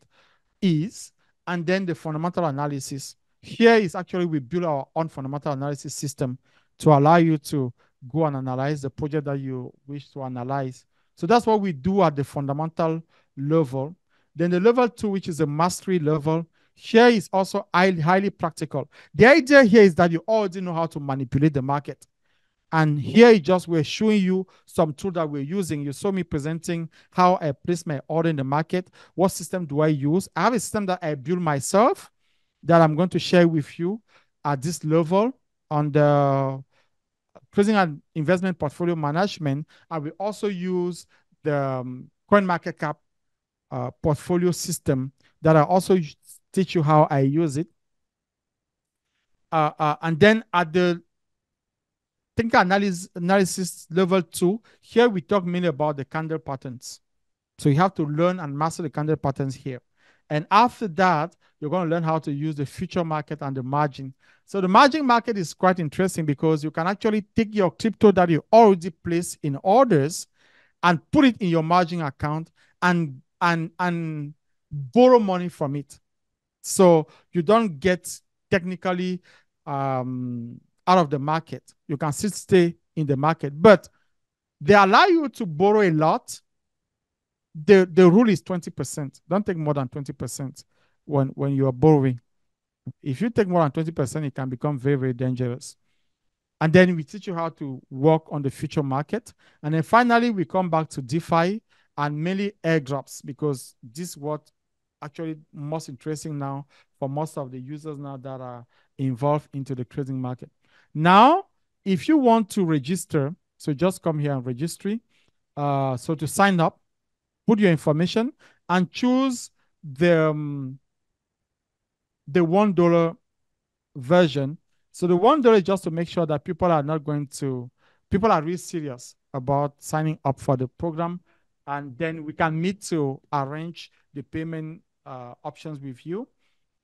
is, and then the fundamental analysis. Here is actually we build our own fundamental analysis system to allow you to go and analyze the project that you wish to analyze. So that's what we do at the fundamental level. Then the level two, which is the mastery level, here is also highly, highly practical. The idea here is that you already know how to manipulate the market. And here just we're showing you some tool that we're using. You saw me presenting how I place my order in the market. What system do I use? I have a system that I build myself that I'm going to share with you at this level on the trading and investment portfolio management. I will also use the um, coin market cap uh, portfolio system that I also teach you how I use it. Uh, uh, and then at the thinker analysis, analysis level two, here we talk mainly about the candle patterns. So you have to learn and master the candle patterns here. And after that, you're going to learn how to use the future market and the margin. So the margin market is quite interesting because you can actually take your crypto that you already placed in orders and put it in your margin account and and and borrow money from it. So you don't get technically um, out of the market. You can still stay in the market, but they allow you to borrow a lot. The, the rule is 20%. Don't take more than 20% when, when you are borrowing. If you take more than 20%, it can become very, very dangerous. And then we teach you how to work on the future market. And then finally, we come back to DeFi and mainly airdrops because this is what actually most interesting now for most of the users now that are involved into the trading market. Now, if you want to register, so just come here and register. Uh, so to sign up, put your information and choose the um, the one dollar version. So the one dollar just to make sure that people are not going to people are really serious about signing up for the program, and then we can meet to arrange the payment uh, options with you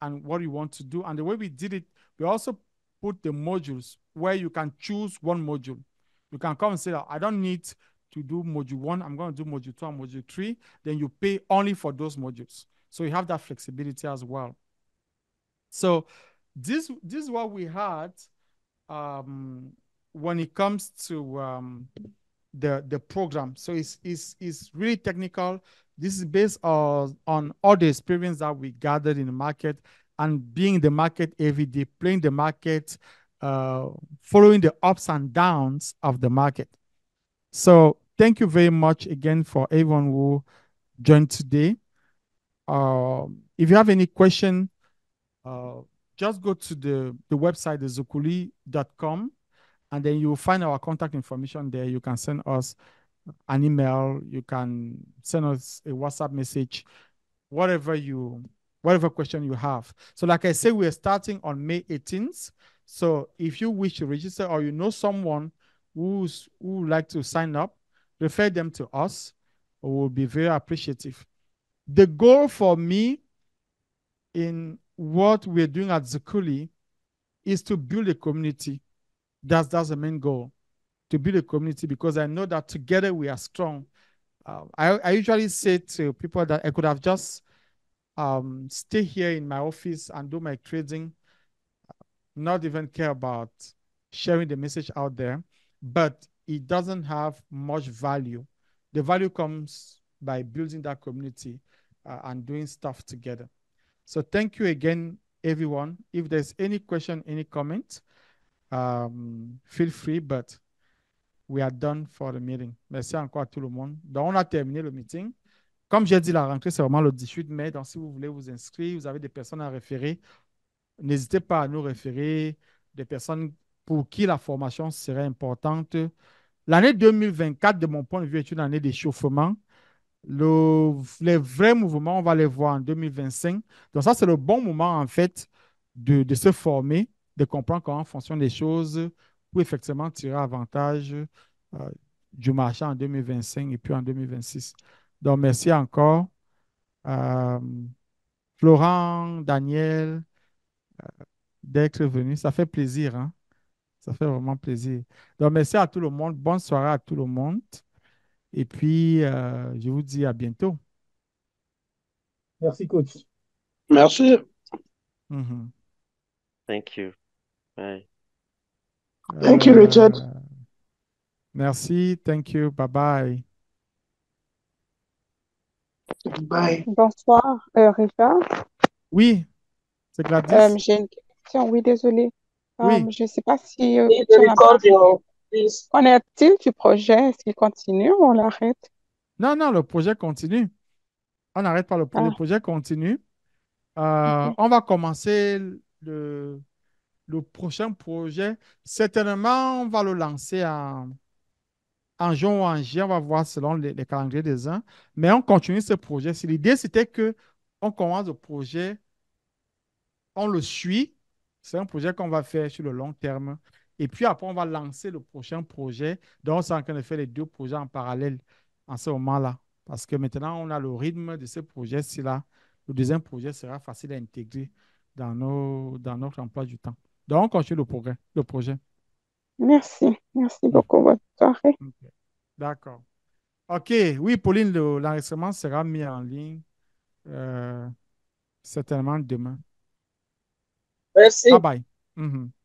and what you want to do. And the way we did it, we also put the modules where you can choose one module. You can come and say, I don't need to do module one, I'm going to do module two and module three. Then you pay only for those modules. So you have that flexibility as well. So this, this is what we had um, when it comes to um, the, the program. So it's, it's, it's really technical. This is based on, uh, on all the experience that we gathered in the market and being in the market every day, playing the market, uh, following the ups and downs of the market. So thank you very much again for everyone who joined today. Uh, if you have any question, uh, just go to the, the website, thezukuli.com and then you will find our contact information there. You can send us an email, you can send us a WhatsApp message, whatever you whatever question you have. So like I say, we're starting on May 18th. So if you wish to register or you know someone who's who would like to sign up, refer them to us. We will be very appreciative. The goal for me in what we're doing at Zukuli is to build a community that's that's the main goal, to build a community because I know that together we are strong. Uh, I, I usually say to people that I could have just um, stay here in my office and do my trading, uh, not even care about sharing the message out there, but it doesn't have much value. The value comes by building that community uh, and doing stuff together. So thank you again, everyone. If there's any question, any comment, Um, feel free, but we are done for the meeting. Merci encore à tout le monde. Donc, on a terminé le meeting. Comme j'ai dit, la rentrée, c'est vraiment le 18 mai. Donc, si vous voulez vous inscrire, vous avez des personnes à référer, n'hésitez pas à nous référer des personnes pour qui la formation serait importante. L'année 2024, de mon point de vue, est une année d'échauffement. Le, les vrais mouvements, on va les voir en 2025. Donc, ça, c'est le bon moment, en fait, de, de se former de comprendre comment fonctionnent les choses pour effectivement tirer avantage euh, du marché en 2025 et puis en 2026. Donc, merci encore. Euh, Florent, Daniel, euh, d'être venu. Ça fait plaisir. Hein? Ça fait vraiment plaisir. Donc, merci à tout le monde. Bonne soirée à tout le monde. Et puis, je vous dis à bientôt. Merci, coach. Merci. Mm-hmm. Thank you. Thank you, euh, Richard. Merci, thank you, bye bye. Bonsoir, euh, Richard. Oui, c'est Gladys. Euh, j'ai une question, oui, désolé. je ne sais pas si. On Qu'en est-il du projet? Est-ce qu'il continue ou on l'arrête? Non, non, le projet continue. On arrête pas le projet. Le ah. projet continue. On va commencer le le prochain projet, certainement, on va le lancer en, en juin ou en juillet. On va voir selon les, calendriers des uns. Mais on continue ce projet. Si L'idée, c'était qu'on commence le projet, on le suit. C'est un projet qu'on va faire sur le long terme. Et puis après, on va lancer le prochain projet. Donc, c'est en train de faire les deux projets en parallèle en ce moment-là. Parce que maintenant, on a le rythme de ce projet-ci-là. Le deuxième projet sera facile à intégrer dans, nos, dans notre emploi du temps. Donc, on le le projet. Merci. Merci beaucoup, votre soirée. D'accord. OK. Oui, Pauline, l'enregistrement sera mis en ligne euh, certainement demain. Merci. Bye bye. Mhm.